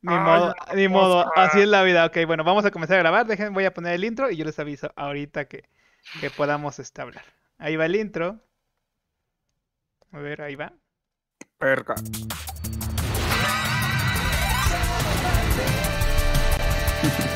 Ni ah, modo, ni modo, así es la vida. Ok, bueno, vamos a comenzar a grabar. Dejen, voy a poner el intro y yo les aviso ahorita que, podamos establecer hablar. Ahí va el intro. A ver, ahí va. Perca.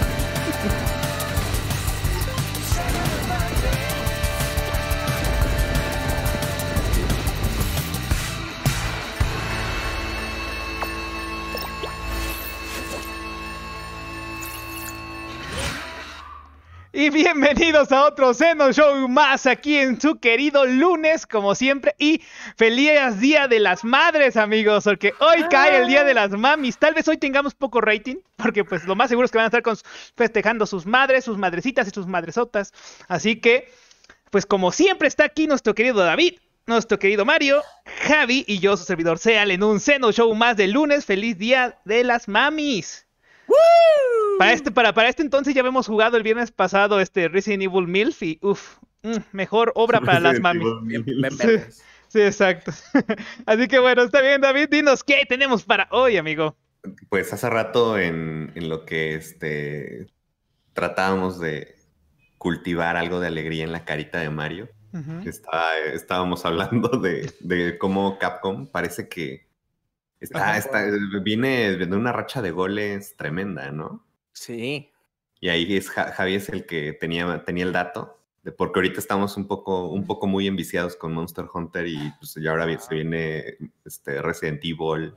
Y bienvenidos a otro Seno Show más aquí en su querido lunes, como siempre. Y feliz Día de las Madres, amigos, porque hoy ah. cae el Día de las Mamis. Tal vez hoy tengamos poco rating, porque pues lo más seguro es que van a estar con, festejando sus madres, sus madrecitas y sus madresotas. Así que, pues como siempre está aquí nuestro querido David, nuestro querido Mario, Javi y yo, su servidor Seal, en un Seno Show más de lunes. Feliz Día de las Mamis. Para este, para, para este entonces ya habíamos jugado el viernes pasado este Resident Evil Milf y uff, mm, mejor obra para las mami. Sí, exacto. Así que bueno, está bien, David, dinos qué tenemos para hoy, amigo. Pues hace rato en, lo que este tratábamos de cultivar algo de alegría en la carita de Mario. estábamos hablando de, de, cómo Capcom parece que Está, está, viene de una racha de goles tremenda, ¿no? Sí. Y ahí es Javi es el que tenía, tenía el dato, de, porque ahorita estamos un poco, un poco muy enviciados con Monster Hunter y pues ya ahora se viene este, Resident Evil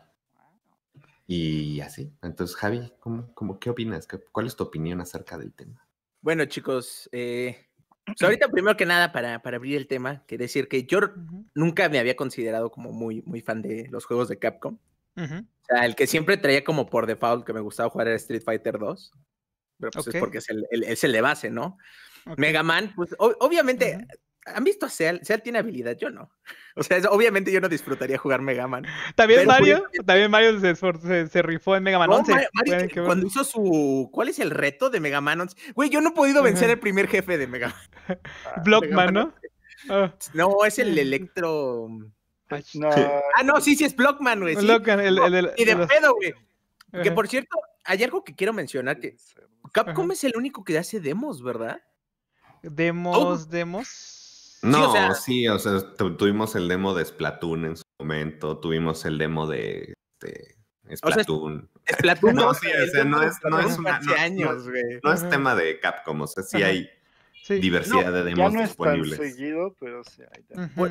y así. Entonces, Javi, ¿cómo, qué opinas? ¿Cuál es tu opinión acerca del tema? Bueno, chicos, eh, pues, ahorita primero que nada, para, para abrir el tema, quiero decir que yo nunca me había considerado como muy, muy fan de los juegos de Capcom. O sea, el que siempre traía como por default que me gustaba jugar era Street Fighter 2. Pero pues es porque es el, de base, ¿no? Mega Man, pues obviamente, ¿han visto a Seal? Seal tiene habilidad, yo no. O sea, obviamente yo no disfrutaría jugar Mega Man. También pues, Mario, también Mario se, rifó en Mega Man 11. cuando hizo su... ¿Cuál es el reto de Mega Man 11? Güey, yo no he podido vencer el primer jefe de Mega Man. Ah, Blockman, ¿no? Ah. No, es el Electro... Ah, no, sí, sí es Blockman, güey. y de pedo, güey. Que por cierto, hay algo que quiero mencionar que Capcom es el único que hace demos, ¿verdad? Demos, demos. No, sí, o sea, tuvimos el demo de Splatoon en su momento, tuvimos el demo de, este, Splatoon. Splatoon. no, sí, o sea, no es, es tema de Capcom, o sea, sí hay diversidad de demos ya no disponibles. seguido, pero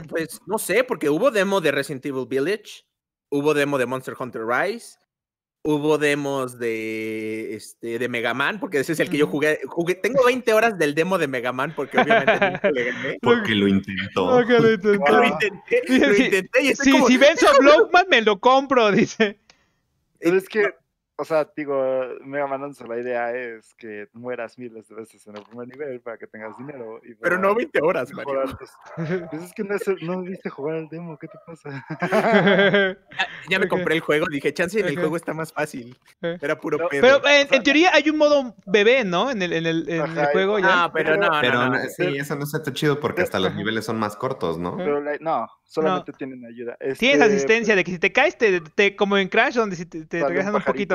pues, no sé, porque hubo demo de Resident Evil Village, hubo demo de Monster Hunter Rise, hubo demos de este de Mega Man, porque ese es el que yo jugué, tengo 20 horas del demo de Mega Man porque obviamente le gané. Porque lo intentó. lo intenté. lo intenté, lo intenté y si venzo a Blockman, me lo compro, dice. Eh, pero es que o sea, digo, Mega Man la idea es que mueras miles de veces en el primer nivel para que tengas dinero. Y Pero no 20 horas, Mario. Pues es que no, viste jugar al demo, ¿qué te pasa? ya, me compré el juego, dije, chance, en el juego está más fácil. Era puro pedo. Pero en, teoría hay un modo bebé, ¿no? En el, en el, juego. Ah, pero no, no, no, Sí, eso no está tan chido porque hasta los niveles son más cortos, ¿no? Pero no, solamente tienen ayuda. Este, Tienes asistencia de que si te caes, te, como en Crash, donde si te, regresan un poquito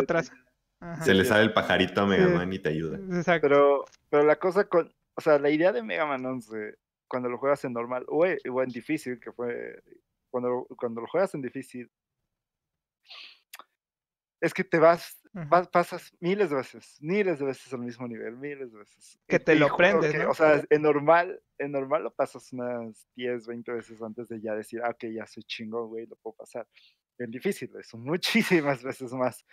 se le sale el pajarito a Mega Man y te ayuda. Pero, la cosa con. O sea, la idea de Mega Man 11, cuando lo juegas en normal o en difícil, que fue. Cuando, cuando lo juegas en difícil, es que te vas, pasas miles de veces, miles de veces al mismo nivel, miles de veces. Que te lo prendes, O sea, en normal, en normal lo pasas unas 10, 20 veces antes de ya decir, ah, ok, ya soy chingón, güey, lo puedo pasar. En difícil, eso muchísimas veces más.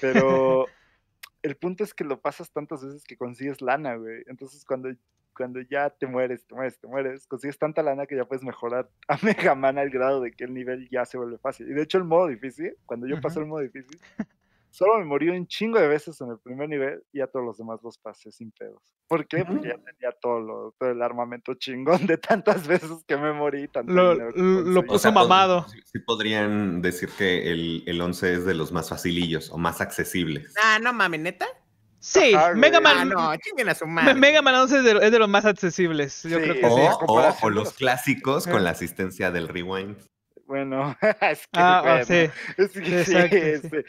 Pero el punto es que lo pasas tantas veces que consigues lana, güey. Entonces cuando, cuando ya te mueres, te mueres, te mueres, consigues tanta lana que ya puedes mejorar a Mega Man al grado de que el nivel ya se vuelve fácil. Y de hecho el modo difícil, cuando yo paso el modo difícil, Solo me morí un chingo de veces en el primer nivel y a todos los demás los pasé sin pedos. ¿Por qué? Porque ya tenía todo, el armamento chingón de tantas veces que me morí. lo, puso mamado. Sí, podrían decir que el, el 11 es de los más facilillos o más accesibles. Ah, no mames, ¿neta? Sí, Mega Man. Ah, no, a su mano. Mega Man 11 es de, los más accesibles. Yo creo que o, o, los clásicos con la asistencia del Rewind. Bueno, es que. Ah, ah sí. Es que este,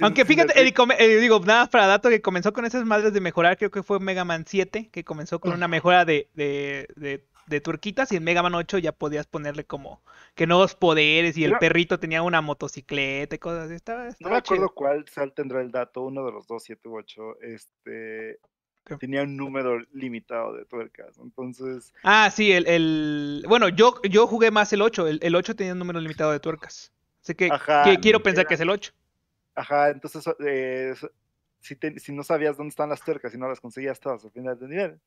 aunque fíjate, eh, digo, nada más para dato que comenzó con esas madres de mejorar, creo que fue Mega Man 7, que comenzó con una mejora de, de, tuerquitas, y en Mega Man 8 ya podías ponerle como que nuevos poderes, y el perrito tenía una motocicleta y cosas así. no me acuerdo cuál sal tendrá el dato, uno de los dos, 7 u 8, este... Tenía un número limitado de tuercas, entonces... Ah, sí, el... el... Bueno, yo, yo jugué más el 8, el, 8 tenía un número limitado de tuercas. Así que, quiero pensar que es el 8. Ajá, entonces eh, si, si, no sabías dónde están las tuercas y no las conseguías todas al final del nivel,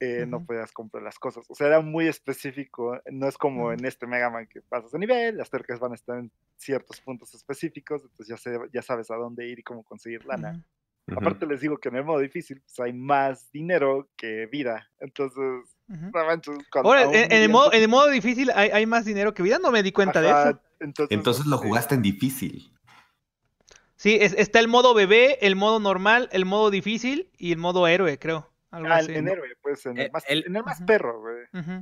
eh, no podías comprar las cosas. O sea, era muy específico. Eh, no es como en este Mega Man que pasas de nivel, las tuercas van a estar en ciertos puntos específicos, entonces ya, ya sabes a dónde ir y cómo conseguir lana. Aparte les digo que en el modo difícil pues, hay más dinero que vida. Entonces, e, en, el modo, difícil hay, hay, más dinero que vida, no me di cuenta de eso. Entonces, entonces lo jugaste en difícil. Sí, está el modo bebé, el modo normal, el modo difícil y el modo héroe, creo. Ah, en héroe, pues, en el, eh, más, perro, güey.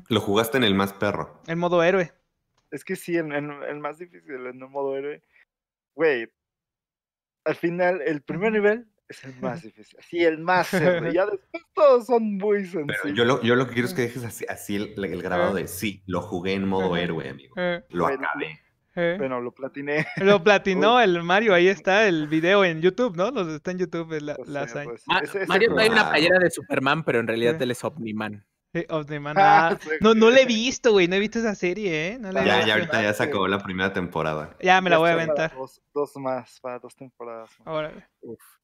Lo jugaste en el más perro. El modo héroe. Es que sí, en, el más difícil, en el modo héroe. Güey, al final, el primer nivel es el más difícil. Sí, el más Ya después todos son muy sencillos. yo lo, yo lo que quiero es que dejes así, el grabado de sí, lo jugué en modo héroe, amigo. Eh. Lo acabé. Eh. Bueno, lo platiné. Lo platinó el Mario, ahí está el video en YouTube, ¿no? está en YouTube la, la una playera de Superman, pero en realidad él es Omniman. Ah, ah, no, no le he visto, güey, no he visto esa serie, ¿eh? ya, ya ahorita ya sacó la primera temporada. Ya me la voy a aventar. Dos, más, para dos temporadas.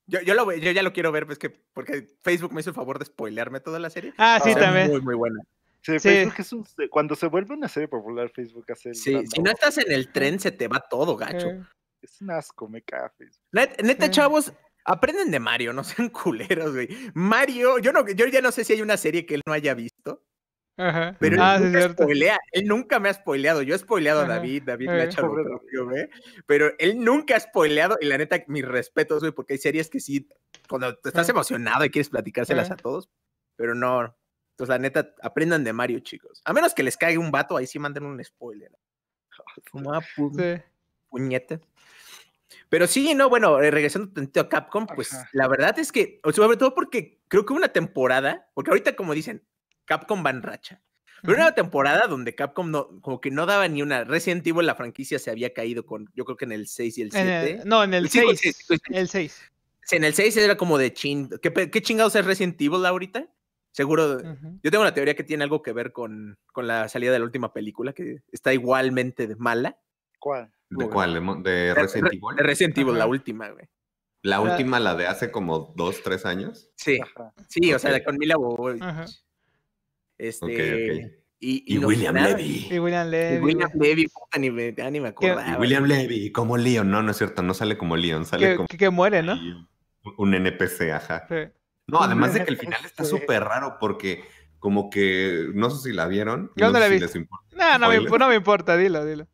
Yo, yo, lo, yo ya lo quiero ver, pues que, porque Facebook me hizo el favor de spoilearme toda la serie. Ah, sí, también. Muy, muy buena. Sí, Facebook es un, cuando se vuelve una serie popular, Facebook hace Sí, si no estás en el tren, se te va todo, gacho. Eh. Es un asco, me caga Facebook. neta, chavos, aprenden de Mario, no sean culeros, güey. Mario, yo no, yo ya no sé si hay una serie que él no haya visto. Ajá. Pero ah, él, nunca me ha spoileado. Yo he spoileado a David, David eh. me ha hecho güey. Pero él nunca ha spoileado, y la neta, mis respetos, güey, porque hay series que sí, cuando te estás eh. emocionado y quieres platicárselas a todos, pero no, entonces, la neta, aprendan de Mario, chicos. A menos que les caiga un vato, ahí sí manden un spoiler. Como a Pero sí, no, bueno, eh, regresando a Capcom, pues la verdad es que, sobre todo porque creo que una temporada, porque ahorita como dicen, Capcom van racha. Pero una temporada donde Capcom no, como que no daba ni una. Resident Evil la franquicia se había caído con, yo creo que en el 6 y el 7. no, en el, 6, pues, pues, El 6. En el 6 era como de chin. ¿Qué, qué chingados es Resident Evil ahorita? Seguro, yo tengo una teoría que tiene algo que ver con, la salida de la última película, que está igualmente de mala. ¿Cuál? ¿De cuál? ¿De, Resident Evil? De Resident Evil, la última, güey. La última, la de hace como dos, tres años. Sí, sí, o sea, con Mila Este, Y, William Levy. y, William Levy. Y William Levy. ni me, William Levy, como Leon. No, no es cierto, no sale como Leon, sale como... Que, que muere, ¿no? Un, un NPC, ajá. Sí. No, además de que el final está súper raro porque como que, no sé si la vieron. no, la importa. No, no me, importa, dilo, dilo.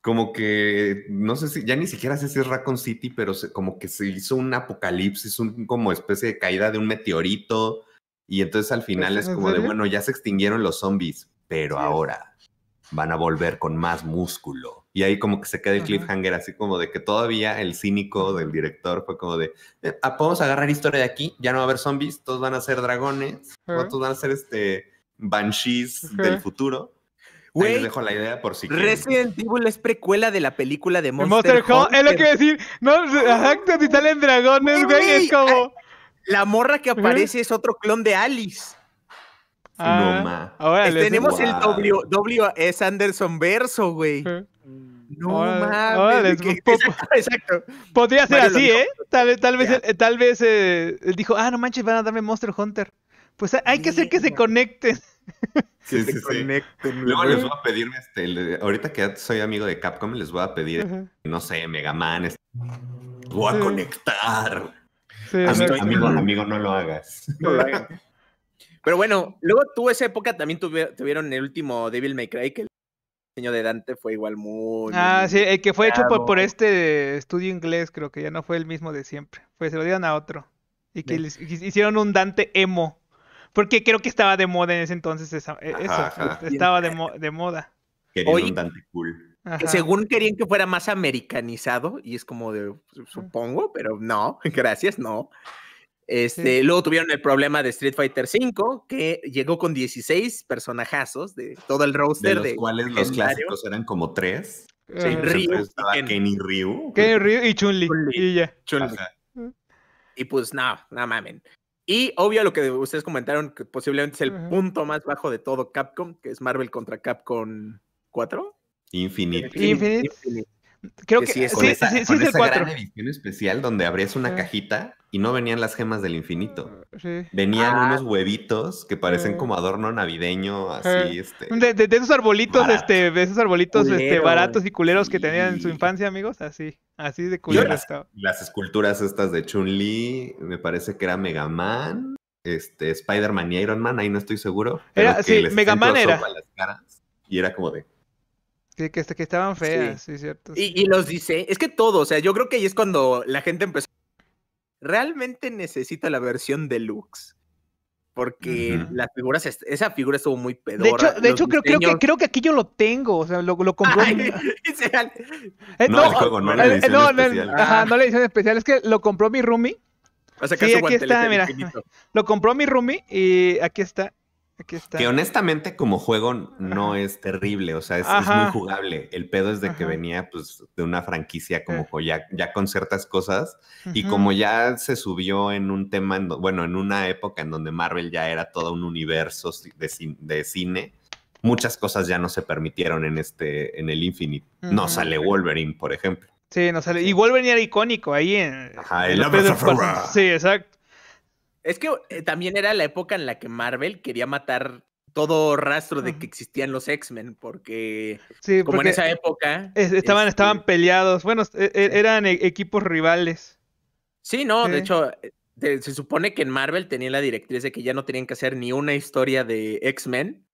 Como que, no sé si, ya ni siquiera sé si es Raccoon City, pero como que se hizo un apocalipsis, un, como especie de caída de un meteorito. Y entonces al final es como de, bueno, ya se extinguieron los zombies, pero ahora van a volver con más músculo y ahí como que se queda el cliffhanger, así como de que todavía el cínico del director fue como de, eh, ah, podemos agarrar historia de aquí, ya no va a haber zombies, todos van a ser dragones, todos van a ser este banshees del futuro. Ahí les dejo la idea por si Resident Evil es precuela de la película de Monster, Monster Es lo que iba a decir. No, exacto, si salen dragones, güey, es como... La morra que aparece es otro clon de Alice. no, ah, ma. Tenemos el w, w. Anderson verso, güey. Mm. No mames. exacto, Podría ser así, ¿eh? Tal, tal vez, tal vez eh, dijo, ah, no manches, van a darme Monster Hunter. Pues hay que hacer que se conecten. que se conecten. Luego les voy a pedir, este, ahorita que soy amigo de Capcom, les voy a pedir, no sé, Mega Man. Este, voy a conectar. Amigo, amigo, no lo hagas. Pero bueno, luego tú esa época también tuvieron el último Devil May Cry de Dante fue igual muy... Ah, sí, el que fue hecho por, este estudio inglés, creo que ya no fue el mismo de siempre. Pues se lo dieron a otro. Y que les, hicieron un Dante emo. Porque creo que estaba de moda en ese entonces e, eso. Estaba de, moda. Según querían que fuera más americanizado, y es como de, supongo, pero no, gracias, no. Este, luego tuvieron el problema de Street Fighter V, que llegó con 16 personajazos de todo el roster. De los cuales los clásicos eran como tres. Kenny Ryu. Kenny Ryu y Chun-Li. y ya. Mm. Y pues no, no mamen. Y obvio lo que ustedes comentaron, que posiblemente es el punto más bajo de todo Capcom, que es Marvel contra Capcom 4. Infinite. Infinite. Creo que, sí es, con esa, gran edición especial donde abrías una cajita y no venían las gemas del infinito. Ah, venían ah. unos huevitos que parecen como adorno navideño, así, este, este. De, esos arbolitos, este, de esos arbolitos este, baratos y culeros que tenían en su infancia, amigos, así. Así de culero las, esculturas estas de Chun-Li, me parece que era Mega Man, este, Spider-Man y Iron Man, ahí no estoy seguro. Era, sí, Mega Man era. y era como de. Sí, que, que estaban feas, sí, cierto. Y, y, los dice, es que todo, o sea, yo creo que ahí es cuando la gente empezó. Realmente necesita la versión deluxe. Porque las figuras, esa figura estuvo muy pedora. De hecho, de hecho creo, creo, que, creo que aquí yo lo tengo, o sea, lo, lo compró. mi eh, no, no, el eh, no especial. No, ajá, no especial, es que lo compró mi roomie. O sea, sí, aquí está, mira. Infinito. Lo compró mi roomie y aquí está. Que honestamente como juego no es terrible, o sea, es, muy jugable. El pedo es de que venía pues de una franquicia como ya, con ciertas cosas y como ya se subió en un tema, bueno, en una época en donde Marvel ya era todo un universo de, cine, muchas cosas ya no se permitieron en este, en el Infinite. No sale Wolverine, por ejemplo. Sí, no sale. Y Wolverine era icónico ahí en... Ajá, el Sí, exacto. Es que eh, también era la época en la que Marvel quería matar todo rastro de que existían los X-Men, porque como en esa época... estaban, estaban este peleados, bueno, e, e, eran e, equipos rivales. Sí, no, de hecho, eh, se supone que en Marvel tenían la directriz de que ya no tenían que hacer ni una historia de X-Men,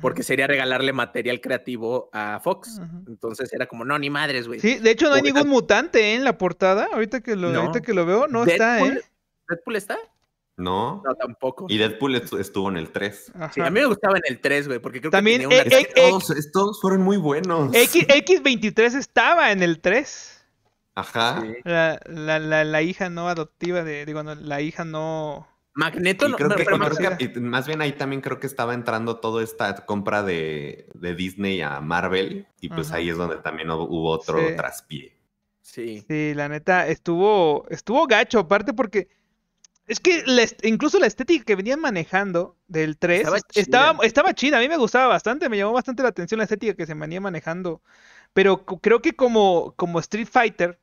porque sería regalarle material creativo a Fox. Entonces era como, no, ni madres, güey. Sí, de hecho no hay ningún mutante ¿eh? en la portada, ahorita que lo, ahorita que lo veo, no está, ¿eh? ¿Deadpool está? No. No, tampoco. Y Deadpool estuvo en el 3. Sí, a mí me gustaba en el 3, güey, porque creo que e-, e-, todos, fueron muy buenos. X, 23 estaba en el 3. Ajá. La, hija no adoptiva de, digo, la hija no... Magneto más bien ahí también creo que estaba entrando toda esta compra de, de Disney a Marvel y pues ahí es donde también hubo otro traspié. Sí. Sí, la neta estuvo estuvo gacho aparte porque es que incluso la estética que venían manejando del 3 estaba, estaba chida. a mí me gustaba bastante, me llamó bastante la atención la estética que se venía manejando. Pero creo que como, como Street Fighter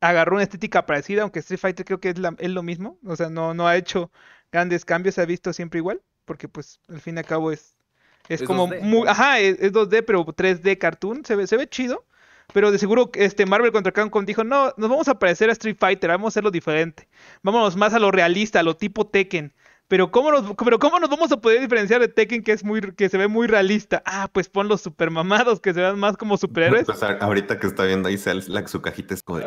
agarró una estética parecida, aunque Street Fighter creo que es, es lo mismo, o sea, no, no ha hecho grandes cambios, se ha visto siempre igual, porque pues al fin y al cabo es, es, como, muy, ajá, e-, es, 2D, pero 3D cartoon, se se ve chido. Pero de seguro este Marvel contra Capcom dijo, no, nos vamos a parecer a Street Fighter, vamos a hacerlo diferente. Vámonos más a lo realista, a lo tipo Tekken. Pero ¿cómo nos, pero cómo nos vamos a poder diferenciar de Tekken que, es muy, que se ve muy realista? Ah, pues pon los supermamados que se vean más como superhéroes. Pues, ahorita que está viendo ahí la, su cajita es como,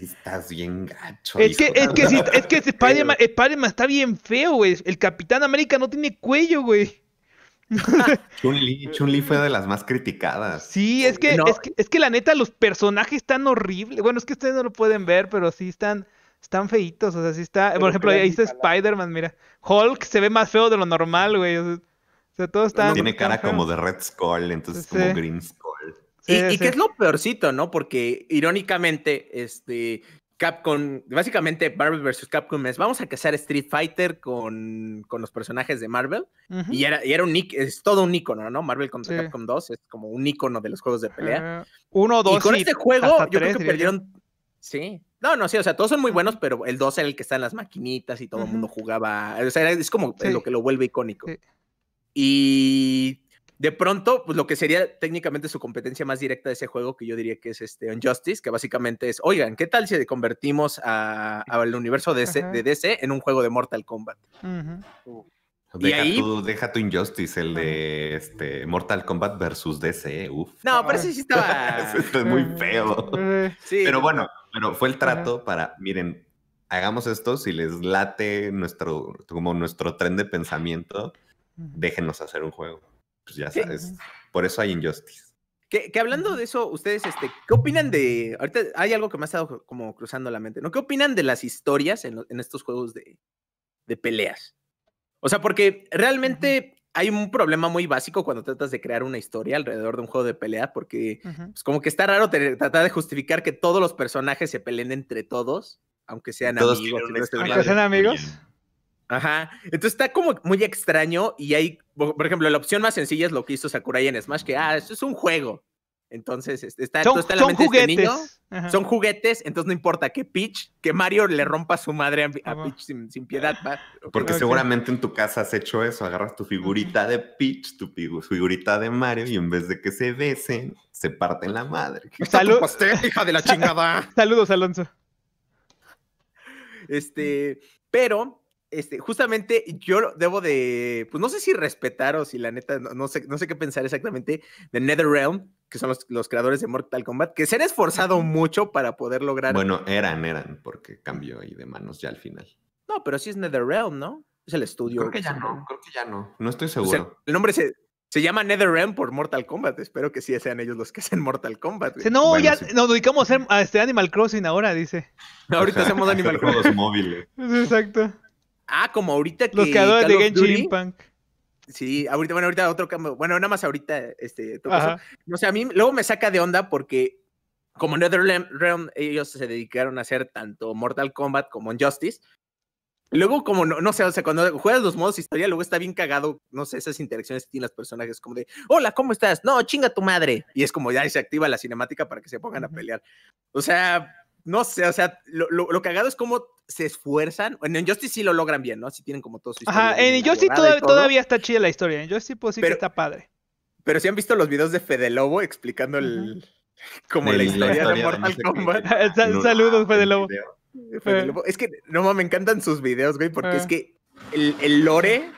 estás bien gacho. Es que, es que, es que Spider-Man, está bien feo, güey. El Capitán América no tiene cuello, güey. Chun-Li fue de las más criticadas. Sí, es que, es que, la neta, los personajes están horribles. Bueno, es que ustedes no lo pueden ver, pero sí están, están feitos. O sea, sí está. por ejemplo, ahí está Spider-Man, mira. Hulk se ve más feo de lo normal, güey. O sea, todo está. Tiene cara como de Red Skull, entonces es como Green Skull. y, y que es lo peorcito, ¿no? Porque irónicamente, este, Capcom, básicamente Marvel vs. Capcom es, vamos a casar Street Fighter con, con los personajes de Marvel. Y era, un era un, es todo un icono, ¿no? Marvel contra Capcom 2 es como un icono de los juegos de pelea. Ah, uno, dos, y con este juego yo creo que perdieron... Sí. No, no, sí, o sea, todos son muy buenos, pero el 2 era el que está en las maquinitas y todo el mundo jugaba. O sea, es como lo que lo vuelve icónico. Y de pronto, pues lo que sería técnicamente su competencia más directa de ese juego, que yo diría que es este Unjustice, que básicamente es, oigan, ¿qué tal si convertimos al universo de DC, de DC, en un juego de Mortal Kombat? Uh. Pues deja, tu, Injustice, el de este, Mortal Kombat versus DC, uf. No, pero ah. ese sí estaba... Esto es muy ah. feo. Eh. Pero bueno, pero fue el trato para, miren, hagamos esto, si les late nuestro, como nuestro tren de pensamiento, déjenos hacer un juego pues ya sabes, por eso hay Injustice. Que, hablando de eso, ustedes, este, ¿qué opinan de. Ahorita hay algo que me ha estado como cruzando la mente, ¿no? ¿Qué opinan de las historias en, estos juegos de, peleas? O sea, porque realmente. Hay un problema muy básico cuando tratas de crear una historia alrededor de un juego de pelea, porque es pues, como que está raro tratar de justificar que todos los personajes se peleen entre todos, aunque sean amigos. Aunque sean amigos. Ajá. Entonces está como muy extraño y hay, por ejemplo, la opción más sencilla es lo que hizo Sakurai en Smash, que, ah, eso es un juego. Entonces, este, está, son, la mente este juguetes. Este niño. Son juguetes, entonces no importa que Peach, que Mario le rompa su madre a, ah, Peach sin, piedad. Porque seguramente en tu casa has hecho eso, agarras tu figurita de Peach, tu figurita de Mario, y en vez de que se besen, se parten la madre. Saludos. Pastel, hija de la chingada. Saludos, Alonso. Este, pero este, justamente yo debo de, pues no sé si respetar o si la neta, no, sé, no sé qué pensar exactamente, de NetherRealm, que son los, creadores de Mortal Kombat, que se han esforzado mucho para poder lograr. Bueno, eran, eran, porque cambió ahí de manos ya al final. No, pero sí es NetherRealm, ¿no? Es el estudio. Creo que, ya no, creo que ya no, no estoy seguro. el nombre se, llama NetherRealm por Mortal Kombat. Espero que sí sean ellos los que hacen Mortal Kombat. No, ya nos dedicamos a, este Animal Crossing ahora, dice. ahorita hacemos Animal Crossing. móviles. Exacto. Ah, como ahorita que. Los creadores de Genshin Punk. Sí, ahorita, bueno, ahorita otro cambio. Bueno, nada más ahorita, este, No sé, a mí luego me saca de onda porque como NetherRealm, ellos se dedicaron a hacer tanto Mortal Kombat como Injustice. Luego, como no, sé, o sea, cuando juegas los modos historia, luego está bien cagado, no sé, esas interacciones que tienen los personajes, como de, hola, ¿cómo estás? No, chinga tu madre. Y es como ya se activa la cinemática para que se pongan a pelear. O sea, no sé, o sea, lo, lo, lo cagado es cómo se esfuerzan. En Justice sí lo logran bien, ¿no? Si tienen como todo su historia. Ajá, en Justice todavía está chida la historia. En Justice pues sí que está padre. Pero si han visto los videos de Fede Lobo explicando el, como la, historia de Mortal Kombat. Saludos, Fede eh. Lobo. Es que, no me encantan sus videos, güey, porque eh. es que el lore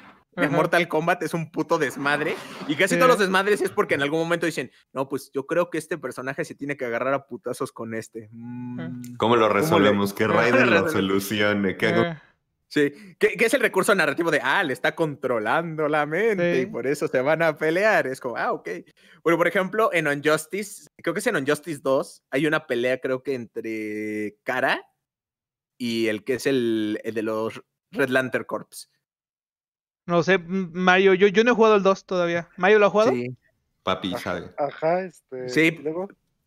Mortal Kombat es un puto desmadre. Y casi todos los desmadres es porque en algún momento dicen, no, pues yo creo que este personaje se tiene que agarrar a putazos con este. Mm. ¿Cómo lo resolvemos? Que Raiden lo solucione. Que Sí, que, es el recurso narrativo de, ah, le está controlando la mente y por eso se van a pelear. Es como, ah, ok. Bueno, por ejemplo, en Unjustice, creo que es en Unjustice 2, hay una pelea creo que entre Cara y el que es el, el de los Red Lantern Corps. No sé, Mario, yo, yo no he jugado el 2 todavía. ¿Mario lo ha jugado? Sí. Papi, sabe. Ajá, este. Sí.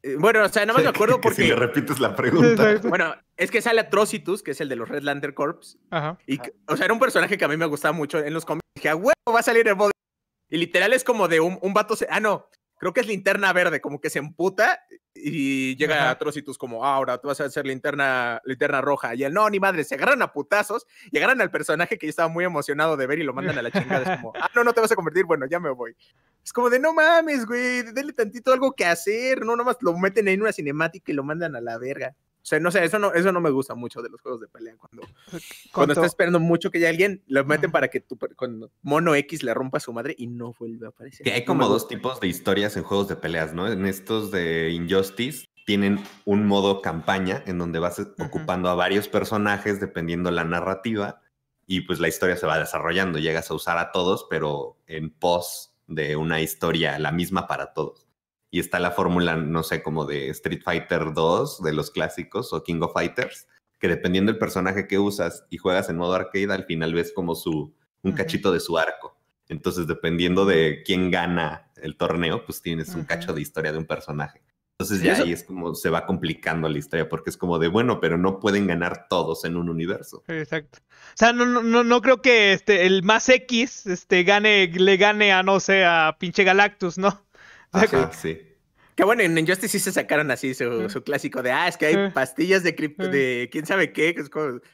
Eh, bueno, o sea, no me acuerdo porque. si le repites la pregunta. bueno, es que sale Atrocitus, que es el de los Red Redlander Corps. Ajá. Y, o sea, era un personaje que a mí me gustaba mucho en los cómics. Dije, a huevo, va a salir el body. Y literal es como de un, un vato. Ah, no creo que es linterna verde, como que se emputa y llega a trocitos como, ah, ahora tú vas a hacer linterna, linterna roja. Y el no, ni madre, se agarran a putazos y al personaje que yo estaba muy emocionado de ver y lo mandan a la chingada. Es como, ah, no, no te vas a convertir, bueno, ya me voy. Es como de, no mames, güey, denle tantito algo que hacer, no, nomás lo meten en una cinemática y lo mandan a la verga. O sea, no sé, eso no, eso no me gusta mucho de los juegos de pelea. Cuando, cuando estás esperando mucho que ya alguien lo meten para que tu con mono X le rompa a su madre y no vuelve a aparecer. Que hay como dos tipos de historias en juegos de peleas, ¿no? En estos de Injustice tienen un modo campaña en donde vas e, ocupando a varios personajes dependiendo la narrativa y pues la historia se va desarrollando. Llegas a usar a todos, pero en pos de una historia la misma para todos y está la fórmula, no sé, como de Street Fighter 2, de los clásicos, o King of Fighters, que dependiendo del personaje que usas y juegas en modo arcade, al final ves como su, un cachito de su arco. Entonces, dependiendo de quién gana el torneo, pues tienes un cacho de historia de un personaje. Entonces ya ahí es como se va complicando la historia, porque es como de bueno, pero no pueden ganar todos en un universo. Exacto. O sea, no, no, no creo que este el más X este gane, le gane a no sé, a pinche Galactus, ¿no? Ajá, sí. Que bueno, en Justice sí se sacaron así su, clásico de, ah, es que hay pastillas de quién sabe qué,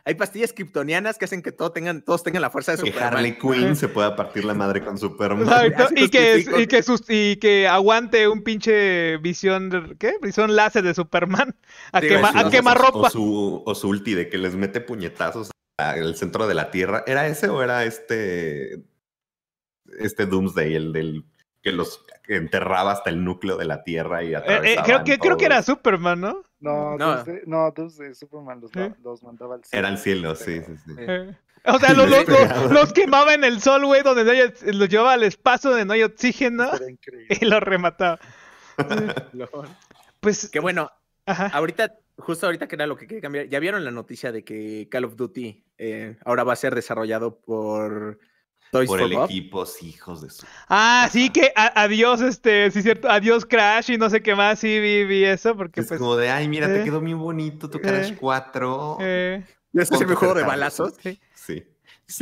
hay pastillas kryptonianas que hacen que todo tengan, todos tengan la fuerza de Superman. Que Harley Quinn se pueda partir la madre con Superman. Y, que, que aguante un pinche visión, ¿qué? Visión láser de Superman a, sí, quemar ropa. O su, o su ulti de que les mete puñetazos al centro de la Tierra. ¿Era ese o era este, este Doomsday, el del que los enterraba hasta el núcleo de la Tierra y atravesaba eh, eh, creo, que, creo que era Superman, ¿no? No, no, no Superman ¿Eh? los, mandaba al cielo. Era al cielo, sí, sí, sí. O sea, los, quemaba en el sol, güey, donde no hay, los llevaba al espacio donde no hay oxígeno y los remataba. pues... Que bueno, ahorita, justo ahorita que era lo que quería cambiar, ¿ya vieron la noticia de que Call of Duty ahora va a ser desarrollado por por el equipo, hijos de su. Ah, sí, que adiós, este, sí, cierto, adiós Crash y no sé qué más, sí, vi, eso, porque es pues, como de, ay, mira, te eh, quedó muy bonito tu Crash 4. Eh. eh. es el juego de balazos? Sí.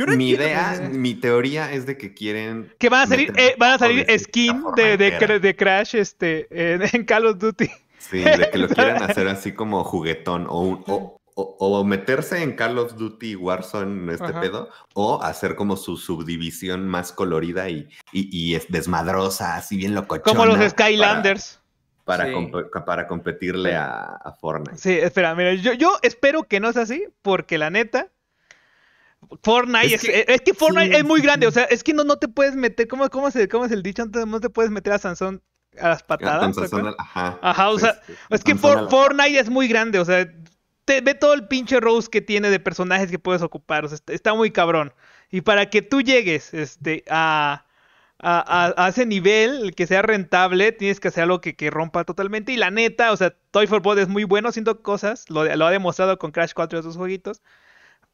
mi idea, mi teoría es de que quieren. Que van a salir, eh, van a salir skin de, de, Crash este, en, Call of Duty. Sí, de que lo quieran hacer así como juguetón o, un, o, o, meterse en Call of Duty Warzone, este pedo, o hacer como su subdivisión más colorida y, y, desmadrosa, así bien locochona. Como los Skylanders. Para, para, competirle a, Fortnite. Sí, espera, mira, yo, espero que no es así, porque la neta, Fortnite es, que, eh, es, Fortnite es muy grande, o sea, es que no, te puedes meter, ¿cómo, se, cómo es el dicho? antes? No te puedes meter a Sansón a las patadas. ajá. Ajá, o sea, es que Fortnite es muy grande, o sea, ve todo el pinche Rose que tiene de personajes que puedes ocupar. está, muy cabrón. Y para que tú llegues este, a, ese nivel, que sea rentable, tienes que hacer algo que, rompa totalmente. Y la neta, o sea, Toy for es muy bueno haciendo cosas. Lo, ha demostrado con Crash 4 y otros jueguitos.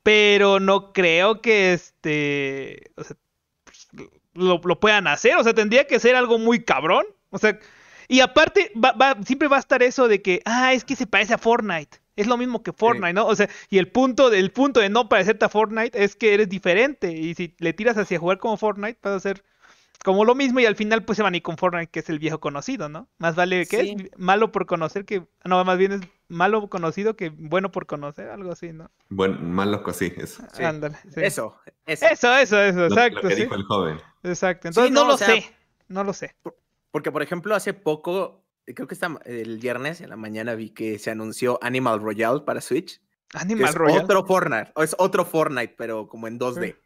Pero no creo que este. Pues, lo, puedan hacer. O sea, tendría que ser algo muy cabrón. O sea. Y aparte, siempre va a estar eso de que, ah, es que se parece a Fortnite. Es lo mismo que Fortnite, ¿no? O sea, y el punto, de, punto de no parecerte a Fortnite es que eres diferente. Y si le tiras hacia jugar como Fortnite, vas a ser como lo mismo y al final pues se van y con Fortnite, que es el viejo conocido, ¿no? Más vale que es malo por conocer que... No, más bien es malo conocido que bueno por conocer, algo así, ¿no? Bueno, malo pues, sí, eso. Ah, ándale. Eso, eso. Eso, eso, exacto. Lo que el joven. Exacto. Entonces no, lo sé, no lo sé. Porque, por ejemplo, hace poco eh, creo que está, el viernes en la mañana vi que se anunció Animal Royale para Switch. Animal Royale. Otro Fortnite, es otro Fortnite, pero como en 2D.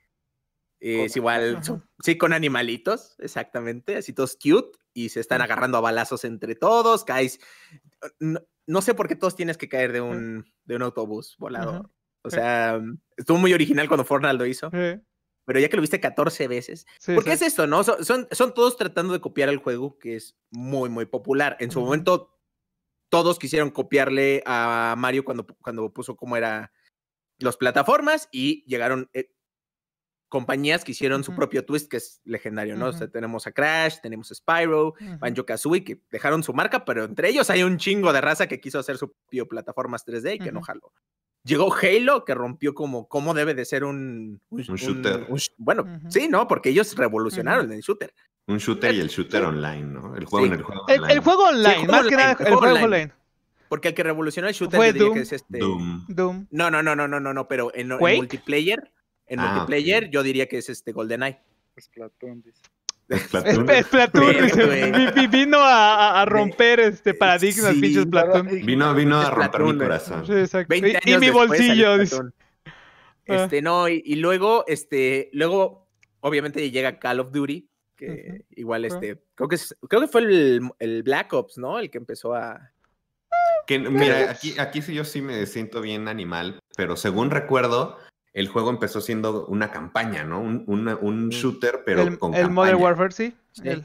es igual, sí, con animalitos, exactamente, así todos cute y se están mm. agarrando a balazos entre todos, caes. Eh, no, sé por qué todos tienes que caer de mm. un, de un autobús volador. O sea, estuvo muy original cuando Fortnite lo hizo pero ya que lo viste 14 veces, ¿por porque es esto, ¿no? Son, todos tratando de copiar el juego que es muy, muy popular. En su momento, todos quisieron copiarle a Mario cuando, cuando puso cómo era las plataformas y llegaron eh, compañías que hicieron su propio twist, que es legendario, ¿no? tenemos a Crash, tenemos a Spyro, Banjo Kazooie, que dejaron su marca, pero entre ellos hay un chingo de raza que quiso hacer su propio plataformas 3D y que no jaló. Llegó Halo, que rompió como cómo debe de ser un, un, shooter. bueno, sí, ¿no? Porque ellos revolucionaron el shooter. Un shooter y el shooter online, ¿no? El juego en el juego online. El, juego online, más que nada el juego online. Porque el que revolucionó el shooter yo diría que es este. Doom. No, no, no, no, no, no, pero en, multiplayer, en ah, multiplayer yo diría que es este GoldenEye. Platón, dice. Es, Platón, vino a, romper este paradigma, pinches Platón. Vino, vino a romper mi corazón. Y, mi bolsillo. Ah. Este, no, y, luego, este, luego, obviamente llega Call of Duty, que igual, este, creo que, fue el, Black Ops, ¿no? El que empezó a... mira, aquí, aquí sí yo sí me siento bien animal, pero según recuerdo, el juego empezó siendo una campaña, ¿no? Un, shooter, pero con el Modern Warfare, sí.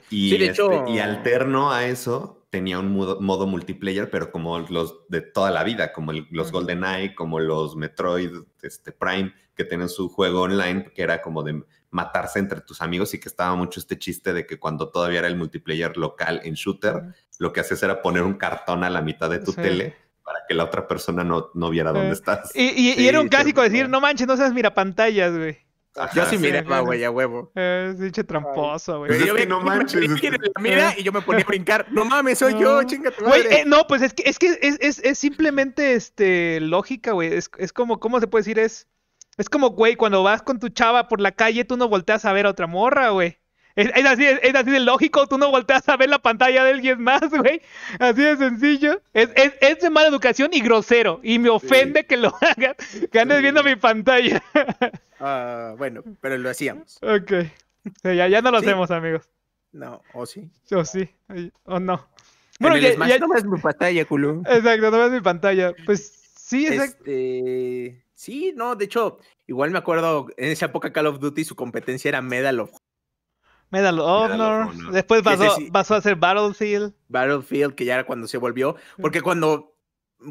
Y, de este, y alterno a eso tenía un modo, multiplayer, pero como los de toda la vida, como los GoldenEye, como los Metroid este, Prime, que tienen su juego online, que era como de matarse entre tus amigos y que estaba mucho este chiste de que cuando todavía era el multiplayer local en shooter, lo que hacías era poner un cartón a la mitad de tu tele para que la otra persona no, no viera ah. dónde estás. Y, y, era un clásico decir, no manches, no seas mira pantallas, güey. yo sí miraba, güey, a huevo. Eh, es pinche tramposo, güey. Pero pues yo no manches. mira y yo me ponía a brincar. No mames, soy yo, chinga tu madre. Güey, eh, no, pues es que es, que es, es, es simplemente este, lógica, güey. Es, es, como, ¿cómo se puede decir? Es, es como, güey, cuando vas con tu chava por la calle, tú no volteas a ver a otra morra, güey. Es, así, de lógico, tú no volteas a ver la pantalla de alguien más, güey. Así de sencillo. Es, de mala educación y grosero. Y me ofende que lo hagan, que andes viendo mi pantalla. Ah, bueno, pero lo hacíamos. Ok. Ya, no lo hacemos, amigos. No, o sí. O sí, o no. Bueno, no ves mi pantalla, culo. Exacto, no ves mi pantalla. Pues sí, exacto. Este... Sí, no, de hecho, igual me acuerdo, en esa época Call of Duty su competencia era Medal of Medal of, Honor. Después pasó, a ser Battlefield. Battlefield, que ya era cuando se volvió. Mm. Porque cuando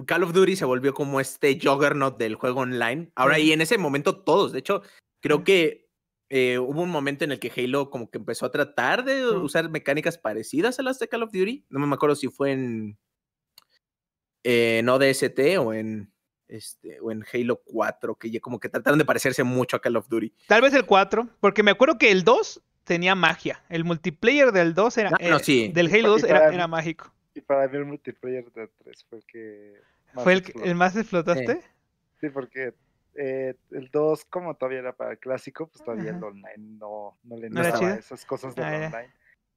Call of Duty se volvió como este juggernaut del juego online. Ahora, y mm. en ese momento todos. De hecho, creo mm. que eh, hubo un momento en el que Halo como que empezó a tratar de usar mecánicas parecidas a las de Call of Duty. No me acuerdo si fue en. Eh, en ODST o en. Este, o en Halo 4, que ya como que trataron de parecerse mucho a Call of Duty. Tal vez el 4, porque me acuerdo que el 2 tenía magia. El multiplayer del 2 era. Ah, eh, del Halo 2 era, mágico. Y para mí el multiplayer del 3 fue el que. ¿Fue el, que, más explotaste? Sí, porque eh, el 2, como todavía era para el clásico, pues todavía el online no, no le ¿No esas cosas del ah, online.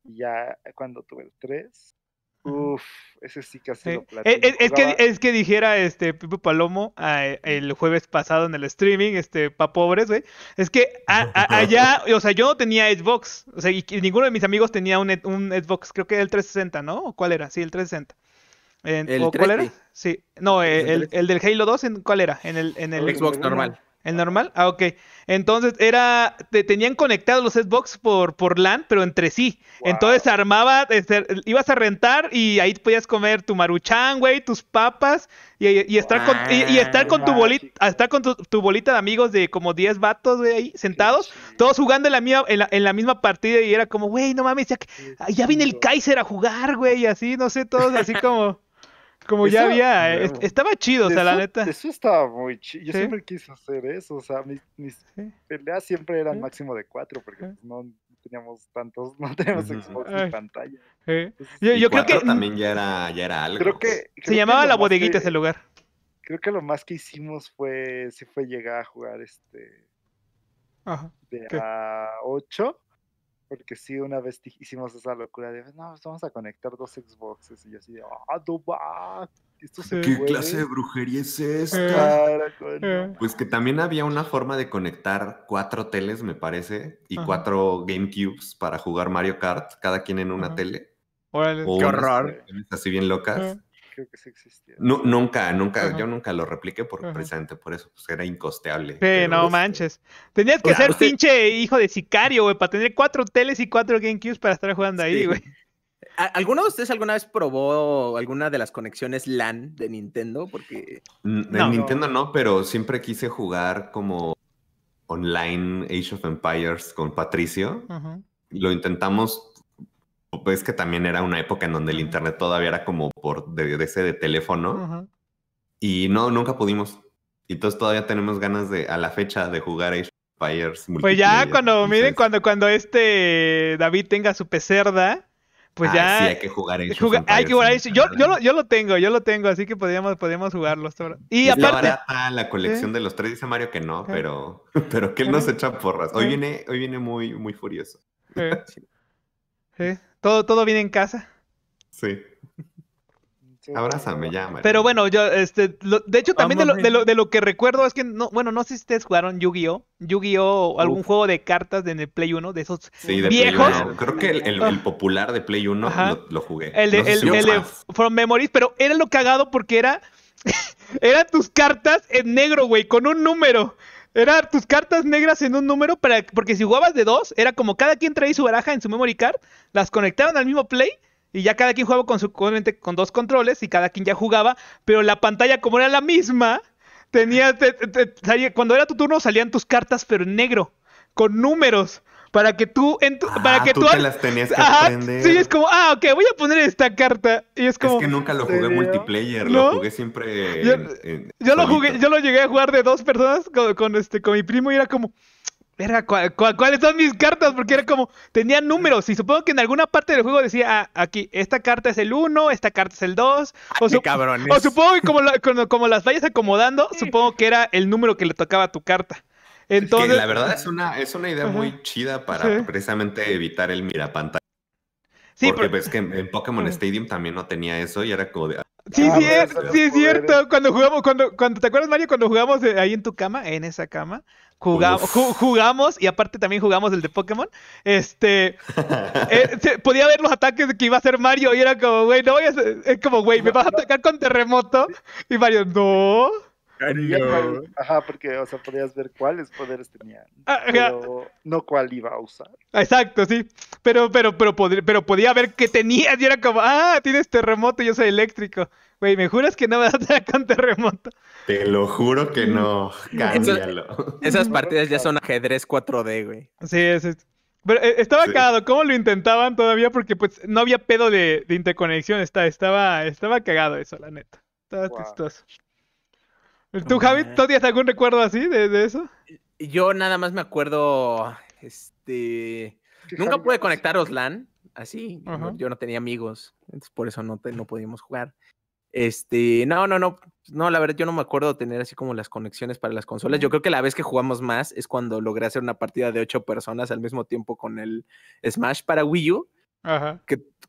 Y ya cuando tuve el 3, Uf, ese sí que eh, ha eh, Es, que, es que dijera este Pipo Palomo eh, el jueves pasado en el streaming, este, pa' pobres, güey. Es que allá, o sea, yo no tenía Xbox, o sea, y, ninguno de mis amigos tenía un, Xbox, creo que era el 360, ¿no? ¿Cuál era? Sí, el 360. ¿El cuál era? Sí, no, el, del Halo 2, ¿en ¿cuál era? En el, en el Xbox normal. ¿El normal? Ah, ok. Entonces era, te, tenían conectados los Xbox por, por LAN, pero entre sí. Entonces armaba, este, ibas a rentar y ahí podías comer tu maruchan, güey, tus papas y, estar con, y, estar con tu bolita, estar con tu, bolita de amigos de como 10 vatos, güey, ahí sentados, todos jugando en la, misma, en, la, misma partida y era como, güey, no mames, ya, ah, ya viene el Kaiser a jugar, güey, y así, no sé, todos así como... Como ya había, eh, estaba chido, o sea, la neta. Eso estaba muy chido. Yo siempre quise hacer eso, o sea, mis, peleas siempre eran máximo de cuatro, porque pues no teníamos tantos, no teníamos Xbox ni pantalla. yo, creo que también ya era, ya era algo. que, Se llamaba la bodeguita ese lugar. Creo que lo más que hicimos fue, se fue llegar a jugar este Ajá, de a 8 porque sí, una vez hicimos esa locura de, no, pues vamos a conectar dos Xboxes. Y yo así ah, ¿Qué clase de brujería es esta? Eh. Pues que también había una forma de conectar cuatro teles, me parece, y cuatro GameCubes para jugar Mario Kart, cada quien en una tele. Órale. ¡Qué horror! Así bien locas. Eh creo que sí existía. No, nunca, nunca, yo nunca lo repliqué por, presente precisamente por eso, pues era incosteable. no este manches. Tenías que ser pinche hijo de sicario, güey, para tener cuatro teles y cuatro GameCubes para estar jugando ahí, güey. ¿Alguno de ustedes alguna vez probó alguna de las conexiones LAN de Nintendo? Porque. Nintendo no. pero siempre quise jugar como online Age of Empires con Patricio. Lo intentamos pues que también era una época en donde el internet todavía era como por de, de ese de teléfono. Y no, nunca pudimos. Y entonces todavía tenemos ganas de, a la fecha, de jugar Age of Empires. Pues ya cuando, miren, cuando, cuando este David tenga su pecerda, pues ah, ya. Sí, hay que jugar Age of Empires, Hay que jugar Yo, yo, lo, yo lo tengo, yo lo tengo, así que podríamos, podríamos jugarlo. Y aparte. La, la colección ¿Eh? de los tres, dice Mario que no, pero, pero que él nos echa porras. Hoy viene, hoy viene muy, muy furioso. sí. ¿Todo, viene en casa? Sí. Abrázame, ya, Pero bueno, yo, este, de hecho, también de lo, que recuerdo es que, no, bueno, no sé si ustedes jugaron Yu-Gi-Oh! Yu-Gi-Oh! algún juego de cartas de, el Play 1, de esos viejos. Creo que el, ah. popular de Play 1 lo, jugué. El de, From Memories, pero era lo cagado porque era, eran tus cartas en negro, güey, con un número. Era tus cartas negras en un número, para, porque si jugabas de dos, era como cada quien traía su baraja en su memory card, las conectaban al mismo play y ya cada quien jugaba con, su, con dos controles y cada quien ya jugaba, pero la pantalla como era la misma, tenía, cuando era tu turno salían tus cartas pero en negro, con números para que tú, para ah, que tú, te las tenías que aprender. Sí, es como, ah, ok, voy a poner esta carta. Y es como. que nunca lo jugué multiplayer, lo jugué siempre. Yo, lo jugué, yo lo llegué a jugar de dos personas con, este, con mi primo y era como. Era, ¿cuáles son mis cartas? Porque era como, tenía números y supongo que en alguna parte del juego decía, ah, aquí, esta carta es el 1, esta carta es el 2. O, o, supongo que como, como, como, las vayas acomodando, supongo que era el número que le tocaba a tu carta. Entonces, la verdad es una, es una idea muy chida para precisamente evitar el mirapantalla. Sí, porque ves que en Pokémon Stadium también no tenía eso y era como de... Ah, sí, sí, ah, es, pues, cierto. Cuando jugamos, cuando, cuando te acuerdas, Mario, cuando jugamos eh, ahí en tu cama, en esa cama, jugamos, jugamos y aparte también jugamos el de Pokémon. Este, eh, podía ver los ataques que iba a hacer Mario y era como, güey, no voy a es como, güey, me vas a atacar con terremoto. Y Mario, no. Ajá, porque, o sea, podías ver cuáles poderes tenían, ah, pero no cuál iba a usar. Exacto, sí. Pero, pero, pero, pero podía ver qué tenías y era como, ah, tienes terremoto y yo soy eléctrico. Güey, ¿me juras que no vas a tener con terremoto? Te lo juro que no. Cámbialo. Esas, partidas ya son ajedrez 4D, güey. Sí, es. Pero eh, estaba cagado, ¿cómo lo intentaban todavía? Porque pues no había pedo de, interconexión, estaba, estaba cagado eso, la neta. Estaba wow. ¿Tú, Javi, ah. todavía tienes algún recuerdo así de, eso? Yo nada más me acuerdo, este, nunca pude conectar oslan, así, yo no tenía amigos, entonces por eso no, no podíamos jugar. Este, no, no, no, no, la verdad yo no me acuerdo tener así como las conexiones para las consolas. Yo creo que la vez que jugamos más es cuando logré hacer una partida de ocho personas al mismo tiempo con el Smash para Wii U.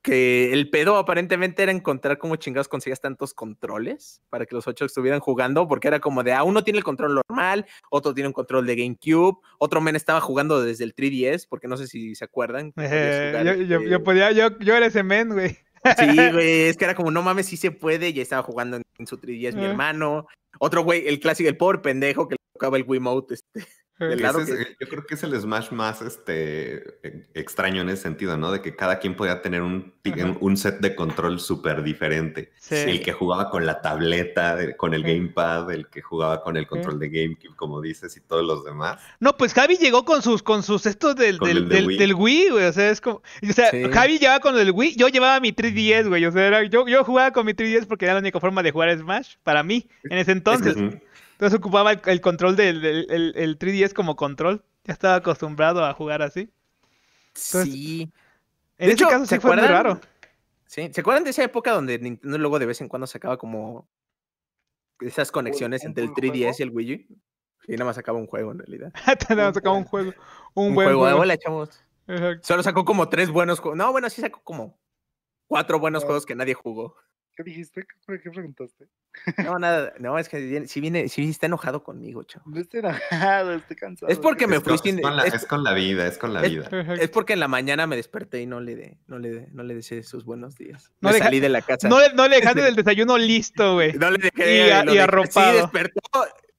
Que, el pedo aparentemente era encontrar cómo chingados conseguías tantos controles para que los ocho estuvieran jugando, porque era como de, a ah, uno tiene el control normal, otro tiene un control de GameCube, otro men estaba jugando desde el 3DS, porque no sé si se acuerdan. yo, este podía, yo, yo era ese men, güey. Sí, güey, es que era como, no mames, sí se puede, ya estaba jugando en, su 3DS mi eh. hermano. Otro güey, el clásico, el pobre pendejo que le tocaba el Wiimote, este eh, eh, yo creo que es el Smash más este, extraño en ese sentido, ¿no? De que cada quien podía tener un, un set de control súper diferente. El que jugaba con la tableta, con el gamepad, el que jugaba con el control de GameCube, como dices, y todos los demás. No, pues Javi llegó con sus, con sus estos del, del, Wii. güey. O sea, es como. O sea, Javi llevaba con el Wii, yo llevaba mi 3DS, mm. güey. O sea, yo, yo jugaba con mi 3DS porque era la única forma de jugar Smash para mí en ese entonces. Entonces ocupaba el, control del 3DS como control. Ya estaba acostumbrado a jugar así. sí. En De ese hecho, caso ¿se fue muy raro. sí. ¿Se acuerdan de esa época donde Nintendo luego de vez en cuando sacaba como esas conexiones entre el 3DS y el Wii Y nada más sacaba un juego en realidad. Nada más sacaba un juego. Un, buen juego. juego. Hola, Solo sacó como tres buenos juegos. No, bueno, sí sacó como cuatro buenos juegos que nadie jugó. ¿Qué dijiste? ¿Qué, qué preguntaste? No, nada, no, es que si viene, si está enojado conmigo, chavo. No estoy enojado, estoy cansado. Es porque me fuiste. fui sin. Es con, la, vida, es con la vida. Es porque en la mañana me desperté y no le de, no le de, no le deseé sus buenos días. No le salí de la casa. No, no le dejaste del desayuno listo, güey. No le dejé. Y, a, y arropado. Sí, despertó.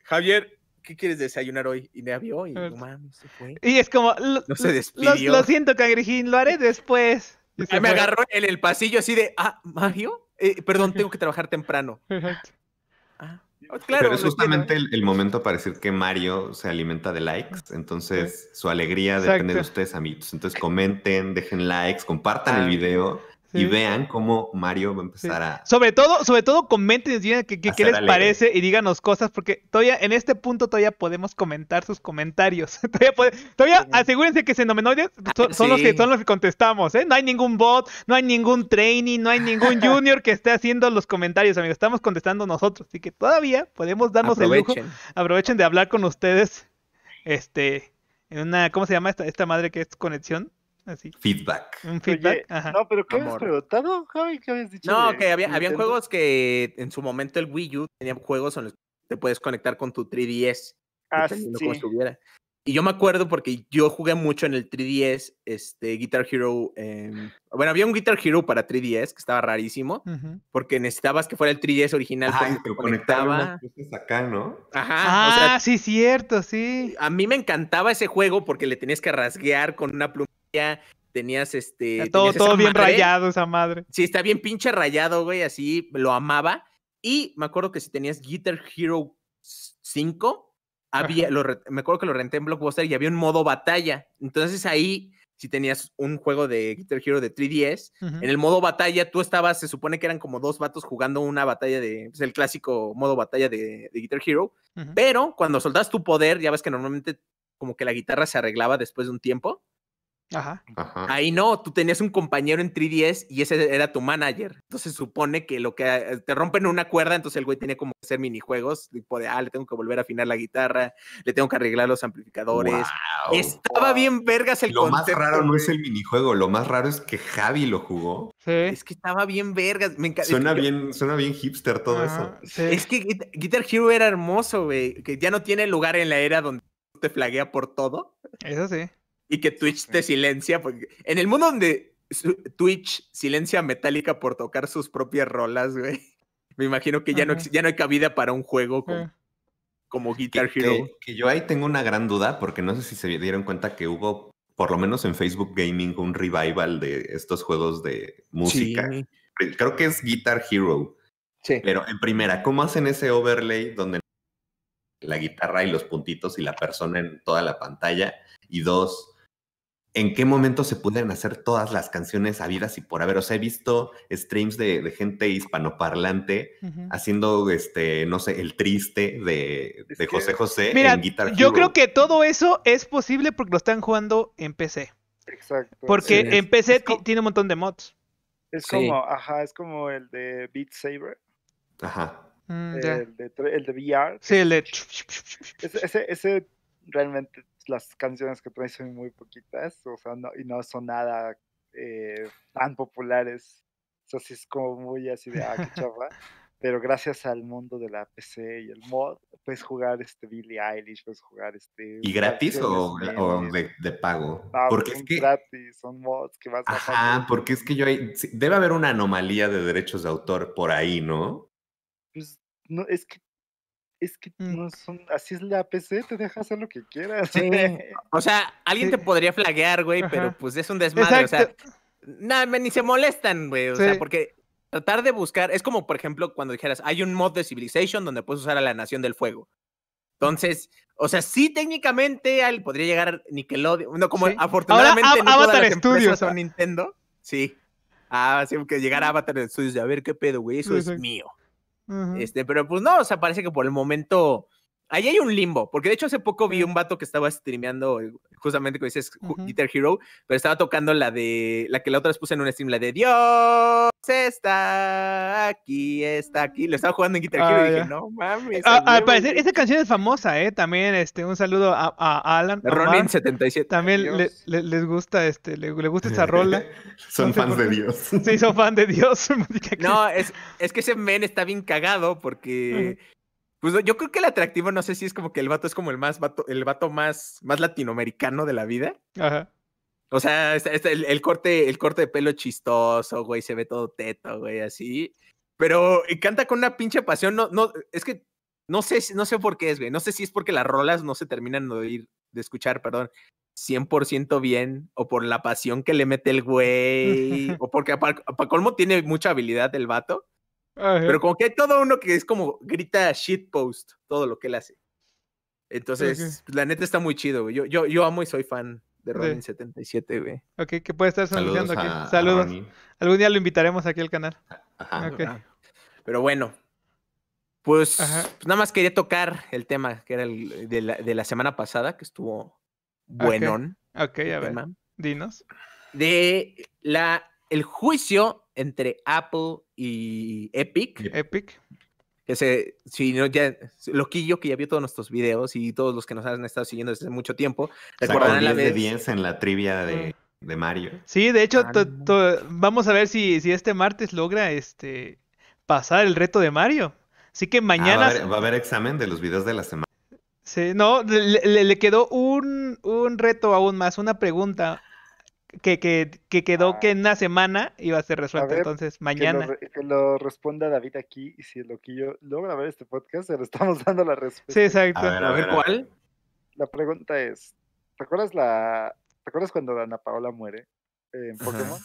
Javier, ¿qué quieres desayunar hoy? Y me avió y no mames, se fue. Y es como. Lo, no se despidió. Lo, siento, cangrejín, lo haré después. me agarró en el pasillo así de, ah, Mario. Eh, perdón, tengo que trabajar temprano. Ah, oh, claro, Pero es justamente ¿eh? el, momento para decir que Mario se alimenta de likes, entonces su alegría depende de ustedes, amigos. Entonces comenten, dejen likes, compartan el video y vean cómo Mario va a empezar a... Sobre todo, sobre todo comenten y digan qué, les parece y díganos cosas, porque todavía en este punto todavía podemos comentar sus comentarios. todavía, asegúrense que se ah, son, son, los que, son los que contestamos, ¿eh? No hay ningún bot, no hay ningún training no hay ningún junior que esté haciendo los comentarios, amigos. Estamos contestando nosotros, así que todavía podemos darnos el lujo. Aprovechen de hablar con ustedes, este, en una, ¿cómo se llama esta, esta madre que es conexión? Feedback. No, pero ¿qué habías preguntado, Javi? ¿Qué habías dicho? No, que había, juegos que en su momento el Wii U tenía juegos donde te puedes conectar con tu 3DS. Ah, Y yo me acuerdo porque yo jugué mucho en el 3DS, este, Guitar Hero. Em, bueno, había un Guitar Hero para 3DS que estaba rarísimo, porque necesitabas que fuera el 3DS original. y te conectaba. acá, ¿no? Ajá. Ah, o sea, sí, cierto, sí. A mí me encantaba ese juego porque le tenías que rasguear con una pluma tenías este. todo, todo bien rayado, esa madre. Sí, está bien pinche rayado, güey, así lo amaba. Y me acuerdo que si tenías Guitar Hero 5, había, me acuerdo que lo renté en Blockbuster y había un modo batalla. Entonces ahí, si tenías un juego de Guitar Hero de 3DS, en el modo batalla tú estabas, se supone que eran como dos vatos jugando una batalla de, es pues, el clásico modo batalla de, Guitar Hero, pero cuando soltabas tu poder, ya ves que normalmente como que la guitarra se arreglaba después de un tiempo. Ajá. Ahí no, tú tenías un compañero en 3DS y ese era tu manager. Entonces supone que lo que eh, te rompen una cuerda, entonces el güey tiene como que hacer minijuegos, tipo de, ah, le tengo que volver a afinar la guitarra, le tengo que arreglar los amplificadores. Estaba bien vergas el Lo más raro no es el minijuego, lo más raro es que Javi lo jugó. Es que estaba bien vergas. Me suena, bien, suena bien hipster todo eso. Es que Guitar Hero era hermoso, güey. Que ya no tiene lugar en la era donde te flaguea por todo. Eso sí y que Twitch te silencia. Porque en el mundo donde Twitch silencia metálica Metallica por tocar sus propias rolas, güey. Me imagino que ya, no, ya no hay cabida para un juego ah. como, Guitar Hero. Que, yo ahí tengo una gran duda, porque no sé si se dieron cuenta que hubo, por lo menos en Facebook Gaming, un revival de estos juegos de música. Creo que es Guitar Hero. Sí. Pero en primera, ¿cómo hacen ese overlay donde la guitarra y los puntitos y la persona en toda la pantalla? Y dos, en qué momento se pueden hacer todas las canciones habidas y por haber. O sea, he visto streams de, gente hispanoparlante haciendo, este, no sé, el triste de, de José José en Guitar Yo creo que todo eso es posible porque lo están jugando en PC. Exacto. Porque en PC tiene un montón de mods. Es como, ajá, es como el de Beat Saber. Ajá. Mm, el, de, VR. Sí, el de... ese, ese realmente las canciones que trae son muy poquitas, o sea, no, y no son nada eh, tan populares. O es como muy así de, ah, Pero gracias al mundo de la PC y el mod, puedes jugar este Billie Eilish, puedes jugar este... ¿Y gratis o, de, pago? Ah, porque es gratis, son mods que vas a... Ajá, porque es que yo hay... Debe haber una anomalía de derechos de autor por ahí, ¿no? Pues no, es que es que mm. no son, así es la PC, te deja hacer lo que quieras. O sea, alguien te podría flaguear, güey, pero pues es un desmadre, o sea, nada, ni se molestan, güey, o sea, porque tratar de buscar, es como por ejemplo cuando dijeras, hay un mod de Civilization donde puedes usar a la Nación del Fuego. Entonces, o sea, sí técnicamente al, podría llegar Nickelodeon, no, como afortunadamente Ahora, no o ah. Nintendo. Sí. Ah, sí, que llegar a mm. Avatar Studios, a ver qué pedo, güey, eso es mío este, pero pues no, o sea, parece que por el momento Ahí hay un limbo, porque de hecho hace poco vi un vato que estaba streameando, eh, justamente como dices, Guitar Hero, pero estaba tocando la de, la que la otra vez puse en un stream, la de Dios está aquí, está aquí. Lo estaba jugando en Guitar Hero y ah, dije, no mames. al parecer, esa canción es famosa, ¿eh? También, este, un saludo a, Alan. Ronin77. También les gusta, este, le, gusta esa rola. son fans de Dios. Sí, son fans de Dios. no, es, que ese men está bien cagado porque... Pues yo creo que el atractivo, no sé si es como que el vato es como el más vato, el vato más, más latinoamericano de la vida. O sea, el, corte, el corte de pelo chistoso, güey, se ve todo teto, güey, así. Pero canta con una pinche pasión, no, no, es que no sé, no sé por qué es, güey. No sé si es porque las rolas no se terminan de de escuchar, perdón, 100% bien, o por la pasión que le mete el güey, o porque para, colmo tiene mucha habilidad el vato. Pero como que hay todo uno que es como grita shitpost todo lo que él hace. Entonces, la neta está muy chido, güey. Yo, yo, yo amo y soy fan de robin 77 güey. Ok, que puede estar saludando aquí. Saludos. Algún día lo invitaremos aquí al canal. Ah. Pero bueno, pues, pues, nada más quería tocar el tema que era el de la, semana pasada, que estuvo buenón. Ok, okay a ver. Dinos. De la, el juicio entre Apple y Epic. Epic. Que se, si no, ya, Loquillo, que ya vio todos nuestros videos y todos los que nos han estado siguiendo desde mucho tiempo, recordarán la de 10 en la trivia de, Mario. Sí, de hecho, ah, vamos a ver si, si este martes logra este pasar el reto de Mario. Así que ah, mañana. va, a haber, examen de los videos de la semana. Sí, no, le, quedó un, un, reto aún más, una pregunta que, que, que quedó que ah. en una semana iba a ser resuelto, entonces mañana. Que lo, responda David aquí y si lo que yo logra ver este podcast, se estamos dando la respuesta. Sí, exacto. A ver, ¿cuál? La pregunta es, ¿te acuerdas, la, ¿te acuerdas cuando Ana Paola muere en Pokémon?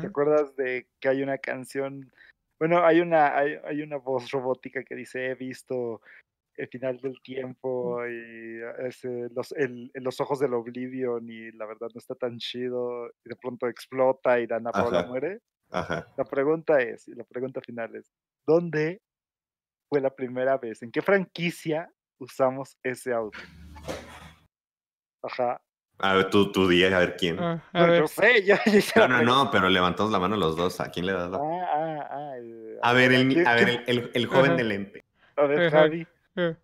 te acuerdas de que hay una canción bueno, hay una, hay, hay, una voz robótica que dice, he visto el final del mm. tiempo y ah, los, los, ojos del Oblivion y la verdad no está tan chido de pronto explota y Dana Paula muere. La pregunta es, la pregunta final es, ¿dónde fue la primera vez? ¿En qué franquicia usamos ese auto? Ajá. A ver, tú, tú día a ver quién. Ah, no, no, no, pero levantamos la mano los dos. ¿A quién le das la ah, eh, a, ver, el, a ver, el, joven del ente. A ver, Javi. Eh.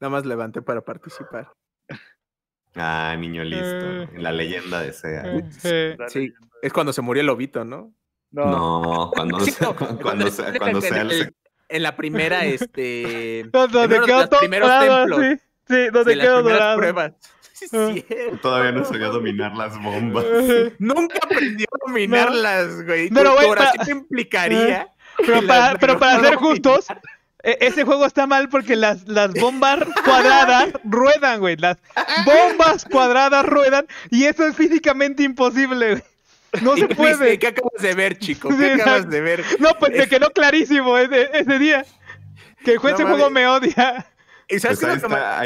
Nada más levanté para participar. Ah, niño listo. Eh. La leyenda de Sea. Eh, sí, es cuando se murió el lobito, ¿no? No, cuando, cuando, cuando, sea, En la primera, este... No, donde primeros templos. Sí, donde quedó dorado. Ah. Todavía no sabía dominar las bombas. Nunca aprendió a dominarlas, güey. Pero, güey, implicaría... Pero para, pero para ser justos, e, ese juego está mal porque las, bombas cuadradas ruedan, güey. Las bombas cuadradas ruedan y eso es físicamente imposible, güey. No se puede. ¿Qué acabas de ver, chico? ¿Qué acabas de ver? No, pues me quedó clarísimo ese, ese día. Que ese juego me odia. Pues ahí,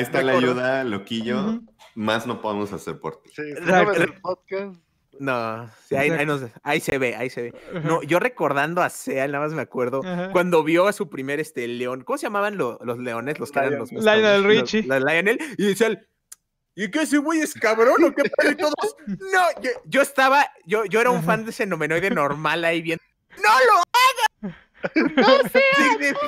está, la ayuda, loquillo. Más no podemos hacer por ti. No, sí, ahí, ahí, se ve, ahí se ve. No, yo recordando a Seal, nada más me acuerdo, cuando vio a su primer este león, ¿cómo se llamaban los leones? Los que Lionel Richie. Los, Lionel, y él, ¿y qué ese güey es cabrón qué padre todos? No, yo, estaba, yo, yo era un fan de ese nomenoide normal ahí viendo. ¡No lo hagas! ¡No sea! Significa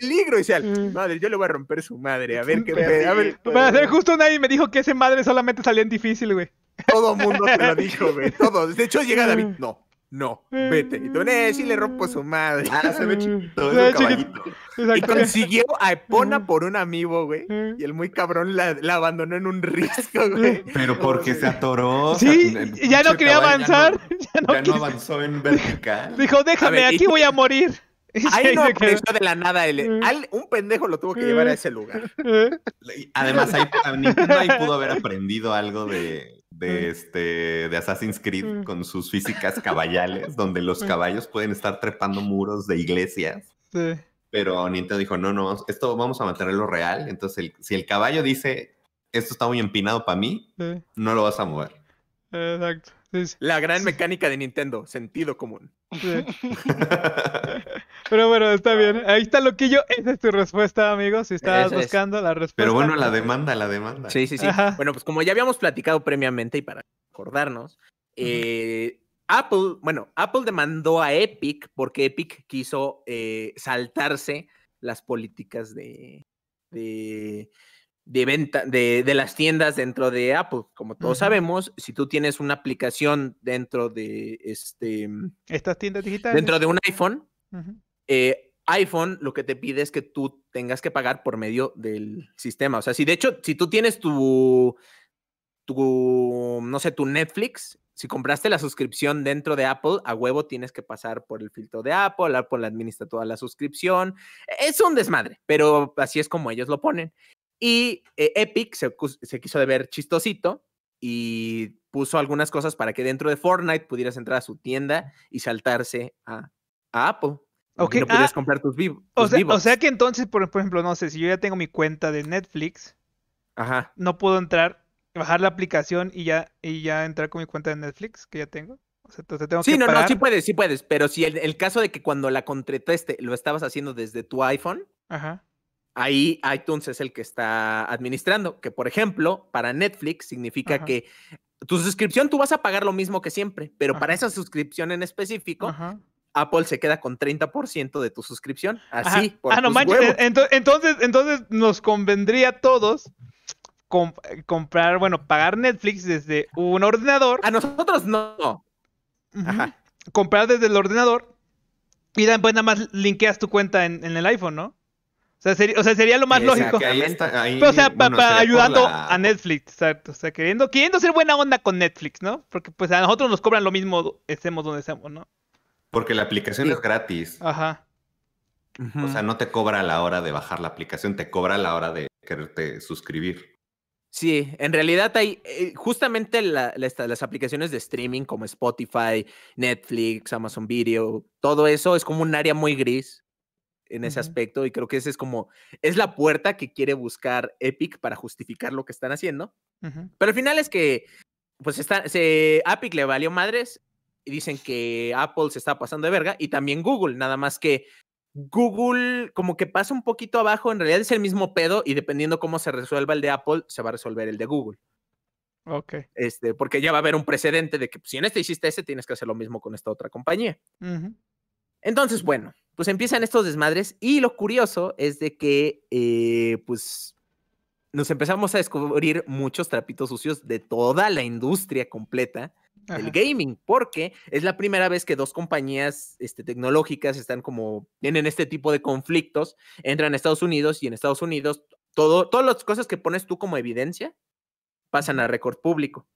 peligro. Y mm. madre, yo le voy a romper su madre. A ver qué. A ver, a ver. Para ser justo, nadie me dijo que ese madre solamente salía en difícil, güey. Todo mundo te lo dijo, güey. Todos. De hecho, llega David. Mm. No, no, vete. Y tú, eh, sí le rompo su madre. Ah, se ve chiquito, se ve chiquito. Y consiguió a Epona por un amigo, güey. Y el muy cabrón la, abandonó en un risco, güey. Pero porque se atoró. Sí, ya no quería avanzar. Ya no, avanzó en vertical. Dijo, déjame, aquí voy a morir. Ahí no apareció de la nada. El, un pendejo lo tuvo que llevar a ese lugar. Además, ahí, ahí pudo haber aprendido algo de, Mm. de, este, de Assassin's Creed mm. con sus físicas caballales, donde los mm. caballos pueden estar trepando muros de iglesias. Sí. Pero Nintendo dijo, no, no, esto vamos a mantenerlo real. Entonces, si el caballo dice, esto está muy empinado para mí, no lo vas a mover. Exacto la gran mecánica de Nintendo, sentido común. Pero bueno, está bien. Ahí está Loquillo. Esa es tu respuesta, amigos. Si estabas buscando la respuesta. Pero bueno, la demanda, la demanda. Sí, sí, sí. Bueno, pues como ya habíamos platicado previamente y para acordarnos, eh, Apple, bueno, Apple demandó a Epic porque Epic quiso eh, saltarse las políticas de de venta de, las tiendas dentro de Apple. Como todos sabemos, si tú tienes una aplicación dentro de este mm, estas tiendas digitales dentro de un iPhone, eh, iPhone lo que te pide es que tú tengas que pagar por medio del sistema. O sea, si de hecho, si tú tienes tu tu no sé, tu Netflix, si compraste la suscripción dentro de Apple, a huevo tienes que pasar por el filtro de Apple, Apple administra toda la suscripción. Es un desmadre, pero así es como ellos lo ponen. Y eh, Epic se, quiso de ver chistosito y puso algunas cosas para que dentro de Fortnite pudieras entrar a su tienda y saltarse a, Apple. Ok. no ah, pudieras comprar tus, vivos. O, sea, que entonces, por, ejemplo, no sé, si yo ya tengo mi cuenta de Netflix, Ajá. no puedo entrar, bajar la aplicación y ya, y ya entrar con mi cuenta de Netflix que ya tengo. O sea, tengo sí, que no, no, sí puedes, sí puedes, pero si el, el, caso de que cuando la contrataste lo estabas haciendo desde tu iPhone, Ajá ahí iTunes es el que está administrando, que por ejemplo, para Netflix significa que tu suscripción tú vas a pagar lo mismo que siempre, pero para esa suscripción en específico, Apple se queda con 30% de tu suscripción. Así, Ah, no entonces, entonces nos convendría a todos eh, comprar, bueno, pagar Netflix desde un ordenador. A nosotros no. Comprar desde el ordenador y después pues, nada más linkeas tu cuenta en el iPhone, ¿no? O sea, sería, o sea, sería lo más lógico. o sea, ayudando a Netflix, O sea, queriendo, queriendo ser buena onda con Netflix, ¿no? Porque pues a nosotros nos cobran lo mismo, estemos donde estemos, ¿no? Porque la aplicación es gratis. Ajá. O sea, no te cobra a la hora de bajar la aplicación, te cobra a la hora de quererte suscribir. Sí, en realidad hay eh, justamente las aplicaciones de streaming como Spotify, Netflix, Amazon Video, todo eso es como un área muy gris en ese aspecto y creo que ese es como, es la puerta que quiere buscar Epic para justificar lo que están haciendo. Pero al final es que, pues, está, se, Epic le valió madres y dicen que Apple se está pasando de verga y también Google, nada más que Google como que pasa un poquito abajo, en realidad es el mismo pedo y dependiendo cómo se resuelva el de Apple, se va a resolver el de Google. Ok. Este, porque ya va a haber un precedente de que pues, si en este hiciste ese, tienes que hacer lo mismo con esta otra compañía. Entonces, bueno, pues empiezan estos desmadres y lo curioso es de que, eh, pues, nos empezamos a descubrir muchos trapitos sucios de toda la industria completa del gaming, porque es la primera vez que dos compañías este, tecnológicas están como, tienen este tipo de conflictos, entran a Estados Unidos y en Estados Unidos todo, todas las cosas que pones tú como evidencia pasan a récord público.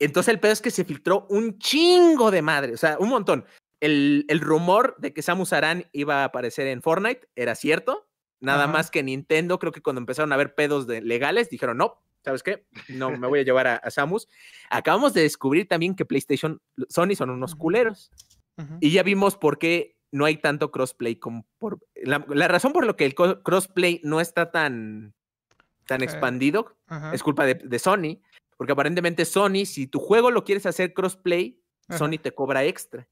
Entonces el pedo es que se filtró un chingo de madre, o sea, un montón el, rumor de que Samus Aran iba a aparecer en Fortnite era cierto. Nada más que Nintendo, creo que cuando empezaron a ver pedos legales, dijeron, no, ¿sabes qué? No, me voy a llevar a, Samus. Acabamos de descubrir también que PlayStation, Sony son unos culeros. Y ya vimos por qué no hay tanto crossplay. Como por, la, razón por la que el crossplay no está tan, tan expandido es culpa de, Sony. Porque aparentemente Sony, si tu juego lo quieres hacer crossplay, Sony te cobra extra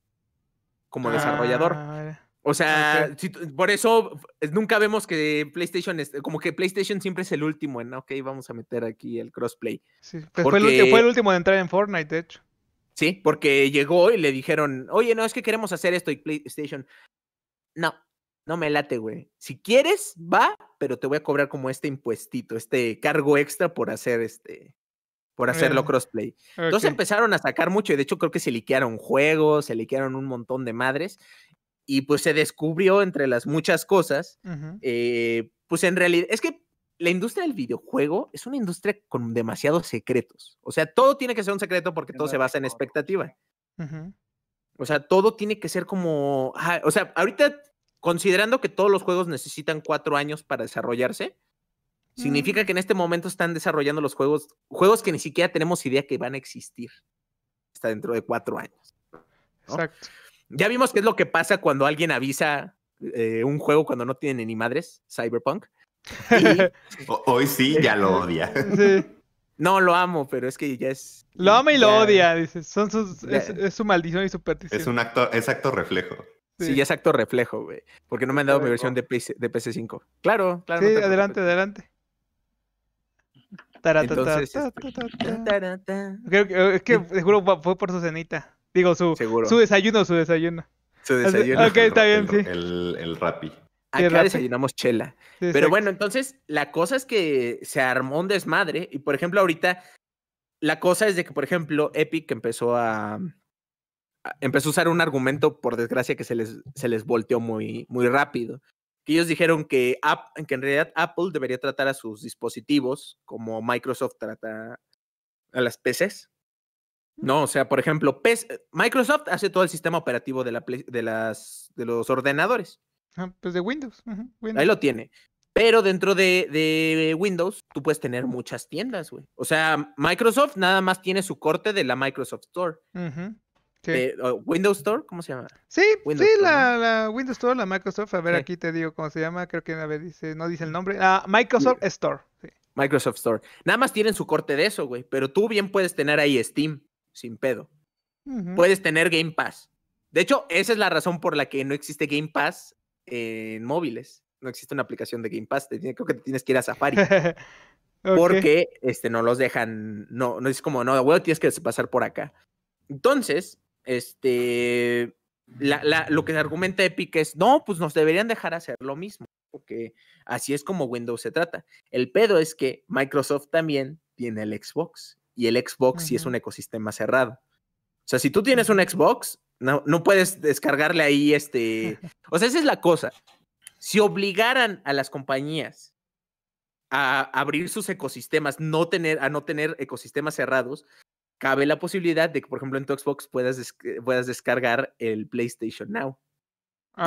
como desarrollador. Ah, o sea, por eso nunca vemos que PlayStation es, como que PlayStation siempre es el último en, ok, vamos a meter aquí el crossplay. Sí, pues fue, el, fue, el, último de entrar en Fortnite, de hecho. Sí, porque llegó y le dijeron, oye, no, es que queremos hacer esto y PlayStation. No, no me late, güey. Si quieres, va, pero te voy a cobrar como este impuestito, este cargo extra por hacer este, por hacerlo crossplay. Entonces empezaron a sacar mucho y de hecho creo que se liquearon juegos, se liquearon un montón de madres y pues se descubrió entre las muchas cosas, eh, pues en realidad es que la industria del videojuego es una industria con demasiados secretos. O sea, todo tiene que ser un secreto porque todo se basa en expectativa. O sea, todo tiene que ser como... O sea, ahorita, considerando que todos los juegos necesitan cuatro años para desarrollarse, Mm. Significa que en este momento están desarrollando los juegos, juegos que ni siquiera tenemos idea que van a existir hasta dentro de cuatro años. Exacto. Ya vimos qué es lo que pasa cuando alguien avisa eh, un juego cuando no tiene ni madres, Cyberpunk. Hoy sí, ya lo odia. No, lo amo, pero es que ya es. Lo ama y lo odia, dices es, su maldición y su Es un acto, es acto reflejo. Sí, es acto reflejo, güey. Porque no me han dado mi versión de, PC, 5 Claro, claro. Sí, adelante, adelante. Este, es que seguro fue por su cenita. Digo, su, su desayuno, su desayuno. Su desayuno. Ok, el, está bien, sí. El, rapi. Acá desayunamos chela. Pero bueno, entonces la cosa es que se armó un desmadre. Y por ejemplo, ahorita la cosa es de que, por ejemplo, Epic empezó a, empezó a usar un argumento, por desgracia, que se les, se les volteó muy, muy rápido que ellos dijeron que, app, que en realidad Apple debería tratar a sus dispositivos como Microsoft trata a las PCs. No, o sea, por ejemplo, Microsoft hace todo el sistema operativo de, la, de, las, de los ordenadores. Ah, pues de Windows. Ahí lo tiene. Pero dentro de, Windows, tú puedes tener muchas tiendas, güey. O sea, Microsoft nada más tiene su corte de la Microsoft Store. Ajá. Windows Store, ¿cómo se llama? Sí, sí, la, Windows Store, la Microsoft. A ver, aquí te digo cómo se llama. Creo que a dice, no dice el nombre. Ah, Microsoft Store. Microsoft Store. Nada más tienen su corte de eso, güey. Pero tú bien puedes tener ahí Steam, sin pedo. Puedes tener Game Pass. De hecho, esa es la razón por la que no existe Game Pass en móviles. No existe una aplicación de Game Pass. Creo que te tienes que ir a Safari. Porque este, no los dejan. No, no es como, no, güey, tienes que pasar por acá. Entonces, este, lo que argumenta Epic es, no, pues nos deberían dejar hacer lo mismo, porque así es como Windows se trata. El pedo es que Microsoft también tiene el Xbox y el Xbox sí es un ecosistema cerrado. O sea, si tú tienes un Xbox, no, no puedes descargarle ahí este... O sea, esa es la cosa. Si obligaran a las compañías a abrir sus ecosistemas, no tener, a no tener ecosistemas cerrados, cabe la posibilidad de que, por ejemplo, en tu Xbox puedas, puedas descargar el PlayStation Now.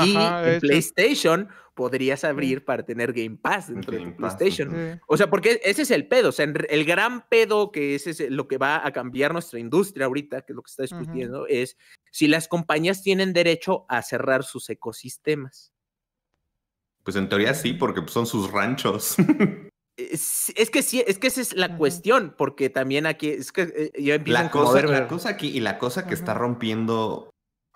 y en PlayStation podrías abrir para tener Game Pass dentro de PlayStation. O sea, porque ese es el pedo, o sea, el gran pedo que ese es lo que va a cambiar nuestra industria ahorita, que es lo que está discutiendo, es si las compañías tienen derecho a cerrar sus ecosistemas. Pues en teoría sí, porque pues, son sus ranchos. Es, que sí, es que esa es la cuestión, porque también aquí es que eh, yo empiezo la cosa, la eh, cosa aquí y la cosa que está rompiendo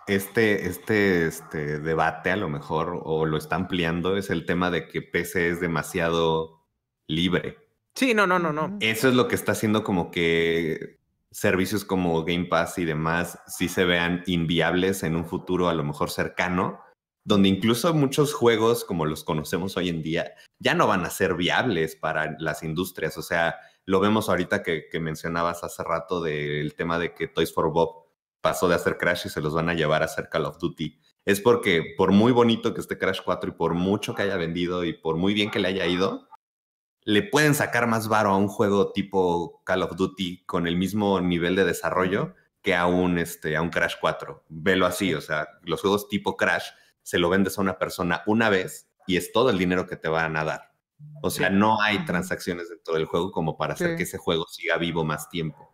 este, este, este debate a lo mejor o lo está ampliando es el tema de que PC es demasiado libre. Sí, no, no, no, no. Eso es lo que está haciendo como que servicios como Game Pass y demás sí se vean inviables en un futuro a lo mejor cercano donde incluso muchos juegos como los conocemos hoy en día ya no van a ser viables para las industrias. O sea, lo vemos ahorita que, mencionabas hace rato del tema de que Toys for Bob pasó de hacer Crash y se los van a llevar a hacer Call of Duty. Es porque por muy bonito que esté Crash 4 y por mucho que haya vendido y por muy bien que le haya ido, le pueden sacar más varo a un juego tipo Call of Duty con el mismo nivel de desarrollo que a un, este, a un Crash 4. Velo así, o sea, los juegos tipo Crash se lo vendes a una persona una vez y es todo el dinero que te van a dar. O sea, no hay transacciones todo el juego como para hacer que ese juego siga vivo más tiempo.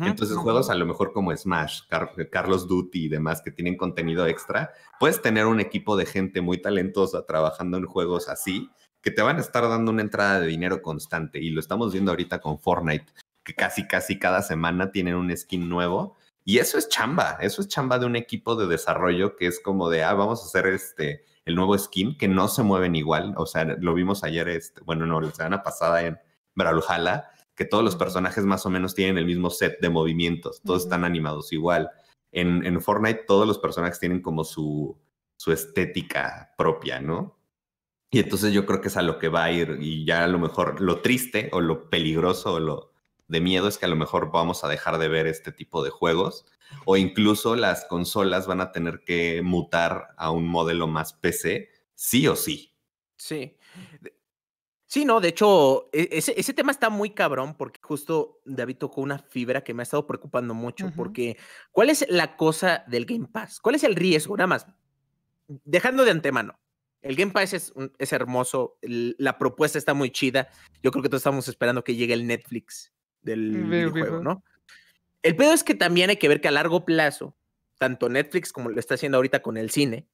Entonces, juegos a lo mejor como Smash, Carlos Duty y demás que tienen contenido extra, puedes tener un equipo de gente muy talentosa trabajando en juegos así que te van a estar dando una entrada de dinero constante. Y lo estamos viendo ahorita con Fortnite, que casi, casi cada semana tienen un skin nuevo y eso es chamba, eso es chamba de un equipo de desarrollo que es como de, ah, vamos a hacer este, el nuevo skin, que no se mueven igual. O sea, lo vimos ayer, este, bueno, no, la semana pasada en Brawlhalla, que todos los personajes más o menos tienen el mismo set de movimientos, todos están animados igual. En, en, Fortnite todos los personajes tienen como su, su estética propia, ¿no? Y entonces yo creo que es a lo que va a ir y ya a lo mejor lo triste o lo peligroso o lo de miedo es que a lo mejor vamos a dejar de ver este tipo de juegos o incluso las consolas van a tener que mutar a un modelo más PC, sí o sí. Sí. Sí, no, de hecho, e, ese, tema está muy cabrón porque justo David tocó una fibra que me ha estado preocupando mucho porque ¿cuál es la cosa del Game Pass? ¿Cuál es el riesgo? Nada más, dejando de antemano, el Game Pass es, hermoso, la propuesta está muy chida, yo creo que todos estamos esperando que llegue el Netflix del videojuego ¿no? El pedo es que también hay que ver que a largo plazo, tanto Netflix como lo está haciendo ahorita con el cine,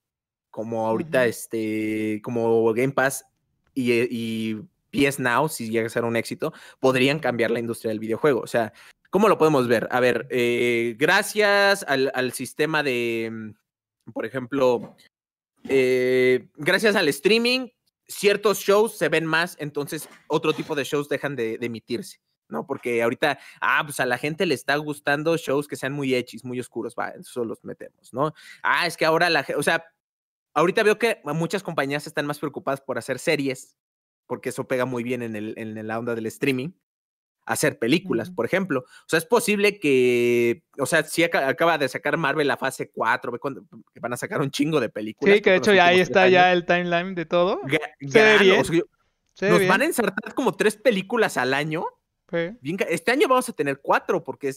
como ahorita este, como Game Pass y, eh, y PS Now, si llega a ser un éxito, podrían cambiar la industria del videojuego. O sea, ¿cómo lo podemos ver? A ver, eh, gracias al, sistema de, mm, por ejemplo, eh, gracias al streaming, ciertos shows se ven más, entonces otro tipo de shows dejan de emitirse. ¿no? Porque ahorita, ah, pues a la gente le está gustando shows que sean muy hechis, muy oscuros, va, eso los metemos, ¿no? Ah, es que ahora la gente, o sea, ahorita veo que muchas compañías están más preocupadas por hacer series, porque eso pega muy bien en, el, en la onda del streaming, hacer películas, por ejemplo. O sea, es posible que, o sea, si acaba de sacar Marvel la fase 4, ve que van a sacar un chingo de películas. Sí, que de hecho ya ahí está ya el timeline de todo. Se nos van a insertar como tres películas al año este año vamos a tener cuatro, porque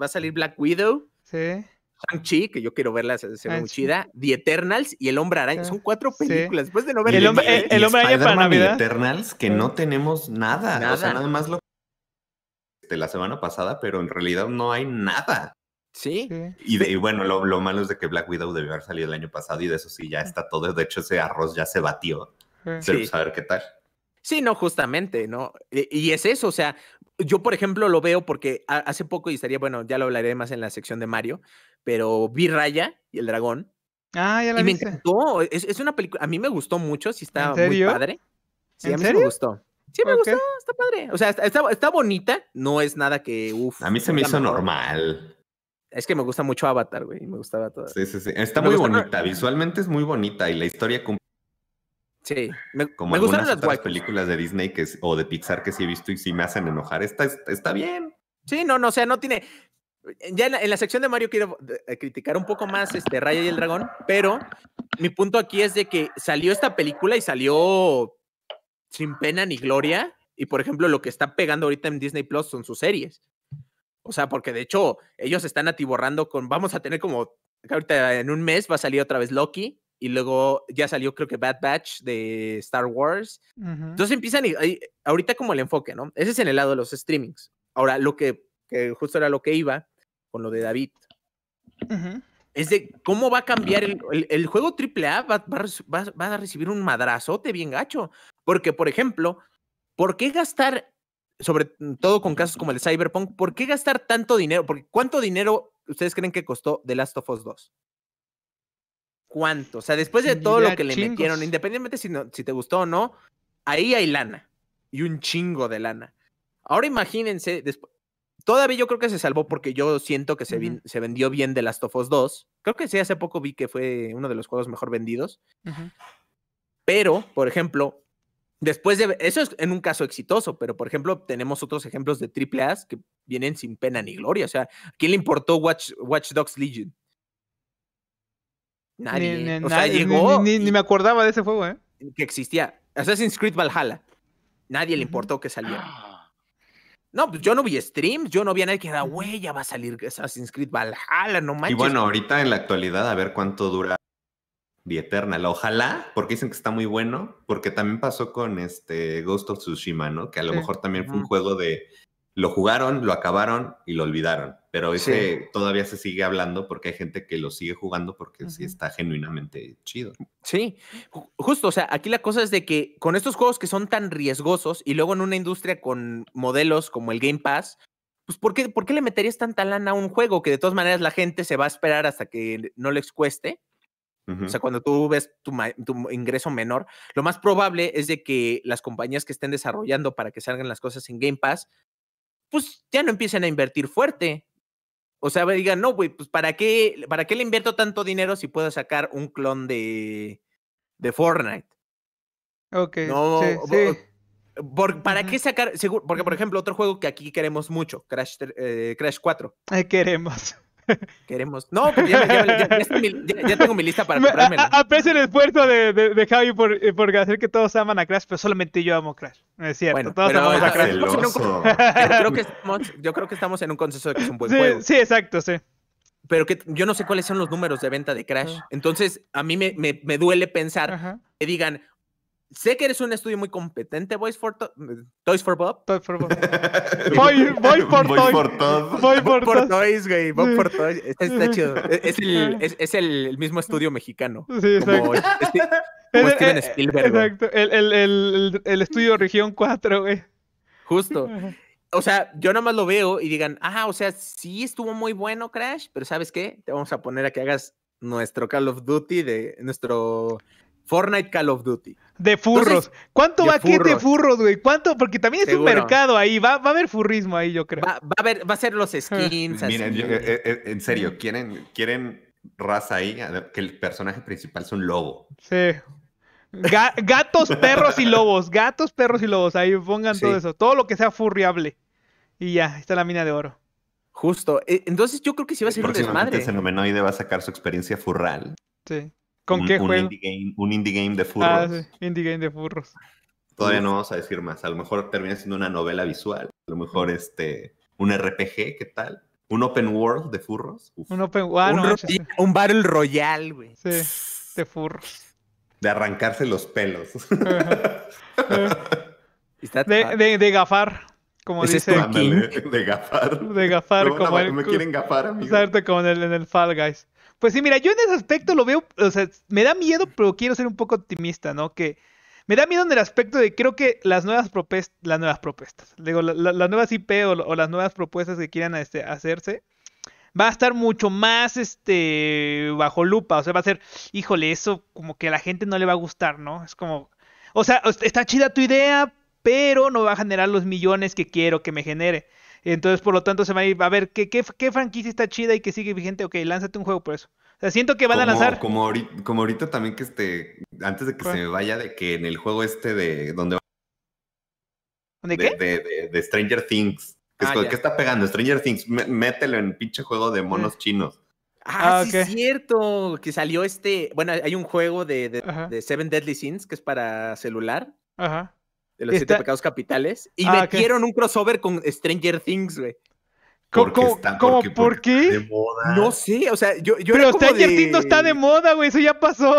va a salir Black Widow. Sí. Shang-Chi, que yo quiero verla, se ve ah, muy chida. The Eternals y El Hombre Araña. Son cuatro películas. Después de no ver el, hombre, Araña para Navidad. Eternals, que no tenemos nada. nada. O sea, nada más lo de la semana pasada, pero en realidad no hay nada. Sí. Y, de, bueno, lo, malo es de que Black Widow debió haber salido el año pasado y de eso sí ya está todo. De hecho, ese arroz ya se batió. Pero, pues, a ver qué tal. Sí, no, justamente, ¿no? E, y, es eso, o sea, yo por ejemplo lo veo porque hace poco y estaría, bueno, ya lo hablaré más en la sección de Mario, pero vi Raya y el dragón. Ah, ya la y me encantó, es, una película, a mí me gustó mucho, sí está muy padre. Sí, ¿En a mí me gustó. Sí, me gustó, está padre. O sea, está, bonita, no es nada que, uff. A mí se me hizo normal. Es que me gusta mucho Avatar, güey. Me gustaba todo. Sí, sí, sí. Está muy bonita. Visualmente es muy bonita y la historia cumple Sí, me, como gustan las otras películas de Disney que, o de Pixar que sí he visto y sí me hacen enojar. está está bien. Sí, no, no, o sea, no tiene. Ya en la, sección de Mario quiero eh, criticar un poco más este Raya y el Dragón, pero mi punto aquí es de que salió esta película y salió sin pena ni gloria. Y por ejemplo, lo que está pegando ahorita en Disney Plus son sus series. O sea, porque de hecho ellos están atiborrando con, vamos a tener como, ahorita en un mes va a salir otra vez Loki, y luego ya salió creo que Bad Batch de Star Wars. Entonces empiezan, y, ahorita como el enfoque, ¿no? Ese es en el lado de los streamings. Ahora, lo que, justo era lo que iba con lo de David, es de cómo va a cambiar el, juego AAA, va, va, a recibir un madrazote bien gacho. Porque, por ejemplo, ¿por qué gastar, sobre todo con casos como el de Cyberpunk, ¿por qué gastar tanto dinero? Porque ¿cuánto dinero ustedes creen que costó The Last of Us 2? cuánto. O sea, después de mm, todo lo que le metieron, independientemente si, no, si te gustó o no, ahí hay lana. Y un chingo de lana. Ahora imagínense, todavía yo creo que se salvó porque yo siento que se, vendió bien de Last of Us 2. Creo que sí, hace poco vi que fue uno de los juegos mejor vendidos. Pero, por ejemplo, después de... Eso es en un caso exitoso, pero por ejemplo tenemos otros ejemplos de triple que vienen sin pena ni gloria. O sea, quién le importó Watch Dogs Legion? Nadie. Ni, llegó. Ni, me acordaba de ese juego, ¿eh? Que existía. Assassin's Creed Valhalla. Nadie le importó que saliera. No, pues yo no vi streams, yo no vi a nadie que era güey, ya va a salir Assassin's Creed Valhalla, no manches. Y bueno, ahorita en la actualidad, a ver cuánto dura The Eternal. Ojalá, porque dicen que está muy bueno, porque también pasó con este Ghost of Tsushima, ¿no? Que a lo mejor también fue un juego de lo jugaron, lo acabaron y lo olvidaron pero ese todavía se sigue hablando porque hay gente que lo sigue jugando porque sí está genuinamente chido. Sí, justo, o sea, aquí la cosa es de que con estos juegos que son tan riesgosos y luego en una industria con modelos como el Game Pass, pues ¿por qué, ¿por qué le meterías tanta lana a un juego que de todas maneras la gente se va a esperar hasta que no les cueste? O sea, cuando tú ves tu, ingreso menor, lo más probable es de que las compañías que estén desarrollando para que salgan las cosas en Game Pass, pues ya no empiecen a invertir fuerte o sea, digan, no, güey, pues ¿para qué, ¿para le invierto tanto dinero si puedo sacar un clon de, de Fortnite? Ok. No, sí, ¿Para qué sacar? Seguro, porque, por ejemplo, otro juego que aquí queremos mucho, Crash, eh, Crash 4. Ahí queremos. Queremos. No, ya, tengo mi lista para comprármela. Aprecio el esfuerzo de, de, de Javi por, eh, por, hacer que todos aman a Crash, pero solamente yo amo Crash. es cierto, todos amamos a Crash. Yo creo, que estamos, yo creo que estamos en un consenso de que es un buen juego. Sí, exacto, sí. Pero que yo no sé cuáles son los números de venta de Crash. Ah. Entonces, a mí me, me, duele pensar que digan, Sé que eres un estudio muy competente, Boys for Toys for Bob. Toys for Bob. voy, voy por voy Toys. Por todos. Voy por, por Toys, güey. Voy por Toys. está chido. E-, es el, mismo estudio mexicano. Sí, exacto. Como, Steven eh, Spielberg. Exacto. El, el, estudio Región 4, güey. Justo. O sea, yo nada más lo veo y digan, ah, o sea, sí estuvo muy bueno Crash, pero ¿sabes qué? Te vamos a poner a que hagas nuestro Call of Duty de nuestro Fortnite Call of Duty. De furros. ¿Cuánto va quedar de furros, güey? ¿Cuánto? Porque también es un mercado ahí. Va, va, a haber furrismo ahí, yo creo. Va, a, haber, va a ser los skins. Miren, eh, eh, eh, en serio, ¿quieren, quieren raza ahí que el personaje principal es un lobo. Sí. gatos, perros y lobos. Gatos, perros y lobos. Ahí pongan todo eso. Todo lo que sea furriable. Y ya, está la mina de oro. Justo. E, entonces yo creo que sí va a ser un desmadre. El fenomenoide va a sacar su experiencia furral. Sí. ¿Con qué juego? Indie un indie game de ah, furros. Ah, indie game de furros. Todavía no vamos a decir más. A lo mejor termina siendo una novela visual. A lo mejor este, un RPG, ¿qué tal? Un open world de furros. Un open world. Ah, un, battle royal, güey. Sí, de furros. De arrancarse los pelos. Eh, de, gafar como dice De gafar. De gafar, como me quieren gafar, amigo. Como en el, en el Fall Guys. Pues sí, mira, yo en ese aspecto lo veo, o sea, me da miedo, pero quiero ser un poco optimista, ¿no? Que me da miedo en el aspecto de creo que las nuevas propuestas, las nuevas propuestas, digo, las nuevas IP o, las nuevas propuestas que quieran este, hacerse, va a estar mucho más este bajo lupa, o sea, va a ser, híjole, eso como que a la gente no le va a gustar, ¿no? Es como, o sea, está chida tu idea, pero no va a generar los millones que quiero que me genere. Entonces, por lo tanto, se va a ir a ver qué, qué, qué franquicia está chida y que sigue vigente. Ok, lánzate un juego por eso. O sea, siento que van a lanzar. Como ahorita, como ahorita también que este. Antes de que se me vaya, de que en el juego este de. Donde ¿De, qué? De, Stranger Things. Que ah, ¿Qué está pegando? Stranger Things. Mételo en pinche juego de monos mm. chinos. Ah, ah sí, es cierto. Que salió este. Bueno, hay un juego de, de, Seven Deadly Sins que es para celular. Ajá de los siete pecados capitales. Y me ah, metieron un crossover con Stranger Things, güey. ¿Cómo, por qué? No sé, o sea, yo. yo Pero Stranger Things no está de moda, güey, eso ya pasó.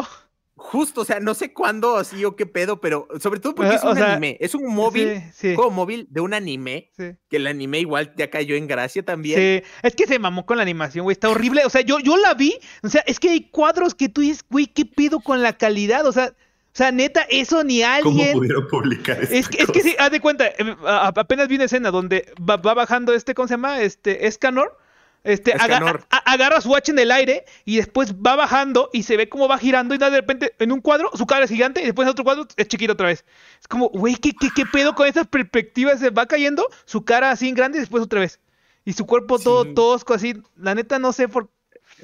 Justo, o sea, no sé cuándo así o qué pedo, pero sobre todo porque ah, es un anime, es un móvil, sí, móvil de un anime, que el anime igual ya cayó en gracia también. Sí, es que se mamó con la animación, güey, está horrible, o sea, yo, yo la vi, o sea, es que hay cuadros que tú dices, güey, qué pedo con la calidad, o sea, o sea, neta, eso ni alguien. ¿Cómo pudieron publicar eso? Es, que, es sí, haz de cuenta, eh, apenas vi una escena donde va, bajando este, ¿cómo se llama? Este, Escanor. Este, agarra su watch en el aire y después va bajando y se ve cómo va girando y de repente en un cuadro su cara es gigante y después en otro cuadro es chiquito otra vez. Es como, güey, ¿qué, pedo con esas perspectivas? Se va cayendo su cara así en grande y después otra vez. Y su cuerpo todo tosco así. La neta no sé por...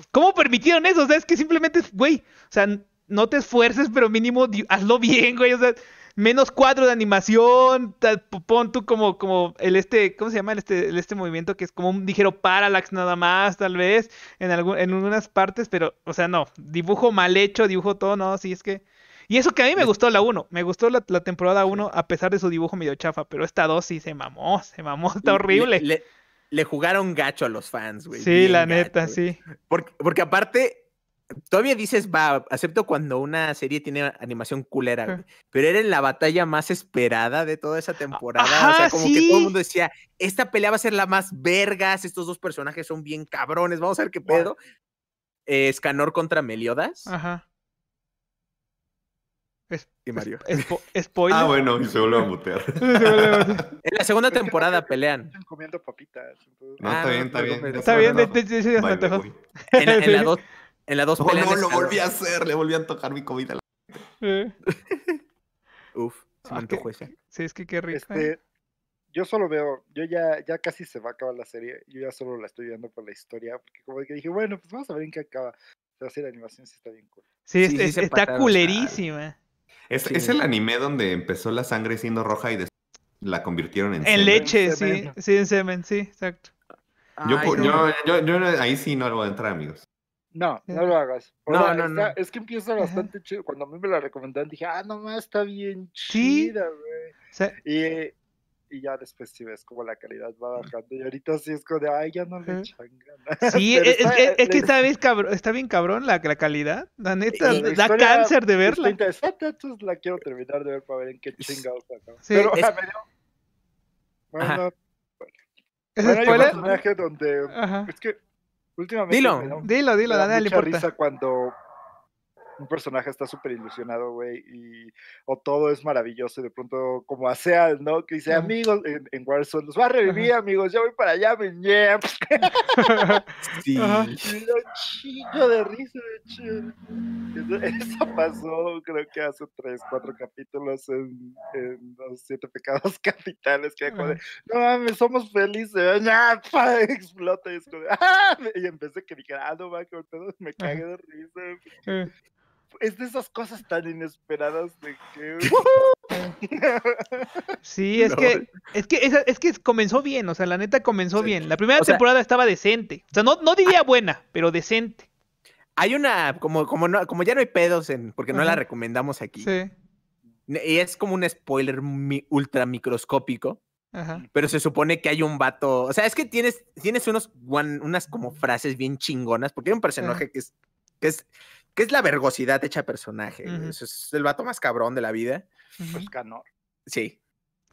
¿Cómo permitieron eso? O sea, es que simplemente, güey, o sea, no te esfuerces, pero mínimo hazlo bien, güey. O sea, menos cuadro de animación, pon tú como, como el este, ¿cómo se llama el este, este movimiento? Que es como un ligero parallax nada más, tal vez, en, algún, en unas partes, pero, o sea, no, dibujo mal hecho, dibujo todo, no, sí, es que... Y eso que a mí me gustó la 1, me gustó la, temporada 1 a pesar de su dibujo medio chafa, pero esta 2 sí se mamó, se mamó, está horrible. Le, jugaron gacho a los fans, güey. Sí, la neta, sí. Porque, porque aparte, todavía dices, va, acepto cuando una serie tiene animación culera, Pero era en la batalla más esperada de toda esa temporada. o sea, como que todo el mundo decía, esta pelea va a ser la más vergas, estos dos personajes son bien cabrones, vamos a ver qué pedo. Escanor contra Meliodas. Ajá. y Mario. Ah, bueno, y se vuelve a mutear. en la segunda temporada pelean. Están comiendo papitas. No, está ah, bien, está bien. Está bien, sí, en la dos en la dos no, No, lo volví a hacer, le volví a tocar mi comida Uf, se ah, Sí, es que qué rico. Este, ¿eh? yo solo veo, yo ya, ya casi se va a acabar la serie, yo ya solo la estoy viendo por la historia, porque como que dije, bueno, pues vamos a ver en qué acaba. Pero sí, la animación sí está bien cool. Sí, este está culerísima. Es, el anime donde empezó la sangre siendo roja y después la convirtieron en, en leche, sí, sí, en semen, sí, exacto. Ah, yo, ahí sí no lo voy a entrar, amigos. No, no lo hagas. no, no, Es que empieza bastante chido. Cuando a mí me la recomendaron, dije, ah, no, está bien chida, güey. Y, y ya después sí ves como la calidad va ah. bajando. Y ahorita sí es como de, ay, ya no le echan changan. Sí, e, es, que está bien, cabrón, está bien cabrón la, la calidad. La neta, da cáncer de verla. interesante, entonces la quiero terminar de ver para ver en qué chingados otra Pero, es... a Bueno, bueno. ¿Es bueno, donde. Es que Últimamente dilo, dilo, dilo, me da, dale, mucha risa cuando un personaje está súper ilusionado, güey, y, o todo es maravilloso, y de pronto, como a ¿no? Que dice, amigos, en, Warzone, los va a revivir, amigos, ya voy para allá, me Y lo chido de risa, eso, eso, pasó, creo que hace tres, cuatro capítulos en, los siete pecados capitales, que no mames, somos felices, explota, y, es como y empecé a que ah, no va, que me cague de risa. Eh es de esas cosas tan inesperadas de que. Sí, es que es que es, que comenzó bien, o sea, la neta comenzó bien. La primera temporada estaba decente. O sea, no, no diría ah. buena, pero decente. Hay una como como como ya no hay pedos en porque no la recomendamos aquí. Sí. Y es como un spoiler ultra microscópico. Pero se supone que hay un vato. O sea, es que tienes, tienes unos, unas como frases bien chingonas. Porque hay un personaje que es, que es que es la vergosidad hecha personaje. es el vato más cabrón de la vida. es pues Canor. Sí.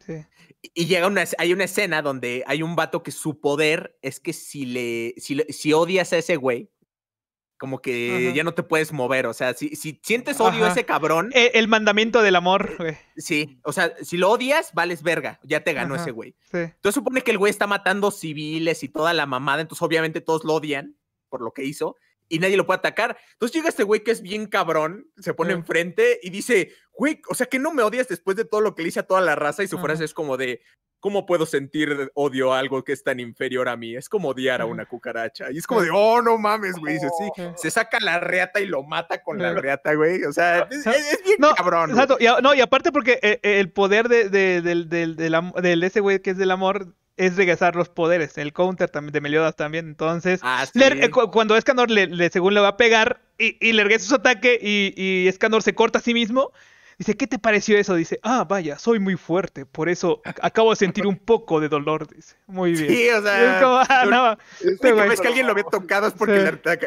sí. Y, llega una, hay una escena donde hay un vato que su poder es que si le, si, odias a ese güey, como que ya no te puedes mover. O sea, si, si sientes odio a ese cabrón. E, el, mandamiento del amor, güey. Sí, o sea, si lo odias, vales verga. Ya te ganó ese güey. Entonces supone que el güey está matando civiles y toda la mamada, entonces obviamente todos lo odian por lo que hizo y nadie lo puede atacar. Entonces llega este güey que es bien cabrón, se pone enfrente y dice, güey, o sea que no me odias después de todo lo que le hice a toda la raza y su frase es como de, ¿cómo puedo sentir odio a algo que es tan inferior a mí? Es como odiar a una cucaracha. Y es como de, oh, no mames, güey. Sí, oh. se saca la reata y lo mata con la reata, güey. O sea, es, bien cabrón. Exacto. Y, no, y aparte porque eh, eh, el poder de, de ese güey que es del amor es regresar los poderes. El counter también de Meliodas también. Entonces, ah, eh, cuando Escanor le, según le va a pegar y, le regresa su ataque y, Escanor se corta a sí mismo, dice, ¿qué te pareció eso? Dice, ah, vaya, soy muy fuerte, por eso acabo de sentir un poco de dolor. Dice, muy bien. Sí, o sea, ah, este es que, alguien lo había tocado es porque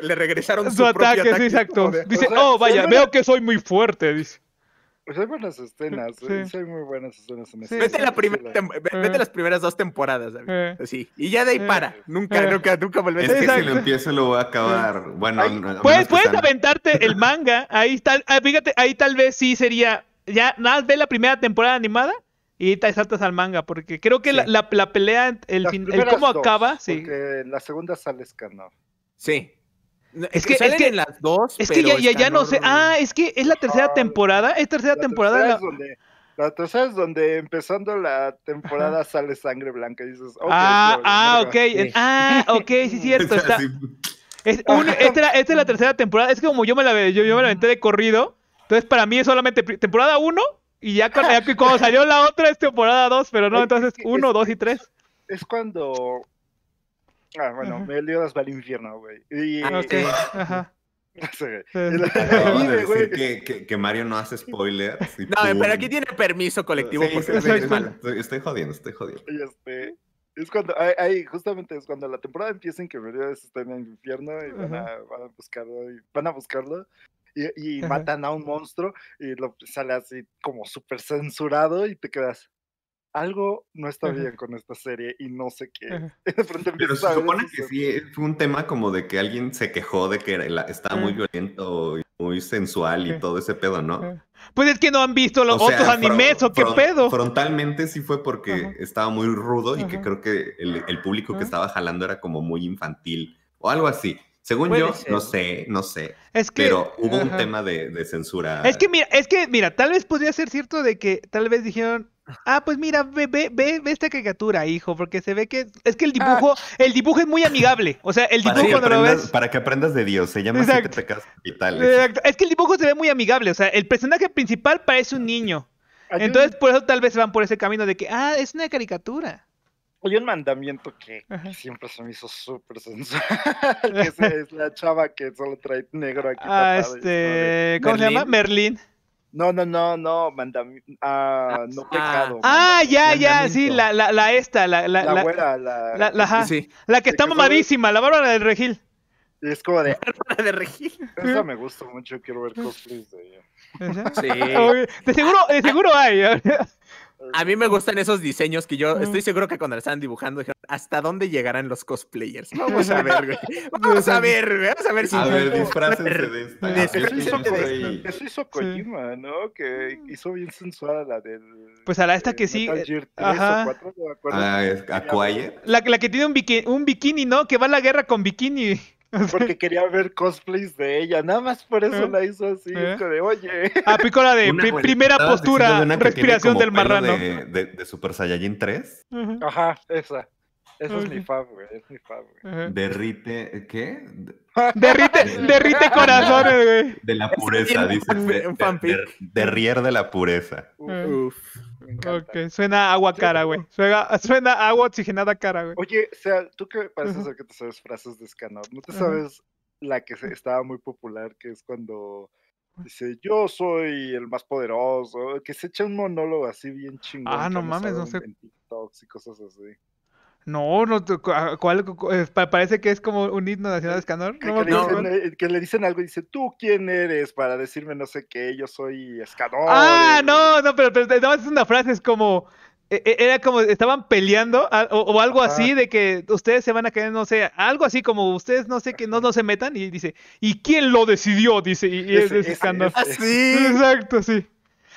le, regresaron su, ataque, exacto. Dice, oh, vaya, veo que soy muy fuerte. Dice. Pues hay buenas escenas, sí. Eh, hay muy buenas escenas Vete, vete las primeras dos temporadas, eh. sí Y ya de ahí eh. para. Nunca, nunca, nunca a Es que si lo empiezo lo voy a acabar. Bueno, pues, puedes, puedes aventarte el manga. Ahí tal, ah, fíjate, ahí tal vez sí sería. Ya nada más ve la primera temporada animada y te saltas al manga, porque creo que la, la, pelea, el, cómo acaba, sí. la segunda sale escarnado Sí, es que, es que en las dos. Es que ya, ya, no sé. Ah, es que es la tercera temporada. Es tercera temporada. la... tercera es donde empezando la temporada sale sangre blanca ah, ah ok. Ah, ok, sí, cierto. Es un, esta, es la tercera temporada. Es que como yo me la, yo, yo me la aventé de corrido. Entonces para mí es solamente temporada 1 y ya cuando, ya salió la otra es temporada 2, pero no, entonces uno, dos y tres. Es cuando Ah, bueno, me Meliodas va al infierno, güey. Y, ah, ok. Ajá. No Que, Mario no hace spoilers. No, pero aquí tiene permiso colectivo. Estoy jodiendo, estoy jodiendo. Y este, es cuando, ahí, justamente es cuando la temporada empieza en que Meliodas está en el infierno y van a, buscarlo. Y, van a buscarlo y, y matan a un monstruo y lo sale así como súper censurado y te quedas algo no está bien con esta serie y no sé qué. Pero se supone que sí, eh, fue un tema como de que alguien se quejó de que estaba muy ah. violento y muy sensual y todo ese pedo, ¿no? Pues es que no han visto los otros animes o qué pedo. Frontalmente sí fue porque estaba muy rudo y que creo que el, público que ah. estaba jalando era como muy infantil o algo así. Según yo, no sé, no sé. Es que, pero hubo un tema de, de, censura. Es que mira, es que mira, tal vez podría ser cierto de que tal vez dijeron, Ah, pues mira, ve, ve, ve, esta caricatura, hijo, porque se ve que es que el ah. dibujo, el dibujo es muy amigable. O sea, el dibujo cuando lo ves. Para que aprendas de Dios, se llama Exacto. Es que el dibujo se ve muy amigable. O sea, el personaje principal parece un niño. Entonces, por eso tal vez se van por ese camino de que, ah, es una caricatura. Oye, un mandamiento que, siempre se me hizo súper sensual, es, la chava que solo trae negro aquí. Ah, este, ¿Cómo se llama? Merlín. No, no, no, no, mandam... ah, no ah. pecado. Ah, ya, ya, sí, la, la, la esta, la, la, la, abuela, la, la, la, sí. la que está mamadísima, la Bárbara del Regil. Es como de Bárbara del Regil. Esa me gusta mucho, quiero ver cosplays de ella. Sí. de seguro, de seguro hay. A mí me gustan esos diseños que yo estoy seguro que cuando lo estaban dibujando dijeron, ¿hasta dónde llegarán los cosplayers? Vamos a ver, güey. Vamos a ver, güey. Vamos a ver si... A ver, disfrácense de esta. Eso hizo Kojima, ¿no? Que mm. hizo bien sensual la del... Pues a la esta que sí... Ajá. ¿A La, que tiene un, un bikini, ¿no? Que va a la guerra con bikini. Porque quería ver cosplays de ella. Nada más por eso ¿Eh? la hizo así. ¿Eh? De, Oye. Ah, de primera postura, respiración del marrano. De, Super Saiyajin 3. Ajá, esa. Eso es mi fab, güey. Es mi fav, Derrite, ¿qué? Derrite, derrite corazones, güey. De la pureza, dices. De, de, derrier de la pureza. Uf. ok, suena agua cara, güey. Suena, suena agua oxigenada cara, güey. Oye, o sea, tú que parece ser que te sabes frases de Scanner. ¿no te sabes la que estaba muy popular, que es cuando dice, yo soy el más poderoso, que se echa un monólogo así bien chingón. Ah, no mames, no sé. Y cosas así. No, no, ah, ¿cuál? Parece que es como un himno nacional de eh, Escanor. Eh, que, le dicen, algo y dice, ¿tú quién eres? Para decirme no sé qué, yo soy escador. Ah, eh". no, no, pero, pero es una frase, es como, e, e, era como, estaban peleando o, algo así de que ustedes se van a quedar, no sé, algo así como ustedes no sé que no, no se metan y dice, ¿y quién lo decidió? Dice, y, es Escanor. Ah, Exacto, sí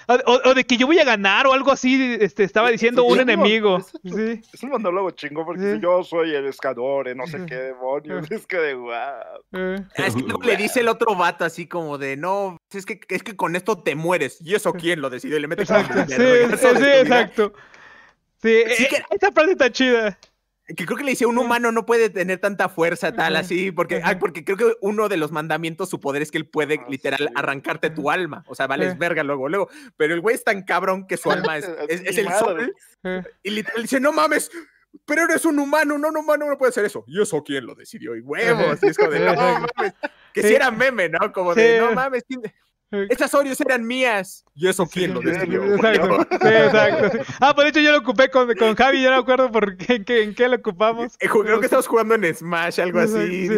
o, de que yo voy a ganar o algo así, este, estaba diciendo un enemigo. Es, sí. es un monólogo chingo porque yo soy el escador, no sé qué demonios, es que de guau. Eh. Ah, es que le dice el otro vato así como de, no, es que, es que con esto te mueres. ¿Y eso quién lo decide Y le mete Sí, sí, sí exacto. Sí, eh, esa frase está chida que creo que le dice, un humano no puede tener tanta fuerza, tal, así, porque, porque creo que uno de los mandamientos, su poder es que él puede ah, literal arrancarte tu alma, o sea, vales es verga luego, luego, pero el güey es tan cabrón que su alma es, el sol, y literal dice, no mames, pero eres un humano, no, no humano no puede hacer eso. ¿Y eso quién lo decidió? Y huevos, es como de, no mames, que si era meme, ¿no? Como de, no mames, esas Oreos eran mías. ¿Y eso quién lo decidió? Exacto. Ah, por hecho yo lo ocupé con, con Javi, yo no acuerdo por qué, en, qué, lo ocupamos. Eh, creo que estábamos jugando en Smash, algo así.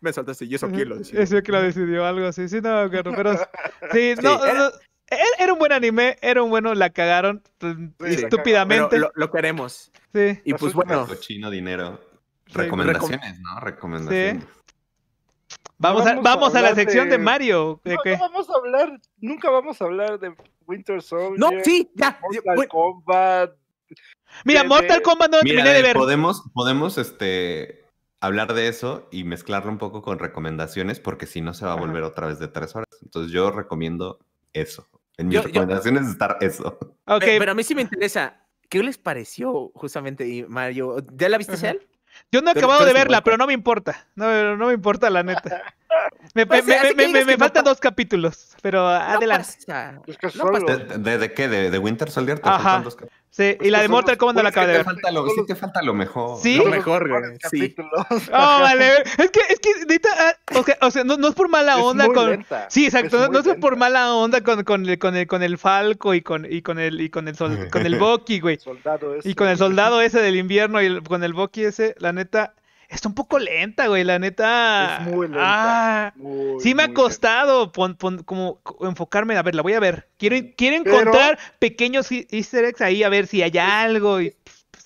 Me saltaste, ¿y eso quién lo decidió? Eso que lo decidió, algo así. Sí, no me acuerdo, pero... Sí, no, eh, era... un buen anime, era un bueno, la cagaron eh, estúpidamente. lo, queremos. Sí. Y pues bueno. Cochino dinero. Recomendaciones, ¿no? Recomendaciones. Vamos, a, la sección de, Mario. vamos a hablar, nunca vamos a hablar de Winter Soldier. No, sí, ya. Mira, Mortal Kombat no terminé de ver. Podemos, podemos este, hablar de eso y mezclarlo un poco con recomendaciones, porque si no se va a volver otra vez de tres horas. Entonces yo recomiendo eso. En mis recomendaciones estar eso. Okay. Pero, a mí sí me interesa. ¿Qué les pareció justamente Mario? ¿Ya la viste, él? Yo no he acabado de verla, pero no me importa. No, me importa, la neta. Me, pues me, me, me, faltan dos capítulos, pero adelante. ¿De, qué? ¿De, Winter Soldier? ¿Te Ajá. Faltan dos Sí, y pues la de Mortal Kombat la pues acabé de ver. Falta lo, sí te falta lo mejor. Sí. Lo mejor, güey. Sí. Oh, vale. Es que, es que, ah, o sea, o sea no, no, es por mala onda con. Sí, exacto. no, es por mala onda con, con, el, con, el, con el Falco y con, y con el, y con el, con el güey. Soldado ese. Y con el soldado ese del invierno y con el Bucky ese, la neta. Está un poco lenta, güey, la neta. Es muy lenta. Ah, sí me ha costado enfocarme. A ver, la voy a ver. Quiero, encontrar pequeños e-, easter eggs ahí, a ver si hay algo. Y,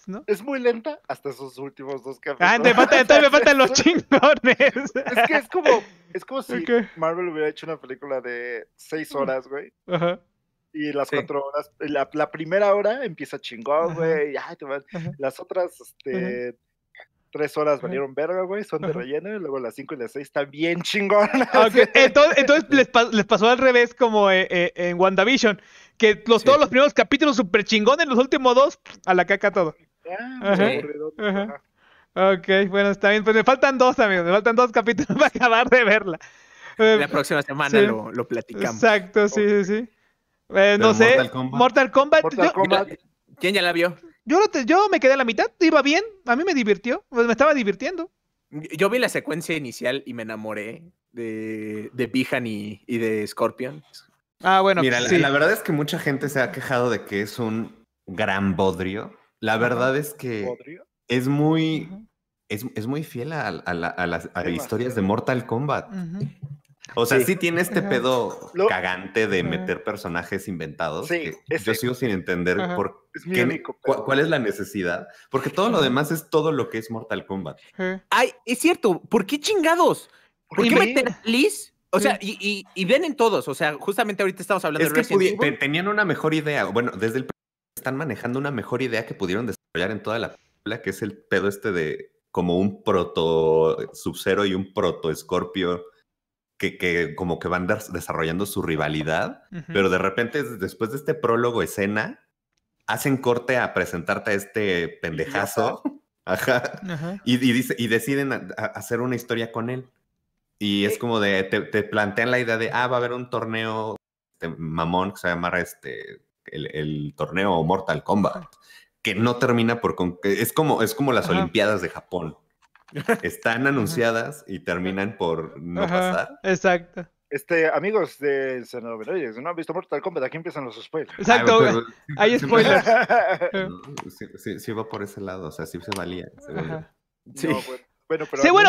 ¿no? Es muy lenta hasta esos últimos dos cafés. Ah, me, faltan los chingones. Es que es como, es como si Marvel hubiera hecho una película de seis horas, güey. Y las cuatro horas, la, primera hora empieza chingón, güey. Las otras, este, tres horas valieron verga, güey, son de relleno, y luego las cinco y las seis están bien chingonas. Ah, entonces, les, pasó al revés como eh, eh, en WandaVision, que los, todos los primeros capítulos super chingones, los últimos dos, a la caca todo. Ok, bueno, está bien. Pues me faltan dos, amigos. Me faltan dos capítulos para acabar de verla. Eh, la próxima semana lo, lo, platicamos. Exacto, sí, sí, sí. no sé. Mortal Mortal Kombat. ¿Quién ya la vio? Yo, yo me quedé a la mitad, iba bien, a mí me divirtió, pues me estaba divirtiendo. Yo vi la secuencia inicial y me enamoré de, de y, de Scorpion. Ah, bueno. Mira, la, verdad es que mucha gente se ha quejado de que es un gran bodrio. La verdad es que es muy, es, muy fiel a, las historias de Mortal Kombat. O sea, sí, tiene este pedo cagante de meter personajes inventados. yo sigo sin entender por cuál es la necesidad. Porque todo lo demás es todo lo que es Mortal Kombat. Ay, es cierto. ¿Por qué chingados? ¿Por, qué meter Liz? O sea, y, ven en todos. O sea, justamente ahorita estamos hablando de que Resident Evil. Tenían una mejor idea. Bueno, desde el están manejando una mejor idea que pudieron desarrollar en toda la película, que es el pedo este de como un proto Sub-Zero y un proto escorpio que, que, como que van desarrollando su rivalidad, pero de repente después de este prólogo escena, hacen corte a presentarte a este pendejazo, Y, dice, y, deciden hacer una historia con él. Y es eh. como de, te, plantean la idea de, ah, va a haber un torneo este, mamón que se llama este, el, el, torneo Mortal Kombat, que no termina por... Con, es, como, es como las Olimpiadas de Japón. están anunciadas y terminan por no pasar. Exacto. Este, amigos de si ¿no han visto Mortal Kombat? Aquí empiezan los spoilers. Exacto, hay spoilers. Sí, va por ese lado, o sea, sí se valía. Sí. bueno. pero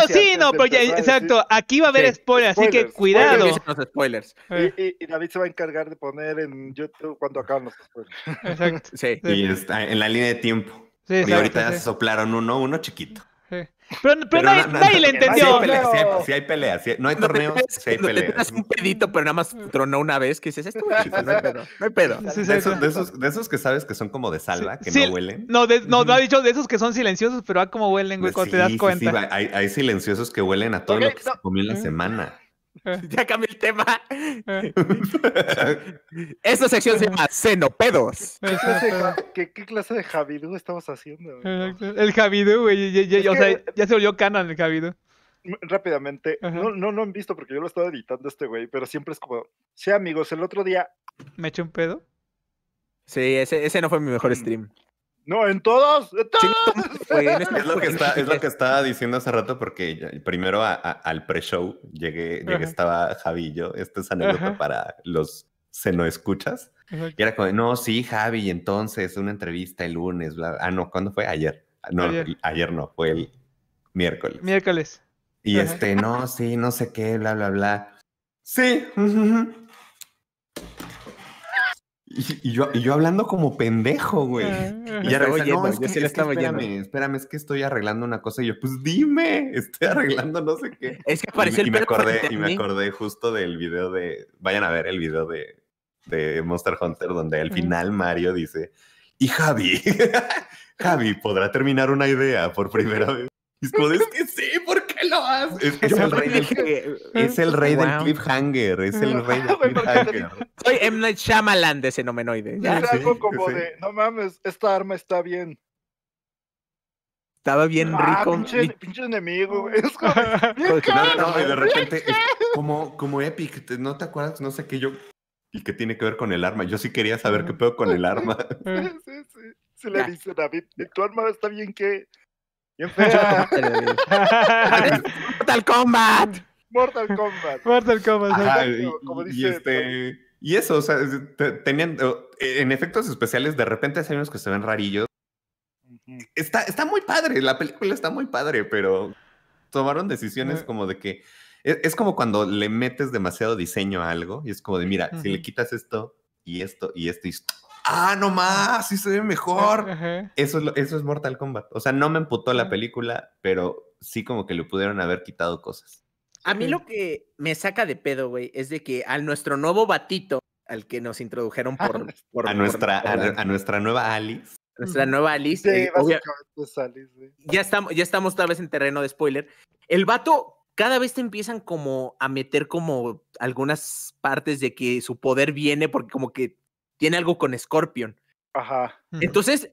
sí, no, pero ya, exacto. aquí va a haber spoilers, así que cuidado. Los spoilers. Y, David se va a encargar de poner en YouTube cuando acaban los spoilers. Exacto. Sí. Y está en la línea de tiempo. Sí, y ahorita ya se soplaron uno, uno chiquito. Pero, pero, nadie, le entendió. Si hay peleas, no hay torneos, si hay peleas. un pedito, pero nada más tronó una vez que dices, esto no hay pedo. No pedo. de, esos, que sabes que son como de salva, que no huelen. No, no, no ha dicho de esos que son silenciosos, pero a ah, como huelen, güey, cuando te das cuenta. Sí, hay, hay silenciosos que huelen a todo lo que se comió en la semana. Eh. Ya cambié el tema. Eh. Esta sección se llama Cenopedos. ¿Qué clase, de, qué, clase de Javidú estamos haciendo? El Javidú, güey. Ya, o se volvió canon el Javidú rápidamente, no, no, han visto porque yo lo estaba editando este güey, pero siempre es como, sí amigos, el otro día... ¿Me eché un pedo? Sí, ese, ese no fue mi mejor mm. stream. No, en todos. En todos. Este es, lo que estaba diciendo hace rato porque primero al pre-show llegué, llegué estaba yo, Esta es anécdota para los se no escuchas. era no, sí, Javi, entonces una entrevista el lunes, Ah, no, ¿cuándo fue? Ayer. No, ayer, no, fue el miércoles. Miércoles. Y este, no, sí, no sé qué, bla, bla, bla. Sí. Y, yo, y yo hablando como pendejo, güey. Ah, y ya oye, no, es que, yo estaba espérame, es que estoy arreglando una cosa. Y yo, pues dime, estoy arreglando no sé qué. Es que apareció y, me acordé Y me acordé justo del video de, vayan a ver el video de, de Monster Hunter, donde al final Mario dice, y Javi, Javi podrá terminar una idea por primera vez. Y es como, es que sí, es, el, rey del, cliffhanger. Es el rey del cliffhanger. Soy M. Night Shyamalan de xenomenoide. es algo como de, no mames, esta arma está bien. Estaba bien ah, rico. Pinche, pinche enemigo, oh. es como, de repente, es como, como Epic, ¿no te acuerdas? No sé qué yo. ¿Y qué tiene que ver con el arma? Yo sí quería saber qué pedo con el arma. Sí, sí, Se le dice David, tu arma está bien qué...? Mortal Kombat. Mortal Kombat. Mortal Kombat. Este, y, eso, o sea, tenían, en efectos especiales, de repente hay unos que se ven rarillos. Está, está muy padre, la película está muy padre, pero tomaron decisiones eh. como de que e, es, como cuando le metes demasiado diseño a algo y es como de, mira, si le quitas esto y esto y esto y esto, ah, no más, sí se ve mejor. Eso es, eso es Mortal Kombat. O sea, no me emputó la película, pero sí como que le pudieron haber quitado cosas. A mí lo que me saca de pedo, güey, es de que al nuestro nuevo batito, al que nos introdujeron por... Ah, por a, nuestra, a, nuestra nueva Alice nuestra nueva Alice. Sí, es Alice Ya estamos, ya estamos tal vez en terreno de spoiler. El vato, cada vez te empiezan como a meter como algunas partes de que su poder viene porque como que tiene algo con Scorpion. Ajá. Entonces,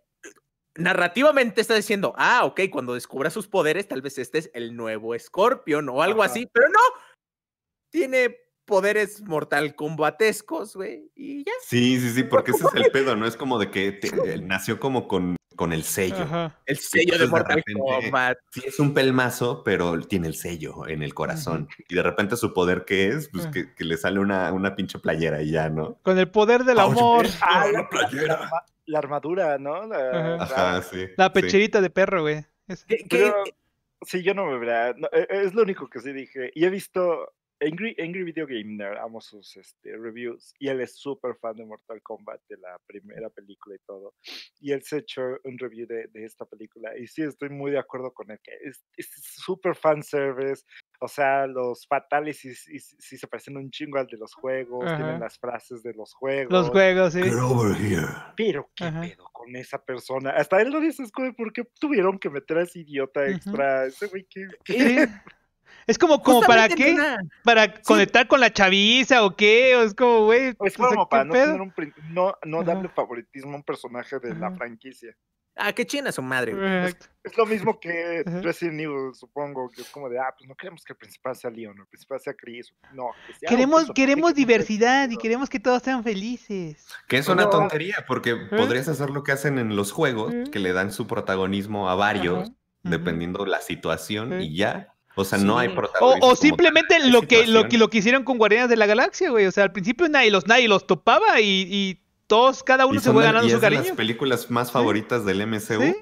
narrativamente está diciendo, ah, ok, cuando descubra sus poderes, tal vez este es el nuevo Scorpion o algo así, pero no. Tiene poderes mortal combatescos, güey, y ya. Sí, sí, sí, porque ese es el pedo, ¿no? Es como de que eh, nació como con con el sello. El sello pues, de Mortal es un pelmazo, pero tiene el sello en el corazón. Y de repente su poder, ¿qué es? Pues ah. que, le sale una, una pinche playera y ya, ¿no? Con el poder del amor. Ah, la playera! La, armadura, ¿no? La, Ajá. pecherita de perro, güey. sí, yo no me verá. E, e, es lo único que sí dije. Y he visto Angry, Angry Video Game Nerd, amo sus este, reviews y él es súper fan de Mortal Kombat, de la primera película y todo. Y él se echó un review de, esta película y sí, estoy muy de acuerdo con él, que es súper fan service, o sea, los fatales y sí, se parecen un chingo al de los juegos, tienen las frases de los juegos. Los juegos, sí. Pero qué pedo con esa persona. Hasta él lo dice, ¿por qué tuvieron que meter a ese idiota extra? Ese güey que... Es como, como para qué, para conectar con la chaviza o qué, o es como, güey. Es como para no darle favoritismo a un personaje de la franquicia. Ah, qué china su madre. Eh, es, lo mismo que Resident Evil, supongo, que es como de, ah, pues no queremos que el principal sea Leon, el principal sea Chris, no. queremos queremos diversidad y queremos que todos sean felices. Que es una tontería, porque podrías hacer lo que hacen en los juegos, que le dan su protagonismo a varios, dependiendo la situación, y ya. O sea, no hay protagonistas. O, simplemente lo que, lo que, lo, que hicieron con Guardianes de la Galaxia, güey. O sea, al principio nadie los, nadie los topaba y, todos, cada uno se fue ganando su cariño. de las películas más favoritas del MCU.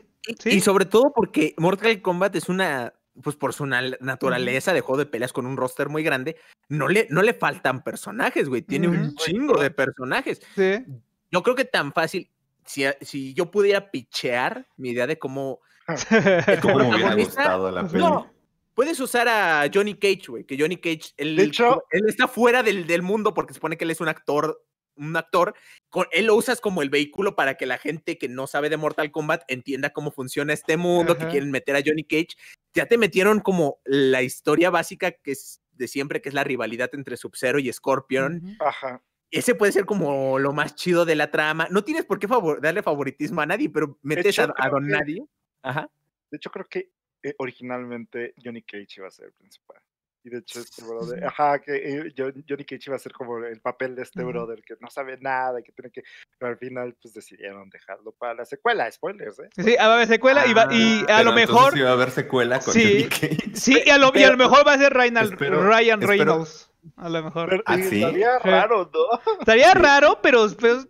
Y sobre todo porque Mortal Kombat es una pues por su naturaleza de juego de peleas con un roster muy grande, no le, no le faltan personajes, güey. Tiene un chingo de personajes. Sí. Yo creo que tan fácil, si, yo pudiera pichear mi idea de cómo... hubiera gustado la Puedes usar a Johnny Cage, güey, que Johnny Cage, él, está fuera del, mundo porque supone que él es un actor, un actor, él lo usas como el vehículo para que la gente que no sabe de Mortal Kombat entienda cómo funciona este mundo, que quieren meter a Johnny Cage. Ya te metieron como la historia básica que es de siempre, que es la rivalidad entre Sub-Zero y Scorpion. Ajá ese puede ser como lo más chido de la trama. No tienes por qué favor darle favoritismo a nadie, pero metes a, Don Nadie. Ajá. De hecho, creo que eh, originalmente Johnny Cage iba a ser el principal. Y de hecho, este brother, ajá, que eh, Johnny Cage iba a ser como el papel de este brother que no sabe nada, y que tiene que. Pero al final, pues decidieron dejarlo para la secuela, spoilers, ¿eh? Sí, a haber secuela y, ah, y a lo mejor. Sí, va a haber secuela con sí, Johnny Cage. Sí, y a, lo, mejor va a ser Ryan, Ryan Reynolds. a lo mejor. Ah, estaría raro, ¿no? Estaría raro, pero. pero pues,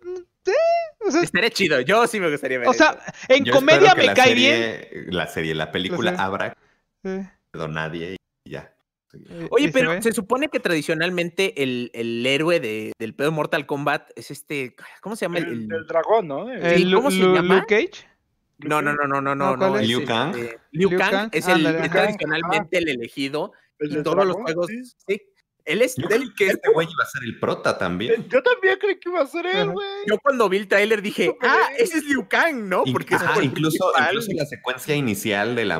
Estaría chido, yo sí me gustaría ver. O sea, en comedia me cae bien. La serie, la película habrá. nadie y ya. Oye, pero se, supone que tradicionalmente el, el héroe de, del pedo Mortal Kombat es este. ¿Cómo se llama? El, dragón, ¿no? ¿Cómo se llama? Luke Cage. No, no, no, no, no, no. Liu Kang. Este, Liu, Kang, es el tradicionalmente el elegido. en todos los juegos. sí él es yo del que este, este güey iba a ser el prota también. Eh, yo también creí que iba a ser él, güey. Yo cuando vi el trailer dije, ah, ese es Liu Kang, ¿no? Porque Ajá, incluso, incluso, la secuencia inicial de la,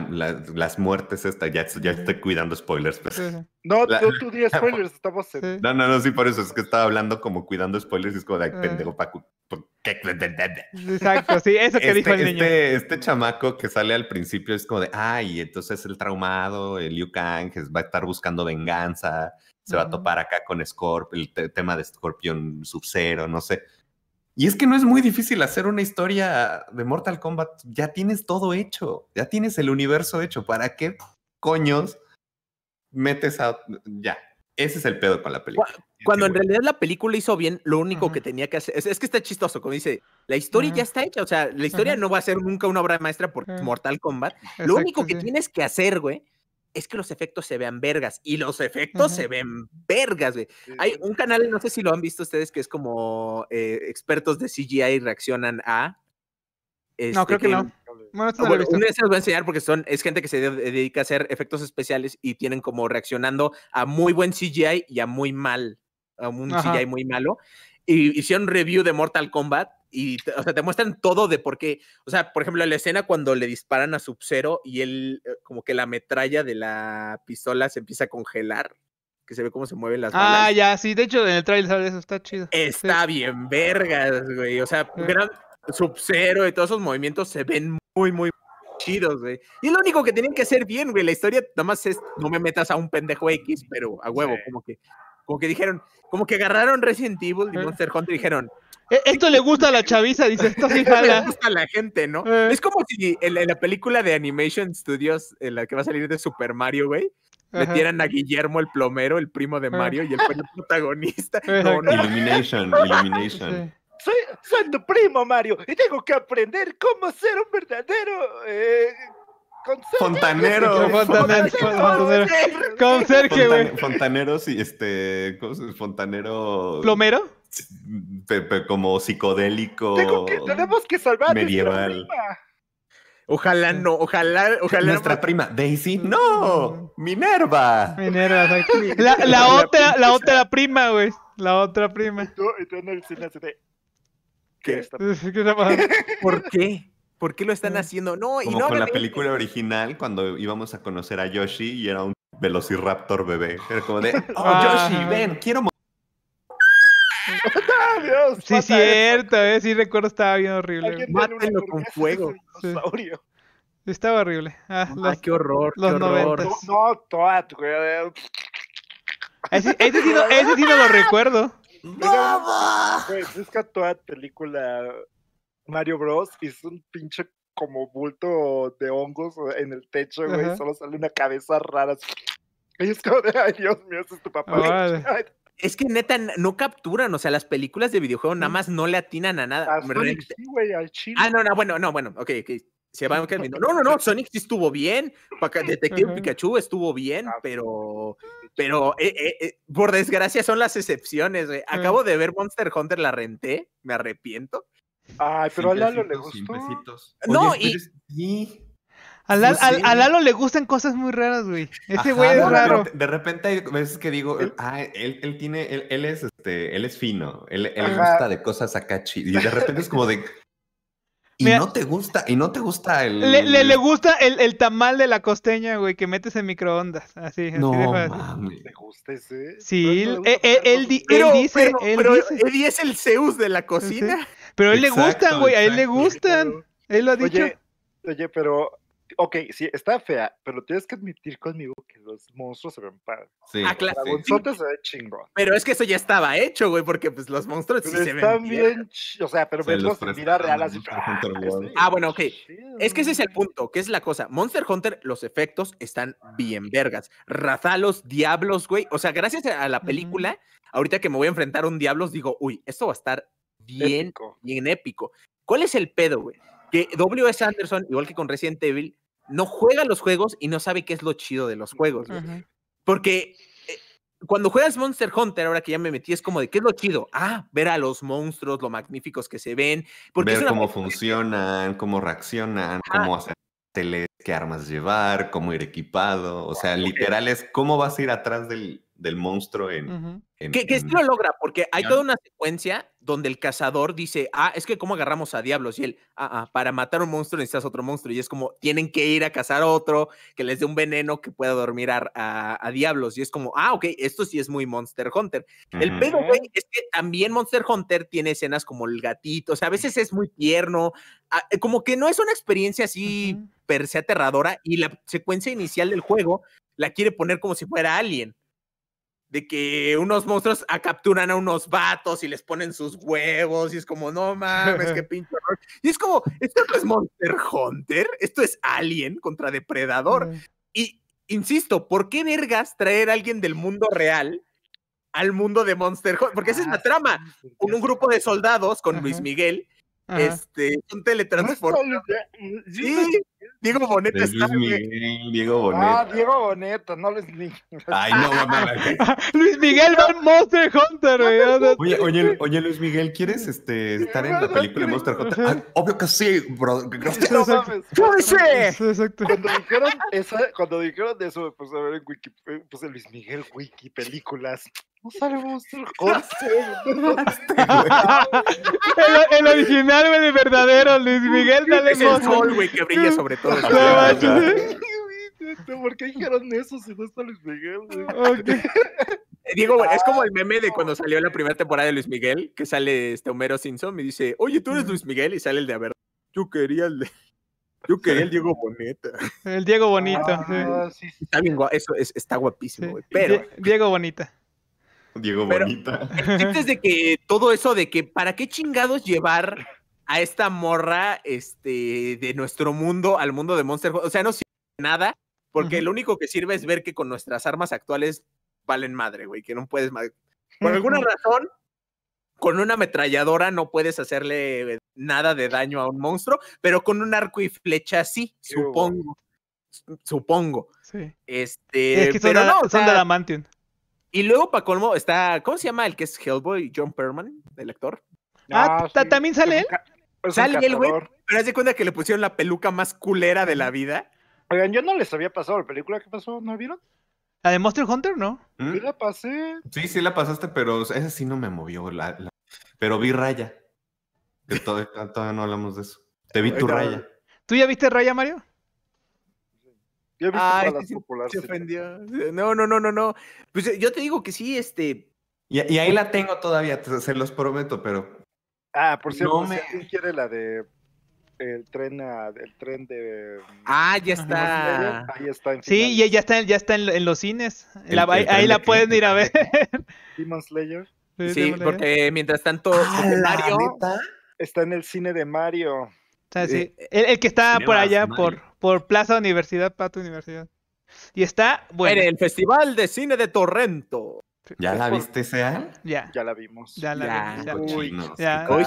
las muertes esta, ya, estoy cuidando spoilers. Pues. No, tú, di spoilers, estamos No, no, no, sí, por eso es que estaba hablando como cuidando spoilers y es como de ah. pendejo Paco. Exacto, sí, eso que dijo el este, niño. Este, este chamaco que sale al principio es como de, ay, entonces el traumado, el Liu Kang va a estar buscando venganza se va a topar acá con Scorpion, el tema de Scorpion Sub-Zero, no sé. Y es que no es muy difícil hacer una historia de Mortal Kombat. Ya tienes todo hecho, ya tienes el universo hecho. ¿Para qué coños metes a... Ya, ese es el pedo con la película. Cuando en realidad la película hizo bien, lo único que tenía que hacer es, que está chistoso, como dice, la historia ya está hecha, o sea, la historia no va a ser nunca una obra maestra por Mortal Kombat. lo único que tienes que hacer, güey, es que los efectos se vean vergas y los efectos se ven vergas, güey. Hay un canal, no sé si lo han visto ustedes, que es como eh, expertos de CGI reaccionan a... no, este, creo que, no. Bueno, ah, no, voy a enseñar porque son, es gente que se dedica a hacer efectos especiales y tienen como reaccionando a muy buen CGI y a muy mal, a un CGI muy malo. Y hicieron review de Mortal Kombat y o sea, te muestran todo de por qué. O sea, por ejemplo, la escena cuando le disparan a Sub-Zero y él, eh, como que la metralla de la pistola se empieza a congelar, que se ve cómo se mueven las ah, balas. Ah, ya, sí, de hecho, en el trailer eso, está chido. Está bien, vergas, güey. O sea, eh. Sub-Zero y todos esos movimientos se ven muy, muy chidos, güey. Y es lo único que tienen que hacer bien, güey. La historia nada más es, no me metas a un pendejo X, pero a huevo, como que como que dijeron, como que agarraron Resident Evil y eh. Monster Hunter y dijeron, e-, esto le gusta a la chaviza, dice, esto sí jala. le gusta a la gente, ¿no? Eh. Es como si en, la película de Animation Studios, en la que va a salir de Super Mario, güey, metieran a Guillermo el plomero, el primo de eh. Mario, y el protagonista. Illumination, Illumination. Soy, soy, tu primo, Mario, y tengo que aprender cómo ser un verdadero eh, Fontanero. Fontanero. güey. Fontanero, sí, este. ¿Cómo se Fontanero. ¿Plomero? como psicodélico. tenemos que salvar medieval. Ojalá no, ojalá, ojalá. Nuestra prima, Daisy, mm. no, Minerva. Minerva, la, otra, la otra prima, güey. La otra prima. ¿Por qué lo están mm. haciendo? No, Como y no, la película original, cuando íbamos a conocer a Yoshi y era un velociraptor bebé. Era como de, oh, ah. Yoshi, ven, quiero sí, cierto, eh, sí recuerdo, estaba bien horrible. Mátenlo con fuego. Estaba horrible. Ah, ay, qué horror, qué horror. No, toda tu ese, ese, sí no, ese recuerdo. no lo recuerdo. ¡Baba! Busca toda película Mario Bros. y es un pinche como bulto de hongos en el techo, güey. Solo sale una cabeza rara. Y es como de, ay, Dios mío, ese es tu papá. Ah, Es que neta, no capturan, o sea, las películas de videojuego nada más no le atinan a nada. A Sonic, sí, güey, al chile. Ah, no, no, bueno, no, bueno, ok, ok. Se van quedando. No, no, no, Sonic sí estuvo bien. Detective Pikachu estuvo bien, ah, pero. Pero eh, eh, eh, por desgracia son las excepciones, güey. Mm. Acabo de ver Monster Hunter, la renté, me arrepiento. Ay, pero a Lalo le gustó. No, y. A, Lalo le gustan cosas muy raras, güey. Ese güey es raro. de repente hay veces que digo, ah, él, él tiene, él, es este, él es fino, él, él gusta de cosas acachi. Y de repente es como de. Y no te gusta, y no te gusta el. Le, le, gusta el, el, tamal de la costeña, güey, que metes en microondas. Así, así no, mames. ¿Te gusta ese? ¿eh? Sí, él, e, e, él, él dice. Pero, él dice. Eddie es el Zeus de la cocina. Pero a él le gustan, güey, a él le gustan. Él lo ha dicho. Oye, oye pero ok, sí, está fea, pero tienes que admitir conmigo que los monstruos se ven Para Sí. Ah, claro. se ve chingón. Pero es que eso ya estaba hecho, güey, porque pues los monstruos sí se ven. Están bien, o sea, pero verlos en vida real así. ¡ah! ¡Ah! bueno, ok. Es que ese es el punto, que es la cosa. Monster Hunter, los efectos están ah. bien vergas. Razalos, diablos, güey. O sea, gracias a la película, ahorita que me voy a enfrentar a un diablos, digo, uy, esto va a estar bien, bien épico. ¿Cuál es el pedo, güey? Que W.S. Anderson, igual que con Resident Evil, no juega los juegos y no sabe qué es lo chido de los juegos. Porque eh, cuando juegas Monster Hunter, ahora que ya me metí, es como de qué es lo chido. Ah, ver a los monstruos, lo magníficos que se ven. Porque ver cómo funcionan, cómo reaccionan, cómo hacer qué armas llevar, cómo ir equipado. O sea, literal es cómo vas a ir atrás del, del monstruo en... que, sí lo logra, porque hay toda una secuencia donde el cazador dice, ah, es que cómo agarramos a diablos, y él, ah, ah, para matar un monstruo necesitas otro monstruo, y es como, tienen que ir a cazar otro, que les dé un veneno que pueda dormir a, diablos, y es como, ah, ok, esto sí es muy Monster Hunter. El pedo, es que también Monster Hunter tiene escenas como el gatito, o sea, a veces es muy tierno, ah, eh, como que no es una experiencia así per se aterradora, y la secuencia inicial del juego la quiere poner como si fuera alguien de que unos monstruos ah, capturan a unos vatos y les ponen sus huevos y es como, no mames, qué pinche Y es como, esto no es Monster Hunter, esto es Alien contra Depredador. Mm. Y insisto, ¿por qué vergas traer a alguien del mundo real al mundo de Monster Hunter? Porque esa es la ah, trama. Con un grupo de soldados con Luis Miguel este, un teletransporte mm, Diego Boneta Luis está. Miguel, Diego Boneta. Ah, Diego Boneta, no Luis Miguel. Ay, no, no. Luis Miguel va en Monster Hunter, Oye, oye, oye, Luis Miguel, ¿quieres este, estar en la película de Monster Hunter? Ah, obvio que sí, bro. Exacto. Cuando dijeron, esa, cuando dijeron de eso, pues a ver en wiki eh, pues Luis Miguel, Wiki, películas. No sale Monster Hunter. el, el, original, güey, de verdadero, Luis Miguel, dale Es el sol, güey, que brilla sobre todo. No ¿Por qué dijeron eso si no está Luis Miguel? Güey? Okay. Eh, es como el ah. meme de cuando salió la primera temporada de Luis Miguel, que sale este Homero Simpson y dice, oye, tú eres Luis Miguel, y sale el de haber. Yo quería el de... Yo quería el Diego Bonita. El Diego Bonito. Ah, está bien, eso está guapísimo, güey. Pero. Diego Bonita. Diego Bonita. antes de que todo eso de que para qué chingados llevar a esta morra este, de nuestro mundo al mundo de Monster O sea, no sirve nada, porque lo único que sirve es ver que con nuestras armas actuales valen madre, güey, que no puedes... Por alguna razón, con una ametralladora no puedes hacerle nada de daño a un monstruo, pero con un arco y flecha sí, supongo. Supongo. Sí. Este, es que pero no, son de de y luego, para colmo, está, ¿cómo se llama el que es Hellboy? John Perman, el actor. Ah, ah ¿también sale él? Sale el güey, pero haz cuenta que le pusieron la peluca más culera de la vida. Oigan, yo no les había pasado la película que pasó, ¿no vieron? ¿La de Monster Hunter, no? ¿Mm? Sí la pasé. Sí, sí la pasaste, pero esa sí no me movió. La, Pero vi Raya. todavía, no hablamos de eso. Te vi tu Raya. ¿Tú ya viste Raya, Mario? Ah, este se, No, no, no, no, no. Pues eh, yo te digo que sí, este. Y, ahí la tengo todavía, se los prometo, pero. Ah, por cierto, no quiere la de el tren el tren de ah ya está ahí está sí ya, está ya está en, los cines ahí, la pueden ir a ver Demon Slayer sí, porque mientras tanto ah, está en el cine de Mario el, que está por allá por por Plaza Universidad, Pato Universidad. Y está bueno. En el Festival de Cine de Torrento. ¿Ya la viste, Sea? Ya. Ya la vimos. Ya la vimos. Ya. ya. Hoy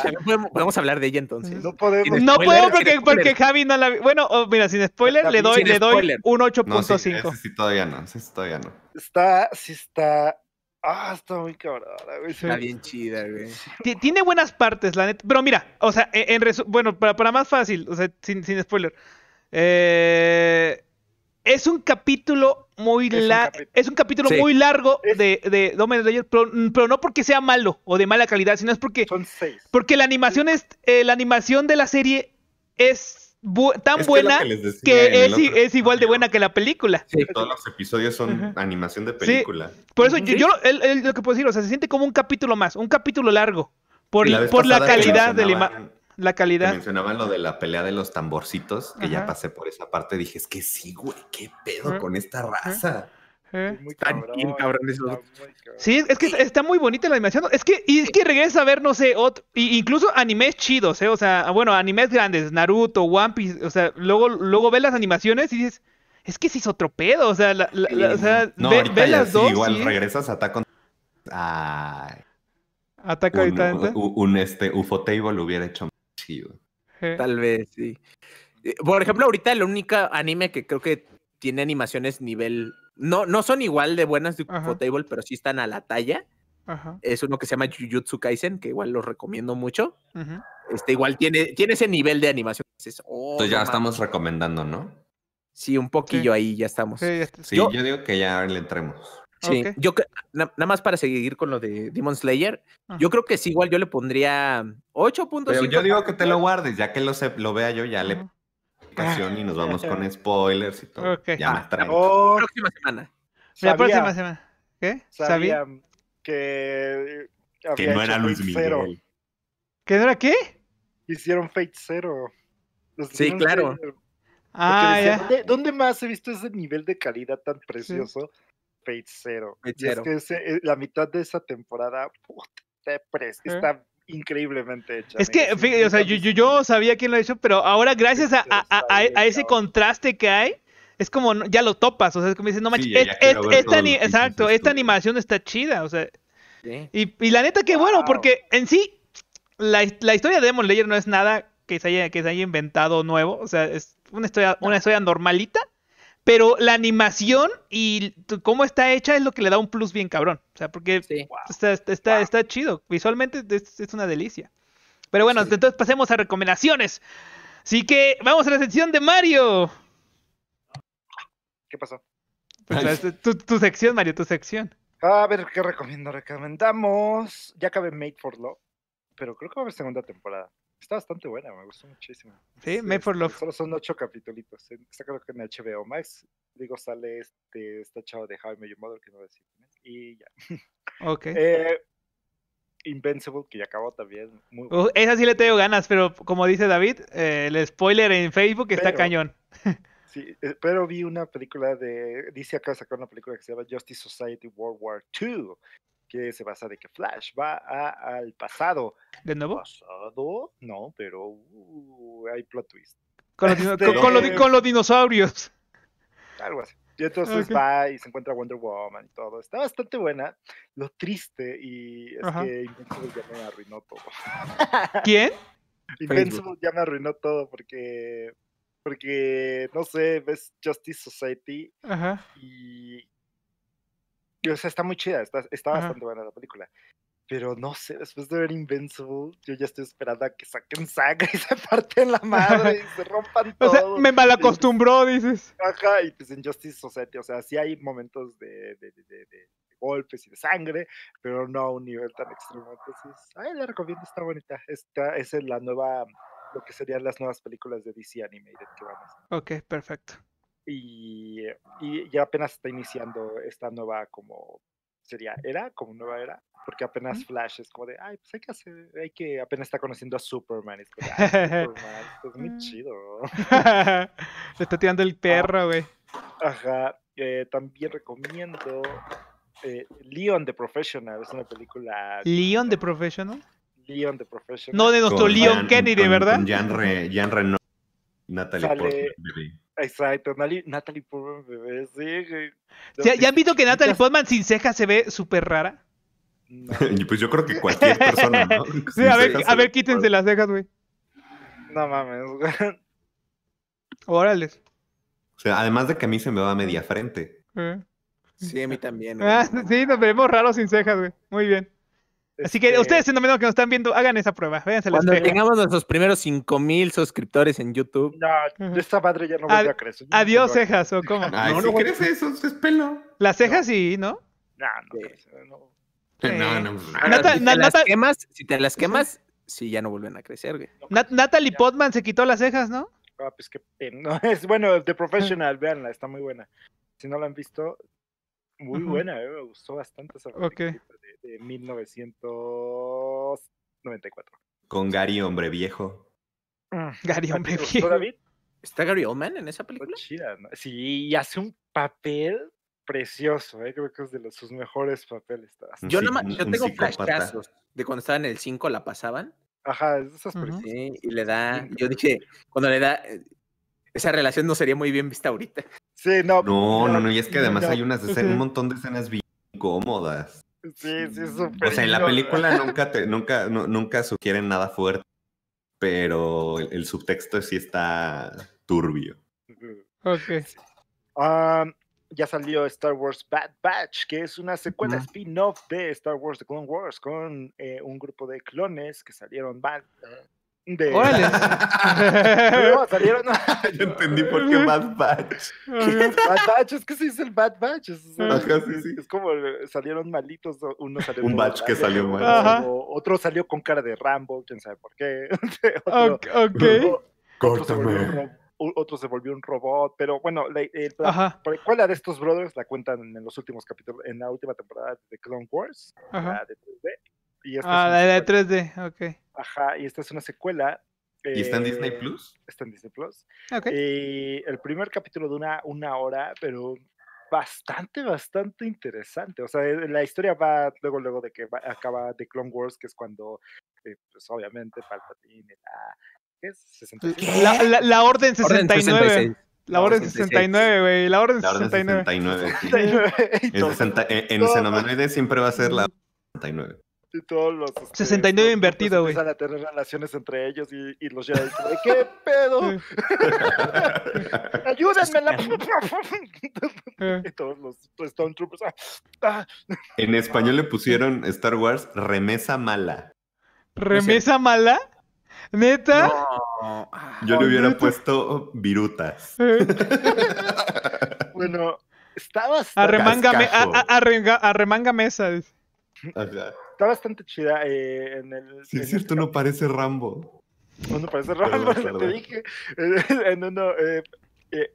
podemos, hablar de ella entonces. No podemos. No puedo porque, porque Javi no la vi. Bueno, oh, mira, sin spoiler, le doy, le doy un 8.5. No, sí, todavía no, todavía no. Está, sí está. Ah, está muy cabrón. Está bien chida, güey. Tiene buenas partes, la neta. Pero mira, o sea, e, en, bueno, para, más fácil, o sea, sin, sin spoiler. Eh, es un capítulo muy largo. Es un capítulo muy largo de, de pero, no porque sea malo o de mala calidad, sino es porque. Porque la animación es. Eh, la animación de la serie es tan buena que, es, igual de buena que la película. todos los episodios son animación de película. Por eso yo, lo que puedo decir, o sea, se siente como un capítulo más, un capítulo largo. Por por la calidad de imagen la calidad. Te mencionaba lo de la pelea de los tamborcitos, que ya pasé por esa parte. Dije, es que sí, güey, qué pedo con esta raza. sí, es que está muy bonita la animación. Es que, y es que regresa a ver, no sé, incluso animes chidos, ¿eh? O sea, ah, bueno, animes grandes, Naruto, One Piece. O sea, luego, luego ves las animaciones y dices, es que se hizo otro pedo. O sea, ve, las dos. Igual regresas a Attack Ataca un, un, un, este, Ufotable hubiera hecho Tal vez, sí. Eh, por ejemplo, ahorita el único anime que creo que tiene animaciones nivel. No, no son igual de buenas de pero sí están a la talla. Es uno que se llama Jujutsu Kaisen, que igual lo recomiendo mucho. Este igual tiene, tiene ese nivel de animación. Oh, Entonces ya estamos recomendando, ¿no? Sí, un poquillo ahí ya estamos. Sí, yo, digo que ya le entremos. Sí, yo nada más para seguir con lo de Demon Slayer, ah. yo creo que sí, igual yo le pondría 8.5. Pero yo digo que te lo guardes, ya que lo, vea yo, ya le ah. la y nos ah, vamos con spoilers y todo. Ya más la próxima semana. ¿Qué? Sabía, que. no era Luis Miguel. ¿Que era qué? Hicieron Fate Zero. sí, claro. Ah, ¿dónde, más he visto ese nivel de calidad tan precioso? es que eh, la mitad de esa temporada está increíblemente hecha. Es que, o sea, yo, sabía quién lo ha hecho pero ahora gracias a, ese contraste que hay, es como, ya lo topas, o sea, es como dices, no manches, esta, exacto, esta animación está chida, o sea. Y, la neta que bueno, porque en sí, la, historia de Demon Layer no es nada que se haya, que se haya inventado nuevo, o sea, es una historia normalita pero la animación y cómo está hecha es lo que le da un plus bien cabrón. O sea, porque está, chido. Visualmente es, una delicia. Pero bueno, entonces pasemos a recomendaciones. Así que vamos a la sección de Mario. ¿Qué pasó? Pues, tu, sección, Mario, tu sección. A ver, ¿qué recomiendo? Recomendamos. Ya acabé Made for Love, pero creo que va a haber segunda temporada. Está bastante buena, me gustó muchísimo. Sí, me este, Made for Love. Solo son ocho capítulos. Eh, está creo que en HBO Max. Digo, sale este, esta chavo de Jaime I Your Mother, que no decir Y ya. Ok. Eh, Invincible, que ya acabó también. Muy oh, esa sí le tengo ganas, pero como dice David, eh, el spoiler en Facebook está cañón. sí, pero vi una película de. Dice acá sacar una película que se llama Justice Society World War II que se basa de que Flash va al pasado. ¿De nuevo? No, pero uh, hay plot twist. Con, los, este, los dinosaurios. Algo así. Y entonces va y se encuentra Wonder Woman y todo. Está bastante buena. Lo triste y es que Invincible ya me arruinó todo. ¿Quién? Invincible ya me arruinó todo porque, porque no sé, ves Justice Society y o sea, está muy chida, está, está bastante buena la película. Pero no sé, después de ver Invincible, yo ya estoy esperando a que saquen sangre y se parten la madre y se rompan todo. O sea, me malacostumbró, dices. Ajá, y pues en Justice Society, o sea, sí hay momentos de, de, de, golpes y de sangre, pero no a un nivel tan extremo. Entonces, ay, la recomiendo, está bonita. Esta es la nueva, lo que serían las nuevas películas de DC Animated que vamos a Ok, perfecto. Y, ya apenas está iniciando esta nueva como sería era como nueva era porque apenas Flash es como de ay pues hay que hacer hay que apenas está conociendo a Superman es esto es muy mm. chido se está tirando el ah, perro güey ajá eh, también recomiendo eh, Leon the Professional es una película Leon the Professional Leon the Professional no de nuestro Leon Kennedy verdad Jan, Natalie Portman, bebé. Exacto, Natalie Portman, bebé, sí. ¿Ya, han visto que Natalie Portman sin cejas se ve súper rara? pues yo creo que cualquier persona, ¿no? Sí, a ver, a ver, quítense las cejas, güey. No mames, güey. Órale. O sea, además de que a mí se me va media frente. Eh. Sí, a mí también. sí, nos vemos raros sin cejas, güey. Muy bien. Así que este, ustedes, siendo menos que nos están viendo, hagan esa prueba. Cuando tengamos nuestros primeros 5000 suscriptores en YouTube. No, esta madre ya no vuelve a, crecer. Adiós, cejas, o cómo. no, no, crece eso, es pelo. Las cejas sí, ¿no? No, no crece, no. no, ah, si, te las quemas, si te las quemas, sí, ya no vuelven a crecer, güey. Natalie Potman se quitó las cejas, ¿no? Ah, pues qué pena. Es bueno, The Professional, véanla, está muy buena. Si no la han visto, muy buena, eh, me gustó bastante esa okay de 1994. Con Gary Hombre Viejo. Mm, Gary Hombre Viejo. ¿Está Gary Oldman en esa película? Pues sí, y hace un papel precioso, ¿eh? creo que es de sus mejores papeles. Yo, yo tengo fracasos de cuando estaba en el 5, la pasaban. Ajá, esas sí, y le da, yo dije, cuando le da, eh, esa relación no sería muy bien vista ahorita. Sí, no. No, no, y es que además hay unas un montón de escenas bien incómodas. Sí, sí, mm, O sea, en la película nunca, te, nunca, nunca sugieren nada fuerte, pero el, subtexto sí está turbio. Ok. Ah, ya salió Star Wars Bad Batch, que es una secuela spin-off de Star Wars The Clone Wars, con eh, un grupo de clones que salieron mal. salieron... Yo entendí por qué Bad Batch. Bad Batch, es que se dice el Bad Batch. Es, como salieron malitos, uno salió... Un Batch que salió mal. Otro salió con cara de Rambo, quién sabe por qué. otro, ok. Otro, se volvió un robot, pero bueno, eh, ¿cuál de estos brothers la cuentan en los últimos capítulos, en la última temporada de Clone Wars? La de 3D ah, la de 3D, ok. Ajá, y esta es una secuela. ¿Y está en eh, Disney Plus? Está en Disney Plus. Ok. Y el primer capítulo dura una hora, pero bastante, bastante interesante. O sea, eh, la historia va luego, luego de que acaba The Clone Wars, que es cuando, eh, pues obviamente, falta la, ¿qué es? 69. La, la, la, Orden 69. La Orden 69, güey. La Orden 69. La Orden 69. En, en, siempre va a ser la 69. Y todos los. 69 este, invertido, güey. Empiezan a tener relaciones entre ellos y, y los decir, ¿Qué pedo? Ayúdenme. La... y todos los ah, ah". en español le pusieron Star Wars remesa mala. ¿Remesa mala? ¿Neta? Yo le oh, hubiera puesto virutas. Eh. bueno, estabas. Arremanga, me, a, a, arremanga está bastante chida. Eh, en el, sí, es cierto, no parece Rambo. No, parece Rambo, te dije. en uno, eh, eh,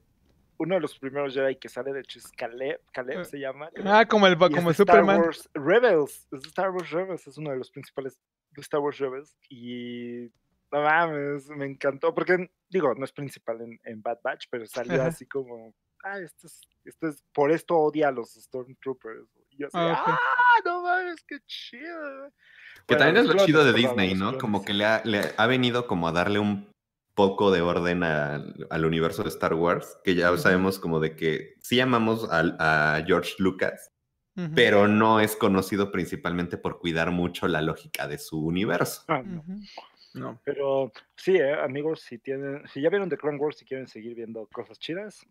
uno de los primeros Jedi que sale, de hecho, es Caleb, Caleb eh, se llama. Ah, como el, como Superman. Star Wars Rebels, es Star Wars Rebels, es uno de los principales de Star Wars Rebels. Y no mames, me encantó, porque, digo, no es principal en, Bad Batch, pero salió así como, ah, esto esto es, por esto odia a los Stormtroopers. Ah, ah, No mames, qué chido. Que también es lo chido de Disney, ¿no? Como que le ha, ha, venido como a darle un poco de orden al universo de Star Wars, que ya sabemos como de que sí amamos a, George Lucas, pero no es conocido principalmente por cuidar mucho la lógica de su universo. Ah, no. Pero sí, eh, amigos, si tienen, si ya vieron The Clone Wars y quieren seguir viendo cosas chidas,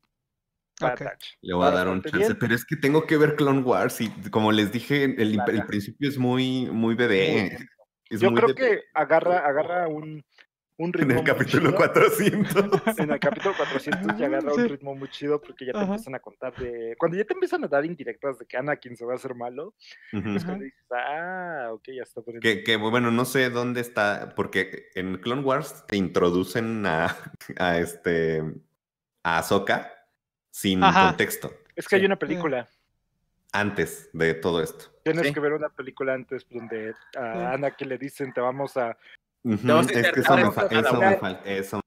le voy a dar un chance, pero es que tengo que ver Clone Wars y como les dije, el, principio es muy, muy bebé. Yo creo que agarra, agarra un, ritmo. En el capítulo 400. En el capítulo 400 ya agarra un ritmo muy chido porque ya te empiezan a contar de. Cuando ya te empiezan a dar indirectas de que Anakin se va a hacer malo, dices, ah, ok, ya está Que, bueno, no sé dónde está, porque en Clone Wars te introducen a, a este. a Ahsoka sin contexto. Es que hay una película. Mm. Antes de todo esto. Tienes que ver una película antes donde a ah, Ana que le dicen te vamos a... No es que eso me, eso me falta. Eso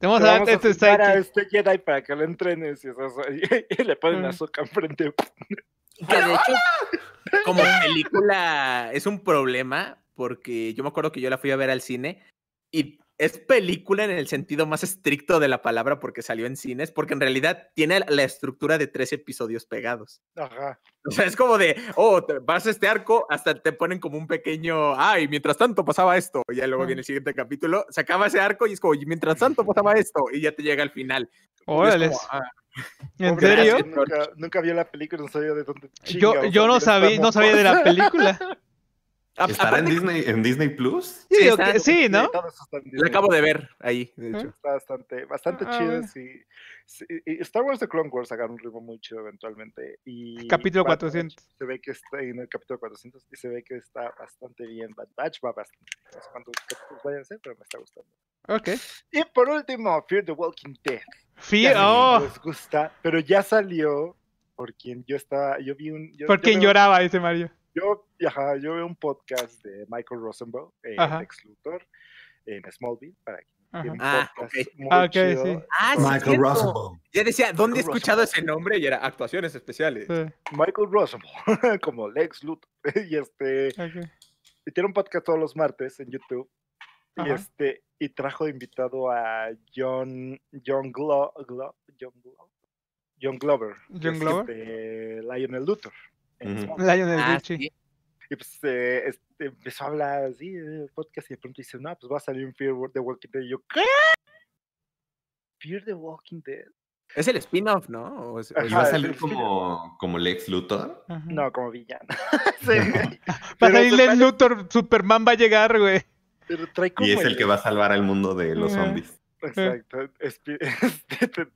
te vamos, a, este a, este Jedi para que lo entrenes y, le ponen mm. azúcar enfrente. Que de hecho, como película es un problema porque yo me acuerdo que yo la fui a ver al cine y es película en el sentido más estricto de la palabra porque salió en cines, porque en realidad tiene la estructura de tres episodios pegados. Ajá. O sea, es como de, oh, vas a este arco, hasta te ponen como un pequeño, ay, mientras tanto pasaba esto, y ya luego viene el siguiente capítulo, se acaba ese arco y es como, y mientras tanto pasaba esto, y ya te llega al final. Órale. Ah, ¿En serio? Nunca, nunca, vi la película, no sabía de dónde. yo, yo no, sabía, no sabía de la película. ¿Estará en Disney, en Disney Plus? Sí, ¿no? Lo acabo de ver ahí, Está bastante, bastante ah, chido. Star Wars The Clone Wars agarra un ritmo muy chido eventualmente. Y capítulo 400. se ve que está en el capítulo 400 y se ve que está bastante bien. Bad Batch va bastante. No sé cuántos capítulos vayan a ser, pero me está gustando. Ok. Y por último, Fear the Walking Dead. Fear, oh. Les gusta, pero ya salió por quien yo estaba. Yo vi un. por quien lloraba, ese Mario yo, ajá, yo veo un podcast de Michael Rosenbaum, eh, ex Luthor, en Smallville, para que Ah, okay. Ah, ah, sí. Michael Ya decía, ¿dónde he escuchado ese nombre? Y era actuaciones especiales. Michael Rosenbaum, como Lex Luthor. y este. Y tiene un podcast todos los martes en YouTube. Y este. Y trajo invitado a John. John John Glover. John Glover. Este, Lionel Luthor. Lionel ah, Y pues eh, este, empezó a hablar así el podcast y de pronto dice, no, pues va a salir un Fear the Walking Dead. Y yo, ¿qué? Fear the Walking Dead. Es el spin-off, ¿no? va a salir como, como Lex Luthor? No, como villano. Para ir Lex Luthor, Superman va a llegar, güey. y es el, que va a salvar al mundo de los zombies. Exacto. Este,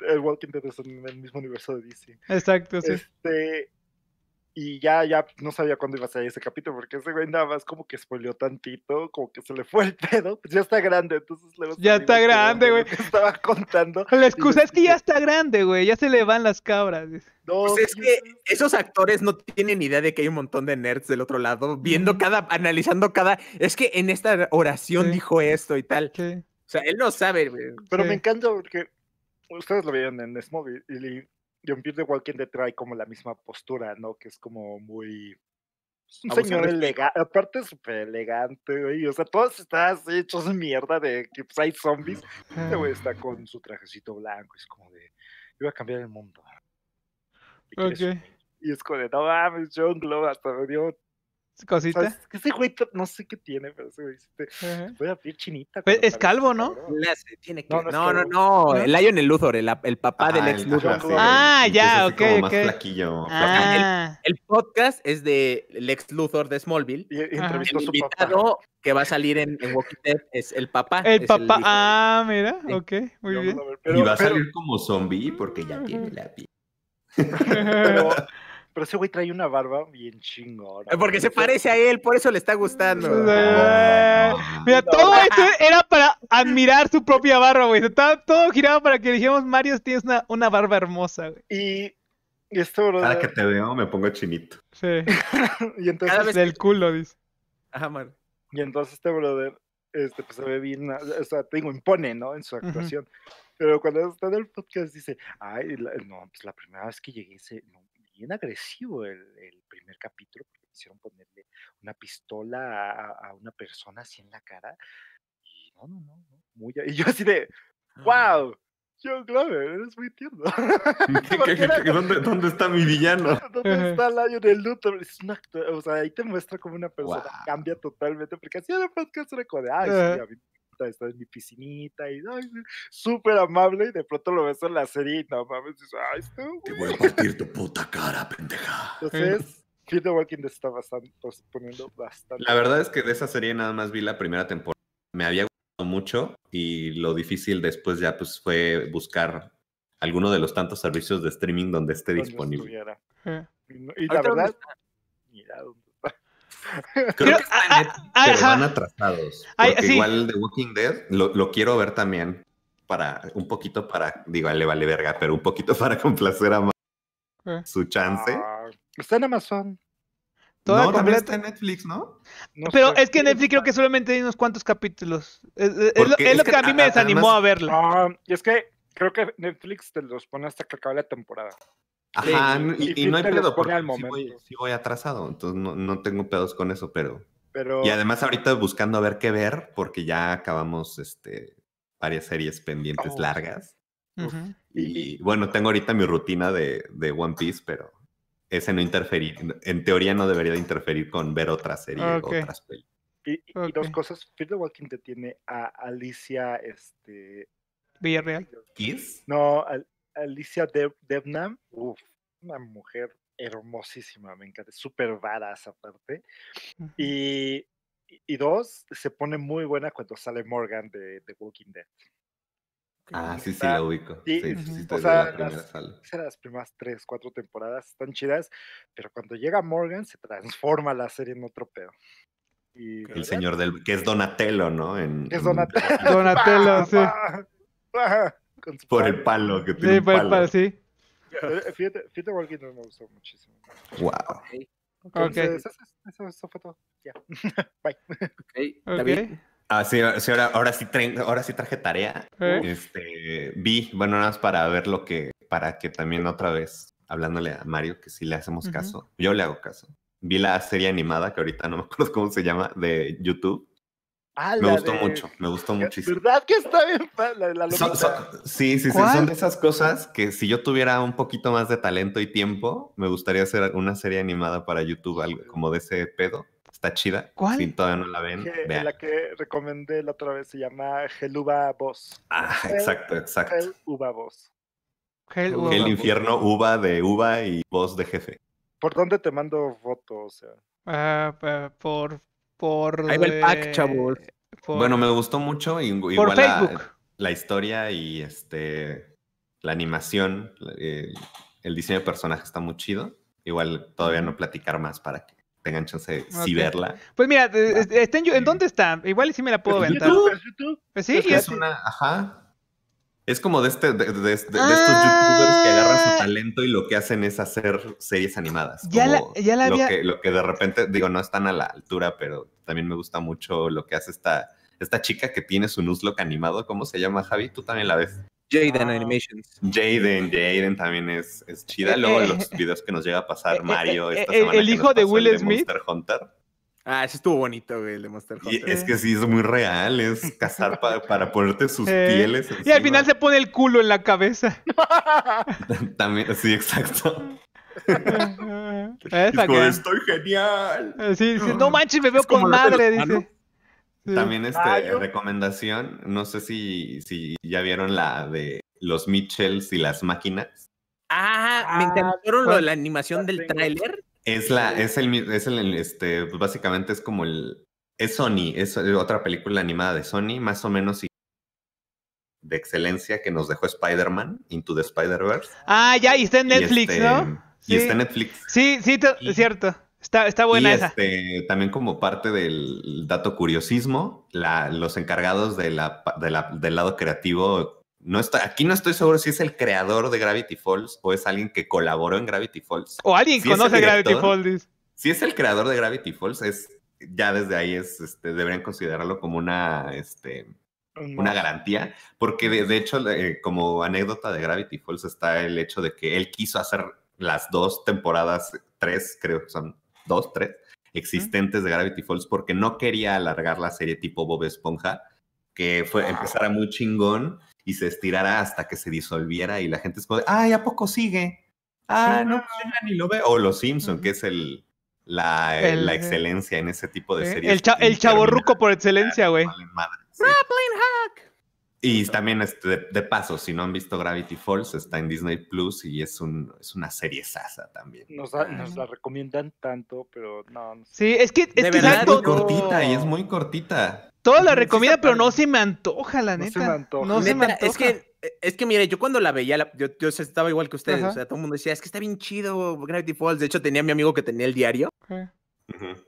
el Walking Dead es en el mismo universo de DC. Exacto, sí. Este, y ya, ya no sabía cuándo iba a salir ese capítulo, porque ese güey nada más como que spoileó tantito, como que se le fue el pedo, pues ya está grande, entonces Ya está grande, güey. Estaba contando. La excusa es que ya está grande, güey, ya se le van las cabras. pues es que esos actores no tienen idea de que hay un montón de nerds del otro lado, viendo cada, analizando cada, es que en esta oración dijo esto y tal. O sea, él no sabe, güey. Pero me encanta porque ustedes lo vieron en Smog y John Pierre igual quien detrás trae como la misma postura, ¿no? Que es como muy. Un señor elegante, aparte súper elegante, güey. O sea, todos están hechos de mierda de que pues, hay zombies. Este güey está con su trajecito blanco, es como de. Iba a cambiar el mundo. okay Y es como de, no mames, John Glover hasta me dio cosita. ese güey, no sé qué tiene, pero ese güey Voy a pedir chinita. Pues, es calvo, ¿no? Tiene No, no, no, El no. Ah, el Luthor, ah, ah. el, papá del ex Luthor. Ah, ya, ok, el, podcast es de el ex Luthor de Smallville. el invitado que va a salir en, en Walking Dead es el papá. El papá, ah, mira, ok, muy bien. y va a salir como zombie porque ya tiene la piel. Pero ese güey trae una barba bien chingona. Eh, porque se parece a él, por eso le está gustando. Mira, todo esto era para admirar su propia barba, güey. Todo, todo giraba para que dijéramos, Mario, tienes una, barba hermosa, güey. Y esto, brother... Cada que te veo me pongo chinito. Sí. y entonces. Cada del culo, dice. Ajá, man. Y entonces este brother, este, pues se ve bien, o sea, te digo, impone, ¿no? En su actuación. Pero cuando está en el podcast dice, ay, no, pues la primera vez que llegué, se, no, bien agresivo el, el primer capítulo, porque quisieron ponerle una pistola a, a, una persona así en la cara. Y no, no, no, muy, y yo así de, wow. Ah. yo Glover, eres muy tierno. ¿Qué, qué, dónde ¿Dónde, está mi villano? ¿Dónde está el Luthor? Es un o sea, ahí te muestra como una persona cambia totalmente, porque así era el podcast era ay, está en mi piscinita, y súper amable, y de pronto lo ves en la serie y no mames, Te voy a partir tu puta cara, pendeja. Entonces, Fear the Walking está poniendo bastante. La verdad es que de esa serie nada más vi la primera temporada. Me había gustado mucho y lo difícil después ya pues fue buscar alguno de los tantos servicios de streaming donde esté disponible. Y la verdad, mira, Creo que van atrasados. Igual The Walking Dead lo, quiero ver también para un poquito para, digo, le vale verga, pero un poquito para complacer a eh. su chance. Ah, está en Amazon. no, también está en Netflix, ¿no? pero es que en Netflix creo que solamente hay unos cuantos capítulos. Es, lo, que, a mí me desanimó a verlo Y ah, es que creo que Netflix te los pone hasta que acabe la temporada. Ajá, y, no hay pedo, porque sí, voy, atrasado, entonces no, tengo pedos con eso, pero... Y además ahorita buscando a ver qué ver, porque ya acabamos este, varias series pendientes largas. Y bueno, tengo ahorita mi rutina de, One Piece, pero ese no interferir, en teoría no debería interferir con ver otra serie o otras películas. Y, dos cosas, Peter Walking te tiene a Alicia, este... Villarreal. ¿Kiss? No, al, Alicia Dev Devnam, uff, una mujer hermosísima, me encanta, súper vara esa parte Y, y dos, se pone muy buena cuando sale Morgan de, de Walking Dead. Ah, sí, sí, la ubico. Sí, sí, sí, o sea, las, las, primeras tres, cuatro temporadas están chidas, pero cuando llega Morgan se transforma la serie en otro pedo. Y, el señor del... que es Donatello, ¿no? es Donatello. Donatello, ¡Ah! sí. ¡Ah! por el palo que tiene. Sí, por el palo, sí. Eh, fíjate, fíjate Walking no me gustó muchísimo. Wow. Okay. fue todo. Ya. Ah, sí, sí, ahora, ahora, sí ahora sí traje tarea. Este, vi, bueno, nada más para ver lo que, para que también otra vez, hablándole a Mario, que si le hacemos caso, yo le hago caso. Vi la serie animada, que ahorita no me acuerdo cómo se llama, de YouTube, me gustó mucho, me gustó muchísimo. ¿Verdad que está bien? sí, sí, sí, son de esas cosas que si yo tuviera un poquito más de talento y tiempo, me gustaría hacer una serie animada para YouTube, algo como de ese pedo. Está chida. ¿Cuál? Si todavía no la ven, que, La que recomendé la otra vez se llama Geluba Voz. Ah, exacto, exacto. Voz. El infierno uva de uva y voz de jefe. ¿Por dónde te mando fotos? O sea? Ah, por por... el pack, eh, chavos. bueno, me gustó mucho. Y, igual La, historia y este, la animación, eh, el diseño de personaje está muy chido. Igual todavía no platicar más para que tengan chance de verla. Pues mira, ¿en, dónde está? Igual sí me la puedo aventar. ¿Sí? Es, es una, ajá, es como de, este, de, estos youtubers que agarran su ah. talento y lo que hacen es hacer series animadas. Ya la, lo, que, lo que de repente, digo, no están a la altura, pero también me gusta mucho lo que hace esta, esta chica que tiene su Nuzlocke animado. ¿Cómo se llama, Javi? Tú también la ves. Jaden ah. Animations. Jaden, Jaden también es, chida. Eh, Luego eh, los videos que nos llega a pasar eh, Mario. esta semana el hijo de Will Smith. Monster Hunter. Ah, ese estuvo bonito, güey, el de Monster Hunter. es que sí, es muy real, es cazar para ponerte sus eh, pieles. Y al final se pone el culo en la cabeza. También, sí, exacto. estoy genial. Eh, sí, no manches, me veo con madre, dice. También, este, ah, recomendación, no sé si, si ya vieron la de los Mitchells y las máquinas. Ah, me ah, encantaron lo de la animación del tráiler es la, es el, es el, este, pues, básicamente es como el, es Sony, es otra película animada de Sony, más o menos de excelencia que nos dejó Spider-Man, Into the Spider-Verse. Ah, ya, y está en Netflix, este, ¿no? Sí. Y está en Netflix. Sí, sí, es cierto. Está, está buena esa. Este, también como parte del dato curiosismo, la, los encargados de la, de la, del lado creativo no está, aquí no estoy seguro si es el creador de Gravity Falls o es alguien que colaboró en Gravity Falls. O alguien si conoce Gravity Falls. Si es el creador de Gravity Falls, es, ya desde ahí es, este, deberían considerarlo como una, este, una garantía, porque de, hecho, eh, como anécdota de Gravity Falls está el hecho de que él quiso hacer las dos temporadas, tres creo que son, dos, tres, existentes de Gravity Falls porque no quería alargar la serie tipo Bob Esponja, que fue, empezara muy chingón y se estirará hasta que se disolviera y la gente es como, ay, ¿a poco sigue? Ah, no, pues, ni lo veo. O Los Simpson, que es el, la, eh, la excelencia en ese tipo de series. El, el chaborruco por excelencia, güey. plain Hack. Y también, este, de, paso, si no han visto Gravity Falls, está en Disney Plus y es, un, es una serie sasa también. Nos, la recomiendan tanto, pero no. Sí, es que es, verdad, cortita y es muy cortita. Toda la recomiendo, pero no se me antoja, la neta. No se me antoja. No Es que, es que mire, yo cuando la veía, yo, estaba igual que ustedes. O sea, todo el mundo decía, es que está bien chido Gravity Falls. De hecho, tenía a mi amigo que tenía el diario.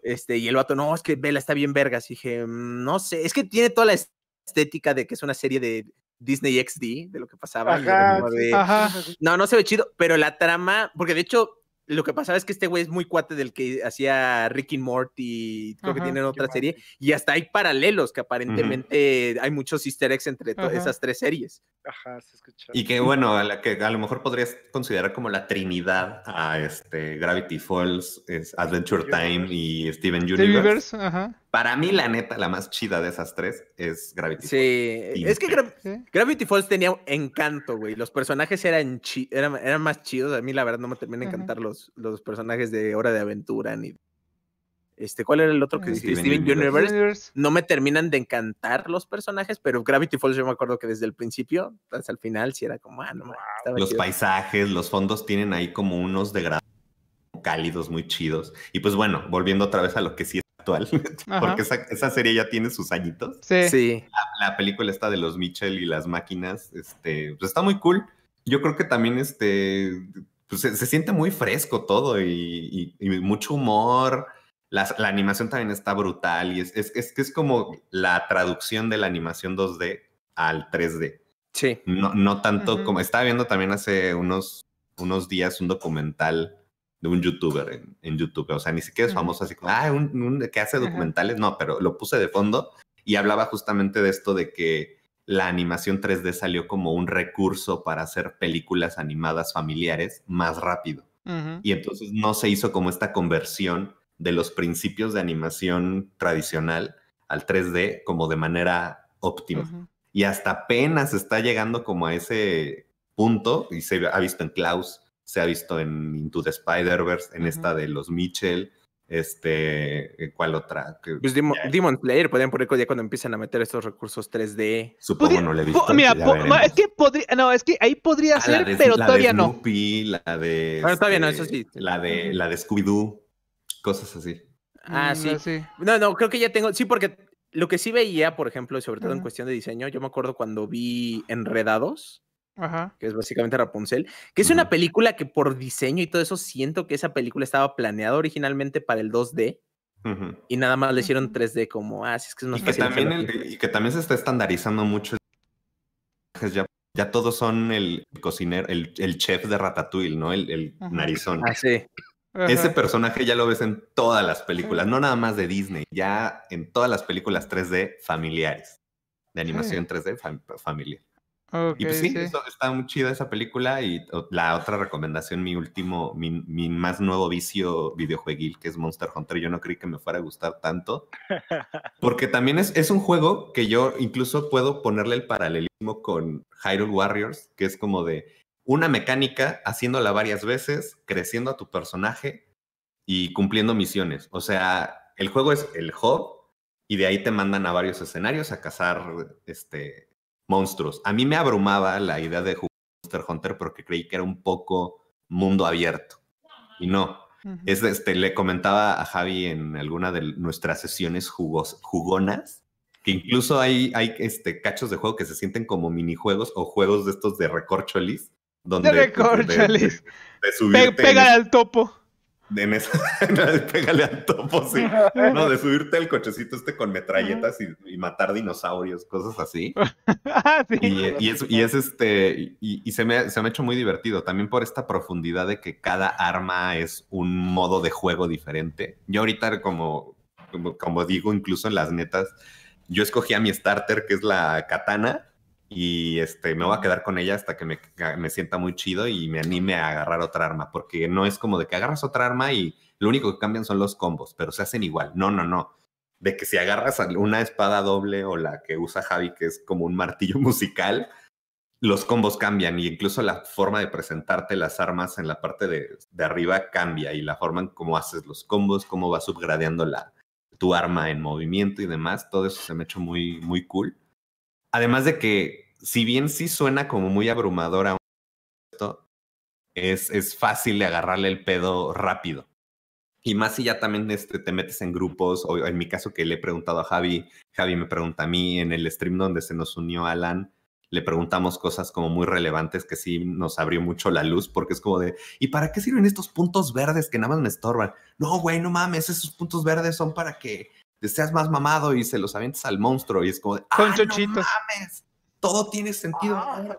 Este, y el vato, no, es que Vela está bien vergas. Y dije, mm, no sé, es que tiene toda la estética de que es una serie de Disney XD, de lo que pasaba. Ajá, No, no se ve chido, pero la trama, porque de hecho lo que pasa es que este güey es muy cuate del que hacía Ricky Morty, creo que tienen otra serie, y hasta hay paralelos que aparentemente hay muchos easter eggs entre todas esas tres series. Ajá, se escuchó. Y que bueno, a la que a lo mejor podrías considerar como la trinidad a este Gravity Falls, Adventure Time y Steven Universe. Universe ajá. Para mí, la neta, la más chida de esas tres es Gravity Falls. Sí, es que Gravity Falls tenía encanto, güey. Los personajes eran, más chidos. A mí, la verdad, no me terminan de encantar los, los personajes de Hora de Aventura ni. Este, ¿Cuál era el otro que Steven, Universe. No me terminan de encantar los personajes, pero Gravity Falls yo me acuerdo que desde el principio hasta el final sí era como, ah, no, Los paisajes, los fondos tienen ahí como unos degradados cálidos, muy chidos. Y pues bueno, volviendo otra vez a lo que sí es actual, porque esa, esa, serie ya tiene sus añitos. Sí. La, película está de los Mitchell y las máquinas, este, pues, está muy cool. Yo creo que también este, pues se, siente muy fresco todo y, mucho humor. La, animación también está brutal y es, es, es, es como la traducción de la animación 2D al 3D. Sí. No, no tanto como estaba viendo también hace unos, unos días un documental de un youtuber en, YouTube. O sea, ni siquiera es famoso así como, ah, un, que hace documentales. No, pero lo puse de fondo y hablaba justamente de esto de que la animación 3D salió como un recurso para hacer películas animadas familiares más rápido. Y entonces no se hizo como esta conversión de los principios de animación tradicional al 3D como de manera óptima. Y hasta apenas está llegando como a ese punto, y se ha visto en Klaus, se ha visto en Into the Spider-Verse, en esta de los Mitchell, este, eh, ¿cuál otra? Pues Demon, Player Slayer, podrían poner ya cuando empiezan a meter estos recursos 3D. Supongo no le he visto. Mira, es que podría, no, es que ahí podría ser, pero todavía no. Este, la de bueno, La de, la de Scooby-Doo, cosas así. Ah, mm, sí. No, no, creo que ya tengo, sí, porque lo que sí veía, por ejemplo, sobre todo en cuestión de diseño, yo me acuerdo cuando vi Enredados, que es básicamente Rapunzel, que es una película que por diseño y todo eso siento que esa película estaba planeada originalmente para el 2D. Y nada más le hicieron 3D como, ah, es que es más y Que también y que también se está estandarizando mucho. Ya, ya todos son el cocinero, el, chef de Ratatouille, ¿no? El, el narizón. Ah, Ese personaje ya lo ves en todas las películas, no nada más de Disney, ya en todas las películas 3D familiares, de animación 3D familiar y pues sí, está muy chida esa película. Y la otra recomendación, mi último, mi, más nuevo vicio videojueguil, que es Monster Hunter. Yo no creí que me fuera a gustar tanto. Porque también es, es un juego que yo incluso puedo ponerle el paralelismo con Hyrule Warriors, que es como de una mecánica haciéndola varias veces, creciendo a tu personaje y cumpliendo misiones. O sea, el juego es el hub y de ahí te mandan a varios escenarios a cazar este, monstruos. A mí me abrumaba la idea de jugar Monster Hunter porque creí que era un poco mundo abierto. Y no. es, este, le comentaba a Javi en alguna de nuestras sesiones jugos, jugonas que incluso hay, hay este, cachos de juego que se sienten como minijuegos o juegos de estos de recorcholis. Donde, de recorcholis. De, pega al topo. en esa, pégale al topo, sí. No, de subirte al cochecito este con metralletas y, matar dinosaurios, cosas así. Ah, y, es, este, y, se, me, se me ha hecho muy divertido, también por esta profundidad de que cada arma es un modo de juego diferente. Yo ahorita, como, como, como digo, incluso en las netas, yo escogí a mi starter, que es la katana, y este, me voy a quedar con ella hasta que me, sienta muy chido y me anime a agarrar otra arma, porque no es como de que agarras otra arma y lo único que cambian son los combos, pero se hacen igual. No, no, no. De que si agarras una espada doble o la que usa Javi, que es como un martillo musical, los combos cambian y incluso la forma de presentarte las armas en la parte de, arriba cambia y la forma en cómo haces los combos, cómo vas subgradeando la, tu arma en movimiento y demás, todo eso se me ha hecho muy, muy cool Además de que, si bien sí suena como muy abrumadora, es, es fácil de agarrarle el pedo rápido. Y más si ya también este, te metes en grupos, o en mi caso que le he preguntado a Javi, Javi me pregunta a mí, en el stream donde se nos unió Alan, le preguntamos cosas como muy relevantes que sí nos abrió mucho la luz, porque es como de, ¿y para qué sirven estos puntos verdes que nada más me estorban? No, güey, no mames, esos puntos verdes son para que seas más mamado y se los avientas al monstruo y es como de, todo tiene sentido. Ah.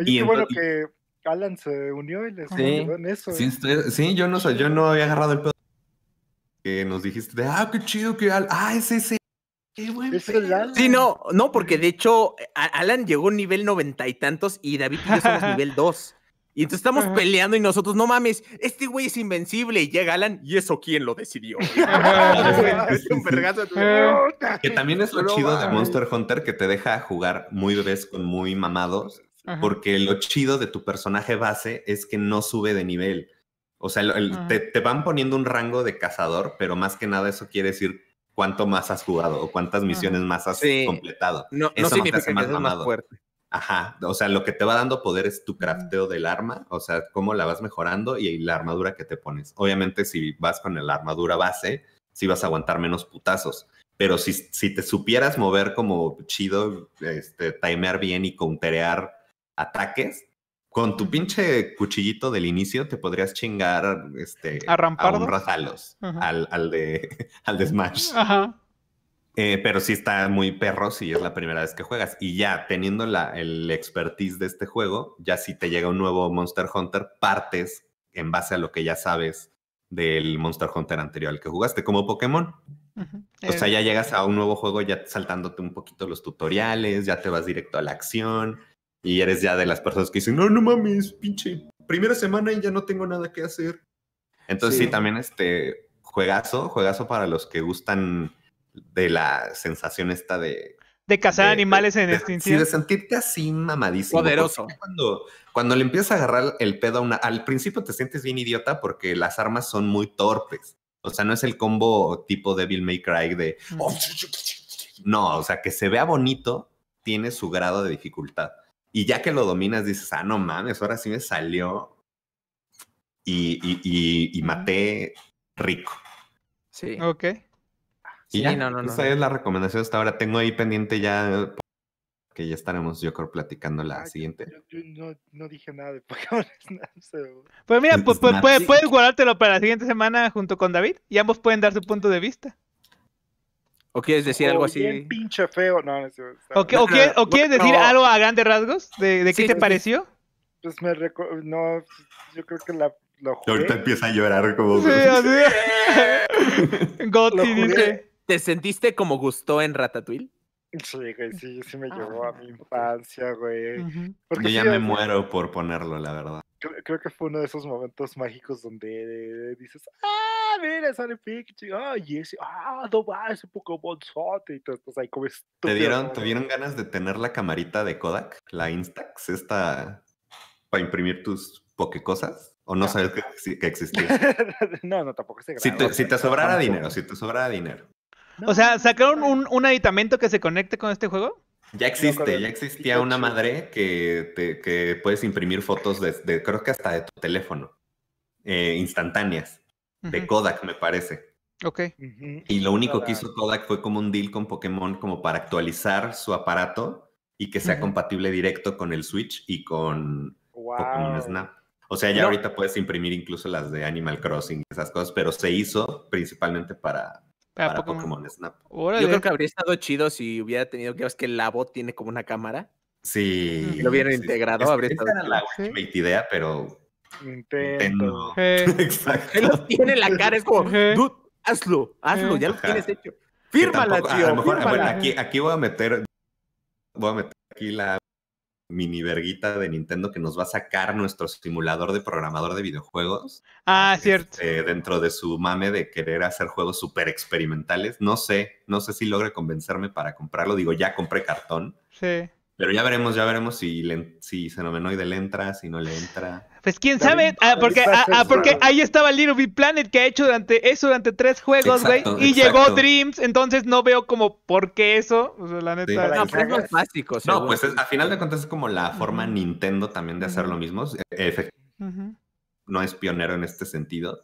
y qué bueno que Alan se unió y les sí, en eso. ¿eh? Sí, yo no sé, yo no había agarrado el pedo que nos dijiste de, ah, qué chido que Alan, ah, ese, ese. Qué bueno! Sí, no, no, porque de hecho Alan llegó a nivel noventa y tantos y David y yo somos nivel dos. Y entonces estamos peleando y nosotros, no mames, este güey es invencible. Y llega Alan, ¿y eso quién lo decidió? que también es lo chido de Monster Hunter, que te deja jugar muy bebés con muy mamados, porque lo chido de tu personaje base es que no sube de nivel. O sea, te, van poniendo un rango de cazador, pero más que nada eso quiere decir cuánto más has jugado o cuántas misiones más has completado. No, eso no significa más, más fuerte. Ajá, o sea, lo que te va dando poder es tu crafteo del arma, o sea, cómo la vas mejorando y la armadura que te pones. Obviamente, si vas con la armadura base, sí vas a aguantar menos putazos, pero si, si te supieras mover como chido, este, timear bien y counterear ataques, con tu pinche cuchillito del inicio te podrías chingar este, a, un al, al, de, al de Smash. Ajá. Eh, pero sí está muy perro si es la primera vez que juegas. Y ya teniendo la, el expertise de este juego, ya si te llega un nuevo Monster Hunter, partes en base a lo que ya sabes del Monster Hunter anterior al que jugaste, como Pokémon. O sea, eh, ya llegas eh. a un nuevo juego ya saltándote un poquito los tutoriales, ya te vas directo a la acción y eres ya de las personas que dicen, no, no mames, pinche primera semana y ya no tengo nada que hacer. Entonces sí también este juegazo, juegazo para los que gustan de la sensación esta de... De cazar animales en extinción. Sí, de sentirte así mamadísimo. Poderoso. Cuando, cuando le empiezas a agarrar el pedo a una... Al principio te sientes bien idiota porque las armas son muy torpes. O sea, no es el combo tipo Devil May Cry de... Oh, no, o sea, que se vea bonito tiene su grado de dificultad. Y ya que lo dominas, dices, ah, no mames, ahora sí me salió y, y, y maté rico. Sí. Ok no, no, esa es la recomendación hasta ahora. Tengo ahí pendiente ya que ya estaremos yo creo platicando la ah, siguiente. Yo, no, dije nada de Pokémon Pues mira, puedes, guardártelo para la siguiente semana junto con David y ambos pueden dar su punto de vista. ¿O quieres decir algo así? pinche feo. No, ¿O, quieres, decir algo a grandes rasgos? ¿De, qué te pareció? Pues me recuerdo. No, yo creo que la. Lo Ahorita empieza a llorar como. Gotti dice. ¿Te sentiste como gustó en Ratatouille? Sí, güey, sí, sí me ah, llevó a mi infancia, güey. Yo ya me muero por ponerlo, la verdad. Creo, que fue uno de esos momentos mágicos donde dices, ah, mira, sale Pikachu, ah, y ah, no va, ese bonzote y todo, pues ahí como estúpido. ¿Te dieron, ¿Tuvieron ganas de tener la camarita de Kodak, la Instax, esta, para imprimir tus cosas ¿O no, ah. sabes que, existía? no, no, tampoco sé. Si te, si te sobrara dinero, si te sobrara dinero o sea, ¿sacaron un, un, aditamento que se conecte con este juego? Ya existe, ya existía una madre que, puedes imprimir fotos de, creo que hasta de tu teléfono, eh, instantáneas, de Kodak, me parece. Ok. Y lo único que hizo Kodak fue como un deal con Pokémon, como para actualizar su aparato y que sea compatible directo con el Switch y con Pokémon Snap. O sea, ya ahorita puedes imprimir incluso las de Animal Crossing, y esas cosas, pero se hizo principalmente para, yo creo que habría estado chido si hubiera tenido que ver que el Labo tiene como una cámara. Sí. Si lo hubieran integrado, es, habría la idea, pero. Nintendo. Exacto. Él tiene la cara, es como, dude, hazlo, hazlo, ya lo tienes hecho. Fírmala, tío. A lo mejor, Bueno, aquí, aquí voy a meter. Voy a meter aquí la mini verguita de Nintendo que nos va a sacar nuestro simulador de programador de videojuegos. Ah, cierto. Este, dentro de su mame de querer hacer juegos super experimentales. No sé, no sé si logre convencerme para comprarlo. Digo, ya compré cartón. Sí. Pero ya veremos, ya veremos si, le, si Fenomenoide le entra, si no le entra. Pues quién sabe, ah, porque, ah, ah, ahí estaba Little Big Planet que ha hecho durante eso durante tres juegos, güey, y llegó Dreams, entonces no veo como por qué eso, o sea, la no, pues a final de cuentas es como la forma Nintendo también de hacer lo mismo. E, no es pionero en este sentido,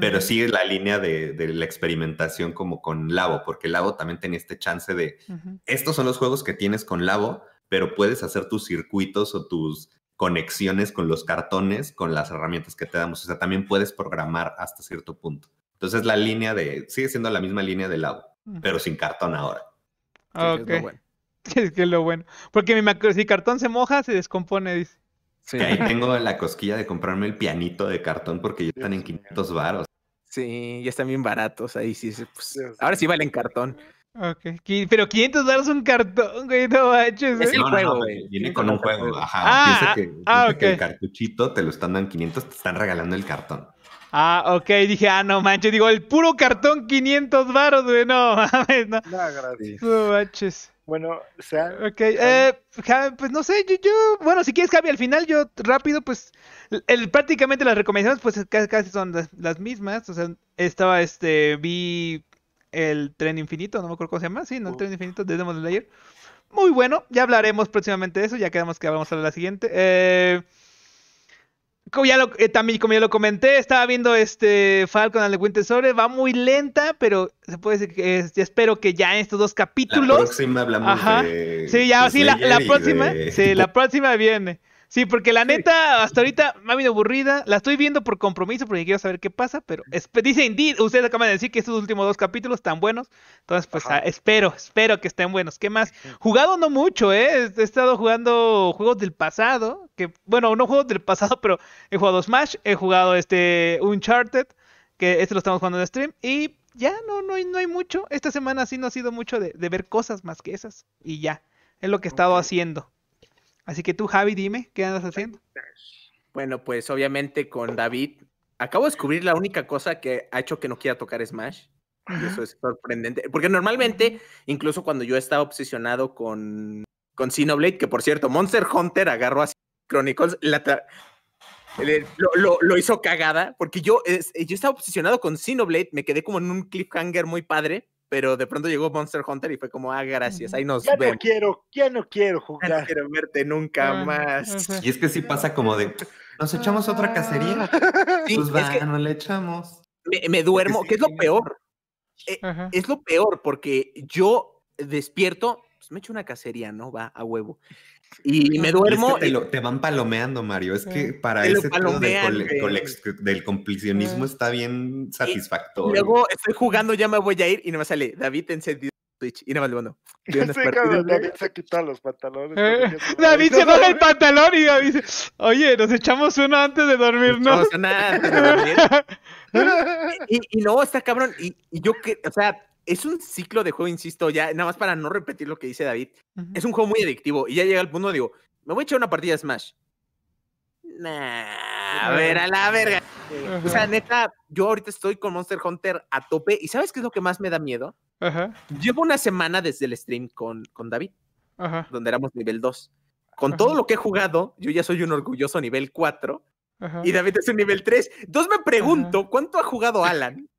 pero sigue la línea de, de, la experimentación como con Labo, porque Labo también tenía este chance de estos son los juegos que tienes con Labo, pero puedes hacer tus circuitos o tus conexiones con los cartones, con las herramientas que te damos. O sea, también puedes programar hasta cierto punto. Entonces la línea de, sigue siendo la misma línea del lado, pero sin cartón ahora. Okay. es, lo bueno. Porque mi macro, si cartón se moja, se descompone, dice. Sí, ahí tengo la cosquilla de comprarme el pianito de cartón porque ya están en 500 varos. Sí, ya están bien baratos ahí. Sí, pues, ahora sí valen cartón. Ok, pero 500 varos un cartón, güey, no manches. Es ¿eh? el juego, no, güey. Viene con un juego, ajá. Ah, ah, ah que, el cartuchito te lo están dando 500, te están regalando el cartón. Ah, ok, dije, ah, no manches, digo, el puro cartón 500 varos, güey, no mames, no. No, gracias. No manches. Bueno, o sea... Ok, eh, pues no sé, yo, yo, bueno, si quieres, Javi, al final yo rápido, pues, el, prácticamente las recomendaciones, pues, casi, son las, mismas, o sea, estaba, este, vi el tren infinito, no me acuerdo cómo se llama, sí, ¿no? El tren infinito de Demon Slayer. Muy bueno, ya hablaremos próximamente de eso, ya quedamos que vamos a la siguiente. Eh, como ya lo, eh, también, como lo comenté, estaba viendo este Falcon and the Winter Soldier, va muy lenta, pero se puede decir que espero que ya en estos dos capítulos. La próxima hablamos Sí, la, próxima, sí, la próxima viene. Sí, porque la neta, hasta ahorita me ha venido aburrida. La estoy viendo por compromiso porque quiero saber qué pasa, pero dice Indeed, ustedes acaban de decir que estos últimos dos capítulos están buenos. Entonces, pues ah, espero, espero que estén buenos. ¿Qué más? Jugado no mucho, ¿eh? He estado jugando juegos del pasado, que, bueno, no juegos del pasado, pero he jugado Smash, he jugado este Uncharted, que este lo estamos jugando en stream, y ya no, no, hay, no hay mucho. Esta semana sí no ha sido mucho de, ver cosas más que esas, y ya, es lo que he estado haciendo. Así que tú, Javi, dime, ¿qué andas haciendo? Bueno, pues obviamente con David. Acabo de descubrir la única cosa que ha hecho que no quiera tocar Smash. Y eso es sorprendente. Porque normalmente, incluso cuando yo estaba obsesionado con, con Xenoblade, que por cierto, Monster Hunter agarró a Chronicles, la lo, lo, hizo cagada, porque yo, yo estaba obsesionado con Xenoblade, me quedé como en un cliffhanger muy padre, pero de pronto llegó Monster Hunter y fue como, ah, gracias, ahí nos ya vemos. No quiero, ya no quiero jugar. no quiero verte nunca ah, más. Y es que sí pasa como de, nos echamos otra cacería. Ah. pues no le echamos. Me, duermo, que es lo peor. Eh, es lo peor, porque yo despierto, pues, me echo una cacería, ¿no? Va a huevo. Y me duermo. te, van palomeando, Mario. Es que para ese tono del, cole, ah. está bien satisfactorio. Y luego estoy jugando, ya me voy a ir y no me sale David encendido. Twitch y nada más bueno. David se quita los pantalones. Eh, David se baja el pantalón y David dice, oye, nos echamos uno antes de ¿no? Nos echamos antes de dormir. y, y, no, está cabrón. y yo que, o sea, es un ciclo de juego, insisto, ya nada más para no repetir lo que dice David. Es un juego muy adictivo y ya llega el punto digo, me voy a echar una partida Smash. Nah, a ver, a la verga. O sea, neta, yo ahorita estoy con Monster Hunter a tope y ¿sabes qué es lo que más me da miedo? Llevo una semana desde el stream con, con David, donde éramos nivel 2. Con todo lo que he jugado, yo ya soy un orgulloso nivel 4 y David es un nivel 3. Entonces me pregunto, ¿cuánto ha jugado Alan?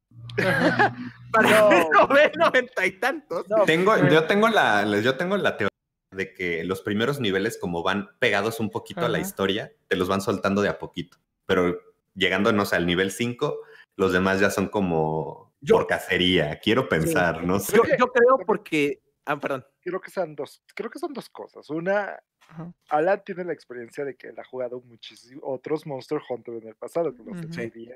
Para noventa y tantos. tengo, yo, tengo la, yo tengo la teoría de que los primeros niveles, como van pegados un poquito a la historia, te los van soltando de a poquito. Pero llegándonos al nivel 5, los demás ya son como por cacería. Quiero pensar, ¿no? Sé. Yo, creo porque. Ah, perdón. Creo que son dos, creo que son dos cosas. Una, Alan tiene la experiencia de que él ha jugado muchísimos otros Monster Hunter en el pasado, como los 10 y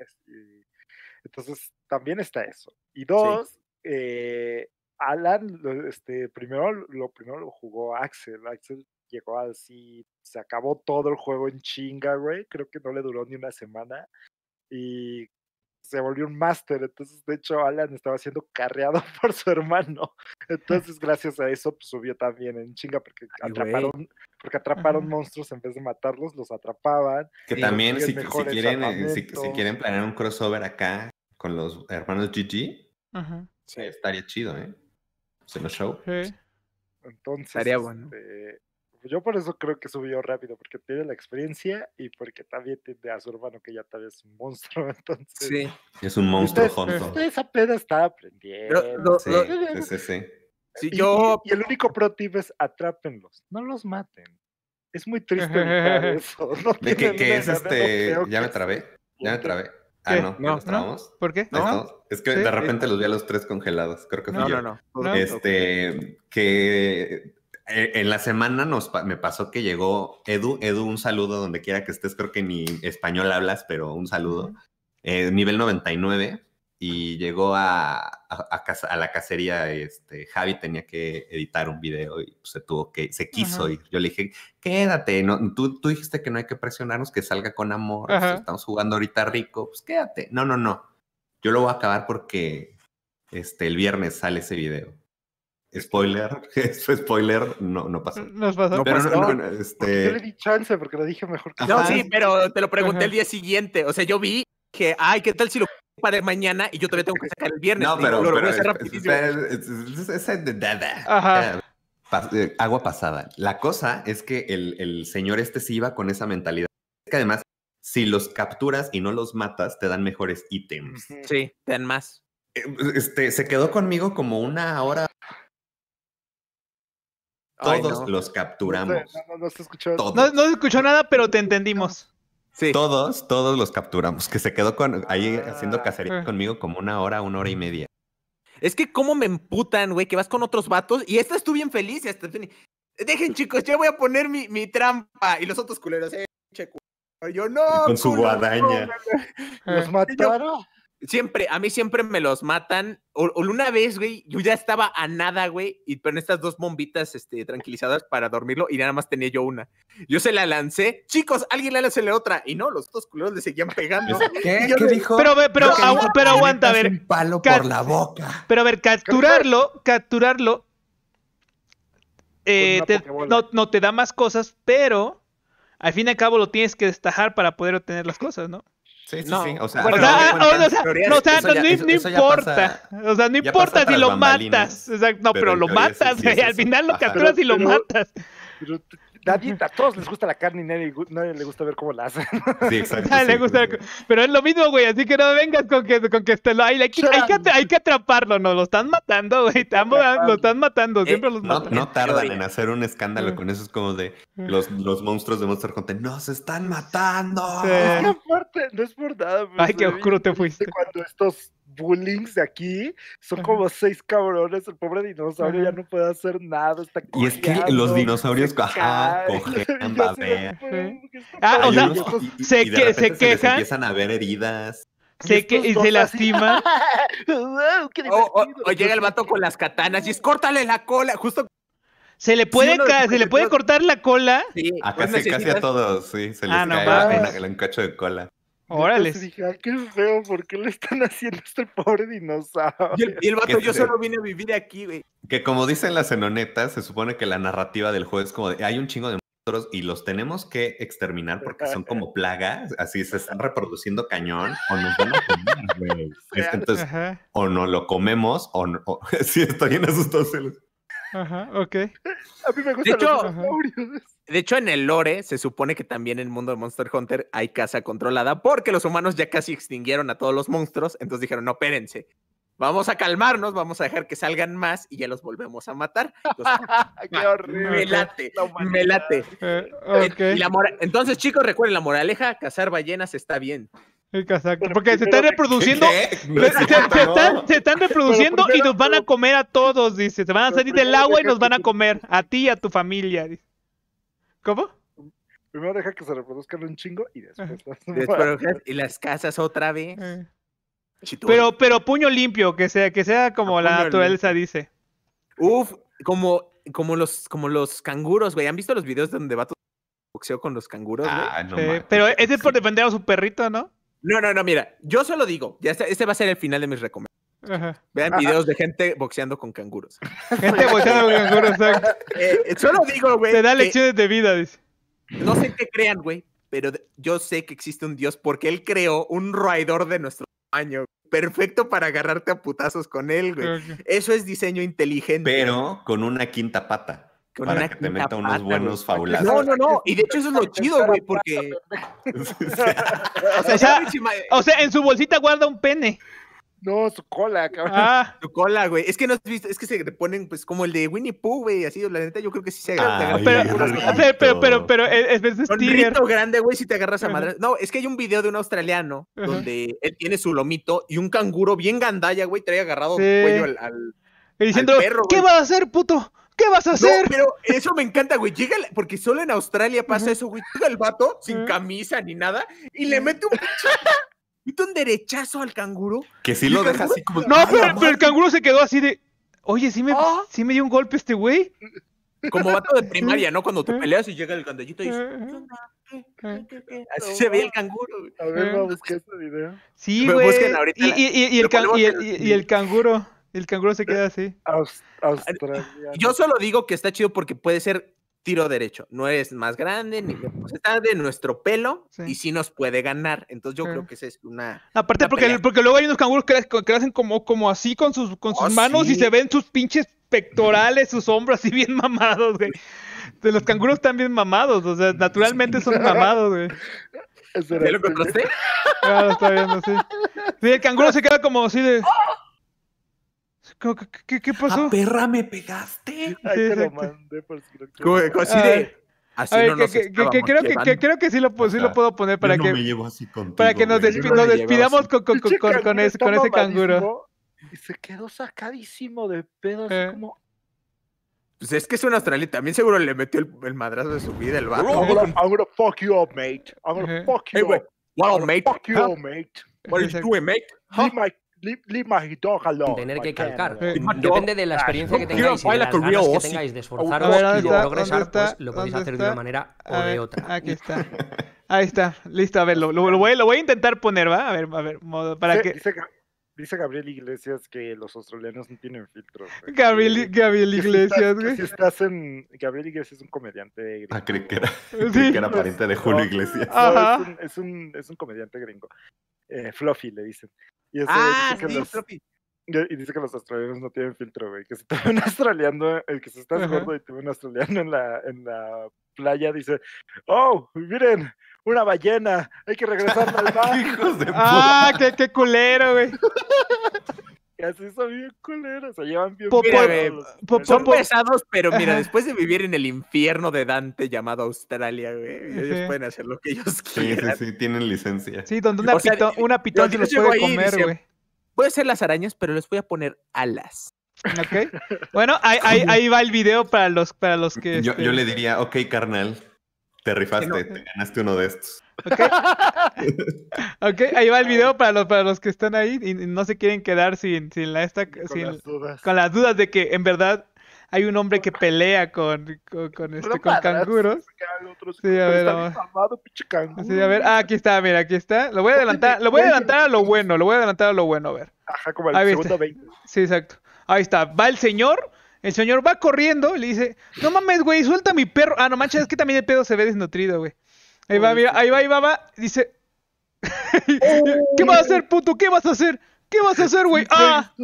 entonces, también está eso. Y dos, eh, Alan, este, primero lo, primero lo jugó Axel. Axel llegó así, se acabó todo el juego en chinga, güey. Creo que no le duró ni una semana. Y se volvió un máster. Entonces, de hecho, Alan estaba siendo carreado por su hermano. Entonces, gracias a eso, pues, subió también en chinga, porque atraparon, porque atraparon monstruos en vez de matarlos, los atrapaban. Que también, si, quieren, si, si, eh, quieren planear un crossover acá, los hermanos GG, estaría chido, ¿eh? Se lo show. Entonces, estaría este, bueno. yo por eso creo que subió rápido, porque tiene la experiencia y porque también tiene a su hermano que ya tal vez es un monstruo, entonces... Sí. Es un monstruo, esa peda está aprendiendo. sí, sí, sí, Y, yo... y el único pro tip es atrápenlos, no los maten. Es muy triste eso. que, es este... ya me trabé, ya me trabé. Ah, no, no, ¿Por qué? No. Es que de repente los vi a los tres congelados. Creo que no, No, Este, que eh, en la semana me pasó que llegó Edu. Edu, un saludo donde quiera que estés. Creo que ni español hablas, pero un saludo. Eh, nivel 99. Y llegó a, a, la cacería, este, Javi tenía que editar un video y se tuvo que, se quiso ir. Yo le dije, quédate, tú, tú dijiste que no hay que presionarnos, que salga con amor, estamos jugando ahorita rico, pues quédate. No, no, no, yo lo voy a acabar porque este, el viernes sale ese video. Spoiler, spoiler, no, no pasó. Nos pasó. No No, no, este Yo le di chance porque lo dije mejor que No, sí, pero te lo pregunté el día siguiente. O sea, yo vi que, ay, ¿qué tal si lo para mañana y yo todavía tengo que sacar el viernes. No, pero, pero, Ajá. Ah, eh, agua pasada. La cosa es que el, el señor este sí iba con esa mentalidad. que además, si los capturas y no los matas, te dan mejores ítems. Sí, te dan más. Eh, este, se quedó conmigo como una hora todos los capturamos. No, no se escuchó nada, pero te entendimos. Todos, todos los capturamos, que se quedó ahí ah. haciendo cacería conmigo como una hora, una hora y mm. media. Es que cómo me emputan, güey, que vas con otros vatos y esta tú bien feliz y hasta... Dejen, chicos, yo voy a poner mi, trampa. Y los otros culeros, eh, yo no. Con su guadaña. Los mataron. Siempre, a mí siempre me los matan. O, una vez, güey, yo ya estaba a nada, güey, y en estas dos bombitas este, tranquilizadas para dormirlo, y nada más tenía yo una. Yo se la lancé, chicos, alguien le lance la otra, y no, los dos culeros le seguían pegando. ¿Qué? ¿Qué dijo? Pero, pero, pero aguanta, a ver. la boca. Pero a ver, capturarlo, capturarlo. Eh, no, no te da más cosas, pero al fin y al cabo lo tienes que destajar para poder obtener las cosas, ¿no? Sí, sí, no. sí. O sea, ah, o sea, no, importa. o sea, no importa si lo matas. no, pero, lo matas. al final lo capturas y lo matas. David, a todos les gusta la carne y nadie, nadie le gusta ver cómo la hacen. Sí, exacto. Pero es lo mismo, güey, así que no vengas con que, con que esté hay, hay, que, hay que atraparlo, no, lo están matando, güey, lo están matando, eh, siempre los matan. No, tardan en hacer un escándalo mm. con eso, es como de los, los monstruos de Monster Hunter, ¡no, se están matando! no es por nada. Pues, ay, qué oscuro te fuiste. Cuando estos bullings de aquí. Son como seis cabrones. El pobre dinosaurio ya no puede hacer nada. Está y es que los dinosaurios ajá, Ah, o sea, se, se, quejan. empiezan a ver heridas. Sé que y se lastima. o, llega el vato con las katanas y es córtale la cola. Justo. Se le puede, se le puede cortar la cola. Sí, Acá pues casi a todos, sí. Se ah, les cae un cacho de cola. Órale. Dije, ah, qué feo, ¿por qué le están haciendo este pobre dinosaurio? Y el, vato, yo solo vine a vivir aquí, güey. Que como dicen las enonetas, se supone que la narrativa del juego es como hay un chingo de monstruos y los tenemos que exterminar porque son como plagas, así se están reproduciendo cañón, o nos van a comer, güey. Este, entonces, o no lo comemos, o, no, o sí, está bien asustado. Ajá, ok. A mí me de hecho, en el lore se supone que también en el mundo de Monster Hunter hay caza controlada porque los humanos ya casi extinguieron a todos los monstruos, entonces dijeron, no, espérense. Vamos a calmarnos, vamos a dejar que salgan más y ya los volvemos a matar. Entonces, Qué ah, horrible. Me late, eh, entonces, chicos, recuerden la moraleja, cazar ballenas está bien. Porque se están reproduciendo. se, están, reproduciendo y nos van a comer a todos, dice. Se van a salir del agua y nos van a comer. A ti y a tu familia. ¿Cómo? Primero deja que se reproduzcan un chingo y después. y las casas otra vez. Eh. Pero, pero puño limpio, que sea, que sea como la naturaleza dice. Uf, como, como los, como los canguros, güey. ¿Han visto los videos donde va todo boxeo con los canguros, Ah, no pero ese es por defender a su perrito, ¿no? No, no, no, mira, yo solo digo, ya este, este, va a ser el final de mis recomendaciones. Vean videos de gente boxeando con canguros. Gente boxeando con canguros, eh, eh, solo digo, güey. Te da lecciones de vida, dice. No sé qué crean, güey, pero yo sé que existe un dios porque él creó un roedor de nuestro año Perfecto para agarrarte a putazos con él, güey. Eso es diseño inteligente. Pero con una quinta pata. Con para que te meta unos buenos fabulazos. No, no, no. Y de hecho eso es lo chido, güey, porque... o, sea, o sea, en su bolsita guarda un pene. No, su cola, cabrón. Ah. su cola, güey. Es que no has visto, es que se ponen, pues, como el de Winnie Pooh, güey, así, la neta, yo creo que sí se agarra. pero, pero, pero, pero, eh, pero, es, Un rito grande, güey, si te agarras a madre. No, es que hay un video de un australiano donde él tiene su lomito y un canguro bien gandalla, güey, trae agarrado el cuello al, perro. ¿Qué va a hacer, puto? ¿Qué vas a hacer? No, pero eso me encanta, güey. Llega, porque solo en Australia pasa eso, güey. Llega el vato sin camisa ni nada y le mete un mete un derechazo al canguro. Que sí lo deja así como. No, pero, el canguro se quedó así de. Oye, sí me, ah. sí me dio un golpe este güey. Como vato de primaria, ¿no? Cuando te peleas y llega el candellito y dice. Así se ve el canguro. A ver, no, busqué este video. Sí, güey. Busquen ahorita y, y, y, y el canguro. El canguro se queda así. Yo solo digo que está chido porque puede ser tiro derecho. No es más grande, ni está de nuestro pelo y sí nos puede ganar. Entonces yo creo que esa es una. Aparte, porque, porque luego hay unos canguros que, que hacen como, como así con sus, oh, manos y se ven sus pinches pectorales, sus hombros así bien mamados, güey. Los canguros están bien mamados, o sea, naturalmente son mamados, güey. lo encontraste? Claro, ah, está viendo, sí. Sí, el canguro se queda como así de. ¿Qué, qué, qué pasó? ¿A ah, perra me pegaste? Ahí te lo mandé por si lo quieres. Así de... Ah, así a ver, no que, que, que, creo que, creo que sí lo, sí lo puedo poner para yo que no me llevo así contigo, para que nos, despi no nos despidamos con, con, con, con, ese, con ese canguro. Y se quedó sacadísimo de pedo, eh. así como. Pues es que es un australiano. También seguro le metió el, el, madrazo de su vida el vato. I'm gonna, I'm gonna fuck you up, mate. I'm gonna uh -huh. fuck you hey, up. Wow, mate. Fuck you up, ah. mate. What are you doing, mate? Huh? Leave my Tener que calcar. Depende de la experiencia que tengáis y de las ganas que tengáis de esforzaros y de progresar, pues lo podéis hacer de una manera o de otra. Aquí está. Ahí está, listo, a ver, lo, voy, lo, voy, a intentar poner, ¿va? A ver, a ver, modo, para dice, que... Dice, Gabriel Iglesias que los australianos no tienen filtros. Gabriel, Gabriel Iglesias, güey. Si estás en... Gabriel Iglesias es un comediante gringo. Ah, creí que era, ¿Sí? que era pues, pariente de Julio Iglesias. Ajá. es, un, es, un, es, un, comediante gringo eh, Fluffy, le dicen. Y dice ah, que los, dice que los australianos no tienen filtro, güey. Que si te ven australiano, el que se está gordo y te ven australiano en la, en la playa, dice, oh, miren, una ballena, hay que regresar al mar. Hijos de puta. ah, qué, qué culero, güey. Así son bien culeros, se llevan bien. son pesados, pero mira, después de vivir en el infierno de Dante llamado Australia, güey, ellos pueden hacer lo que ellos quieran. Sí, sí, sí, tienen licencia. Sí, donde una, pitón, una pitón se los puede comer, güey. Voy a hacer las arañas, pero les voy a poner alas. Ok. Bueno, ahí, ahí, va el video para los, para los que. Yo, yo este, le diría, ok, carnal. Te rifaste, te ganaste uno de estos. Okay. ok, ahí va el video para los, para los que están ahí y no se quieren quedar sin, sin la esta, con, las dudas. con las dudas de que en verdad hay un hombre que pelea con, con, este, con canguros. Sí, a ver, sí, a ver. Ah, aquí está, mira, aquí está. Lo voy a adelantar, lo voy a adelantar a lo bueno, lo voy a adelantar a lo bueno, a ver. Ajá, como el segundo 20. Sí, exacto. Ahí está, va el señor el señor va corriendo y le dice, no mames, güey, suelta mi perro. Ah, no manches, es que también el pedo se ve desnutrido, güey. Ahí va, mira, ahí va, ahí va, va. Dice, ¿qué vas a hacer, puto? ¿Qué vas a hacer? ¿Qué vas a hacer, güey? Ah,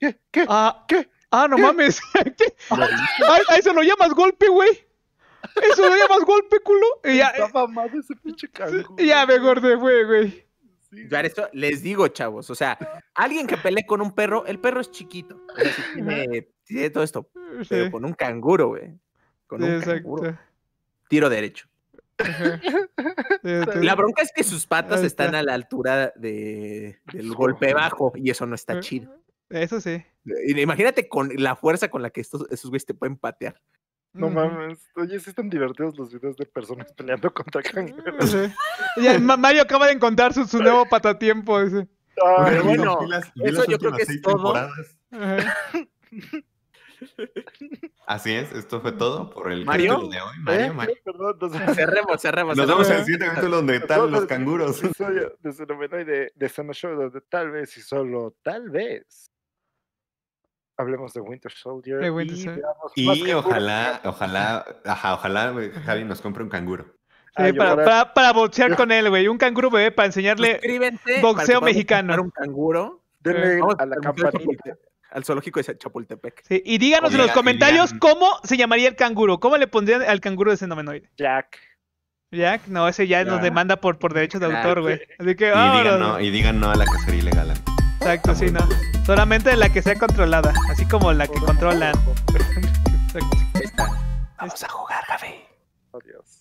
¿qué? ¿Qué? Ah, ¿qué? Ah, no mames. Ah, ahí se lo llamas golpe, güey. Eso lo llamas golpe, culo. ya, eh, Está mamado ese pinche Ya me gordé, güey, güey. Yo esto les digo, chavos, o sea, alguien que pelee con un perro, el perro es chiquito de todo esto, eh, pero con un canguro, güey. Con un canguro. Tiro derecho. la bronca es que sus patas están a la altura de, del golpe bajo y eso no está eh, chido. Eso sí. Imagínate con la fuerza con la que estos, esos güeyes te pueden patear. No mames. Oye, sí están divertidos los videos de personas peleando contra canguros. Mario acaba de encontrar su, nuevo patatiempo. Ese. bueno, eso yo creo que es todo. Así es, esto fue mm. todo por el Mario? de hoy. ¿Eh? Mario, cerremos, cerremos. Nos vemos en el siguiente capítulo donde están los canguros. de de, de Show, donde tal vez y solo tal vez hablemos de Winter Soldier. Y, ojalá, ojalá, ajá, ojalá Javi nos compre un canguro. para, para... boxear con él, güey. Un canguro bebé para enseñarle boxeo mexicano. Un canguro. Denle a la campanita al zoológico de Chapultepec. y díganos en los comentarios cómo se llamaría el canguro. ¿Cómo le pondrían al canguro de fenomenoide? Jack. Jack, no, ese ya, nos demanda por, por derechos de autor, güey. Así que, y, digan no, a la cacería ilegal. Exacto, sí, no. Solamente la que sea controlada, así como la que controlan. Vamos a jugar, Javi. Adiós.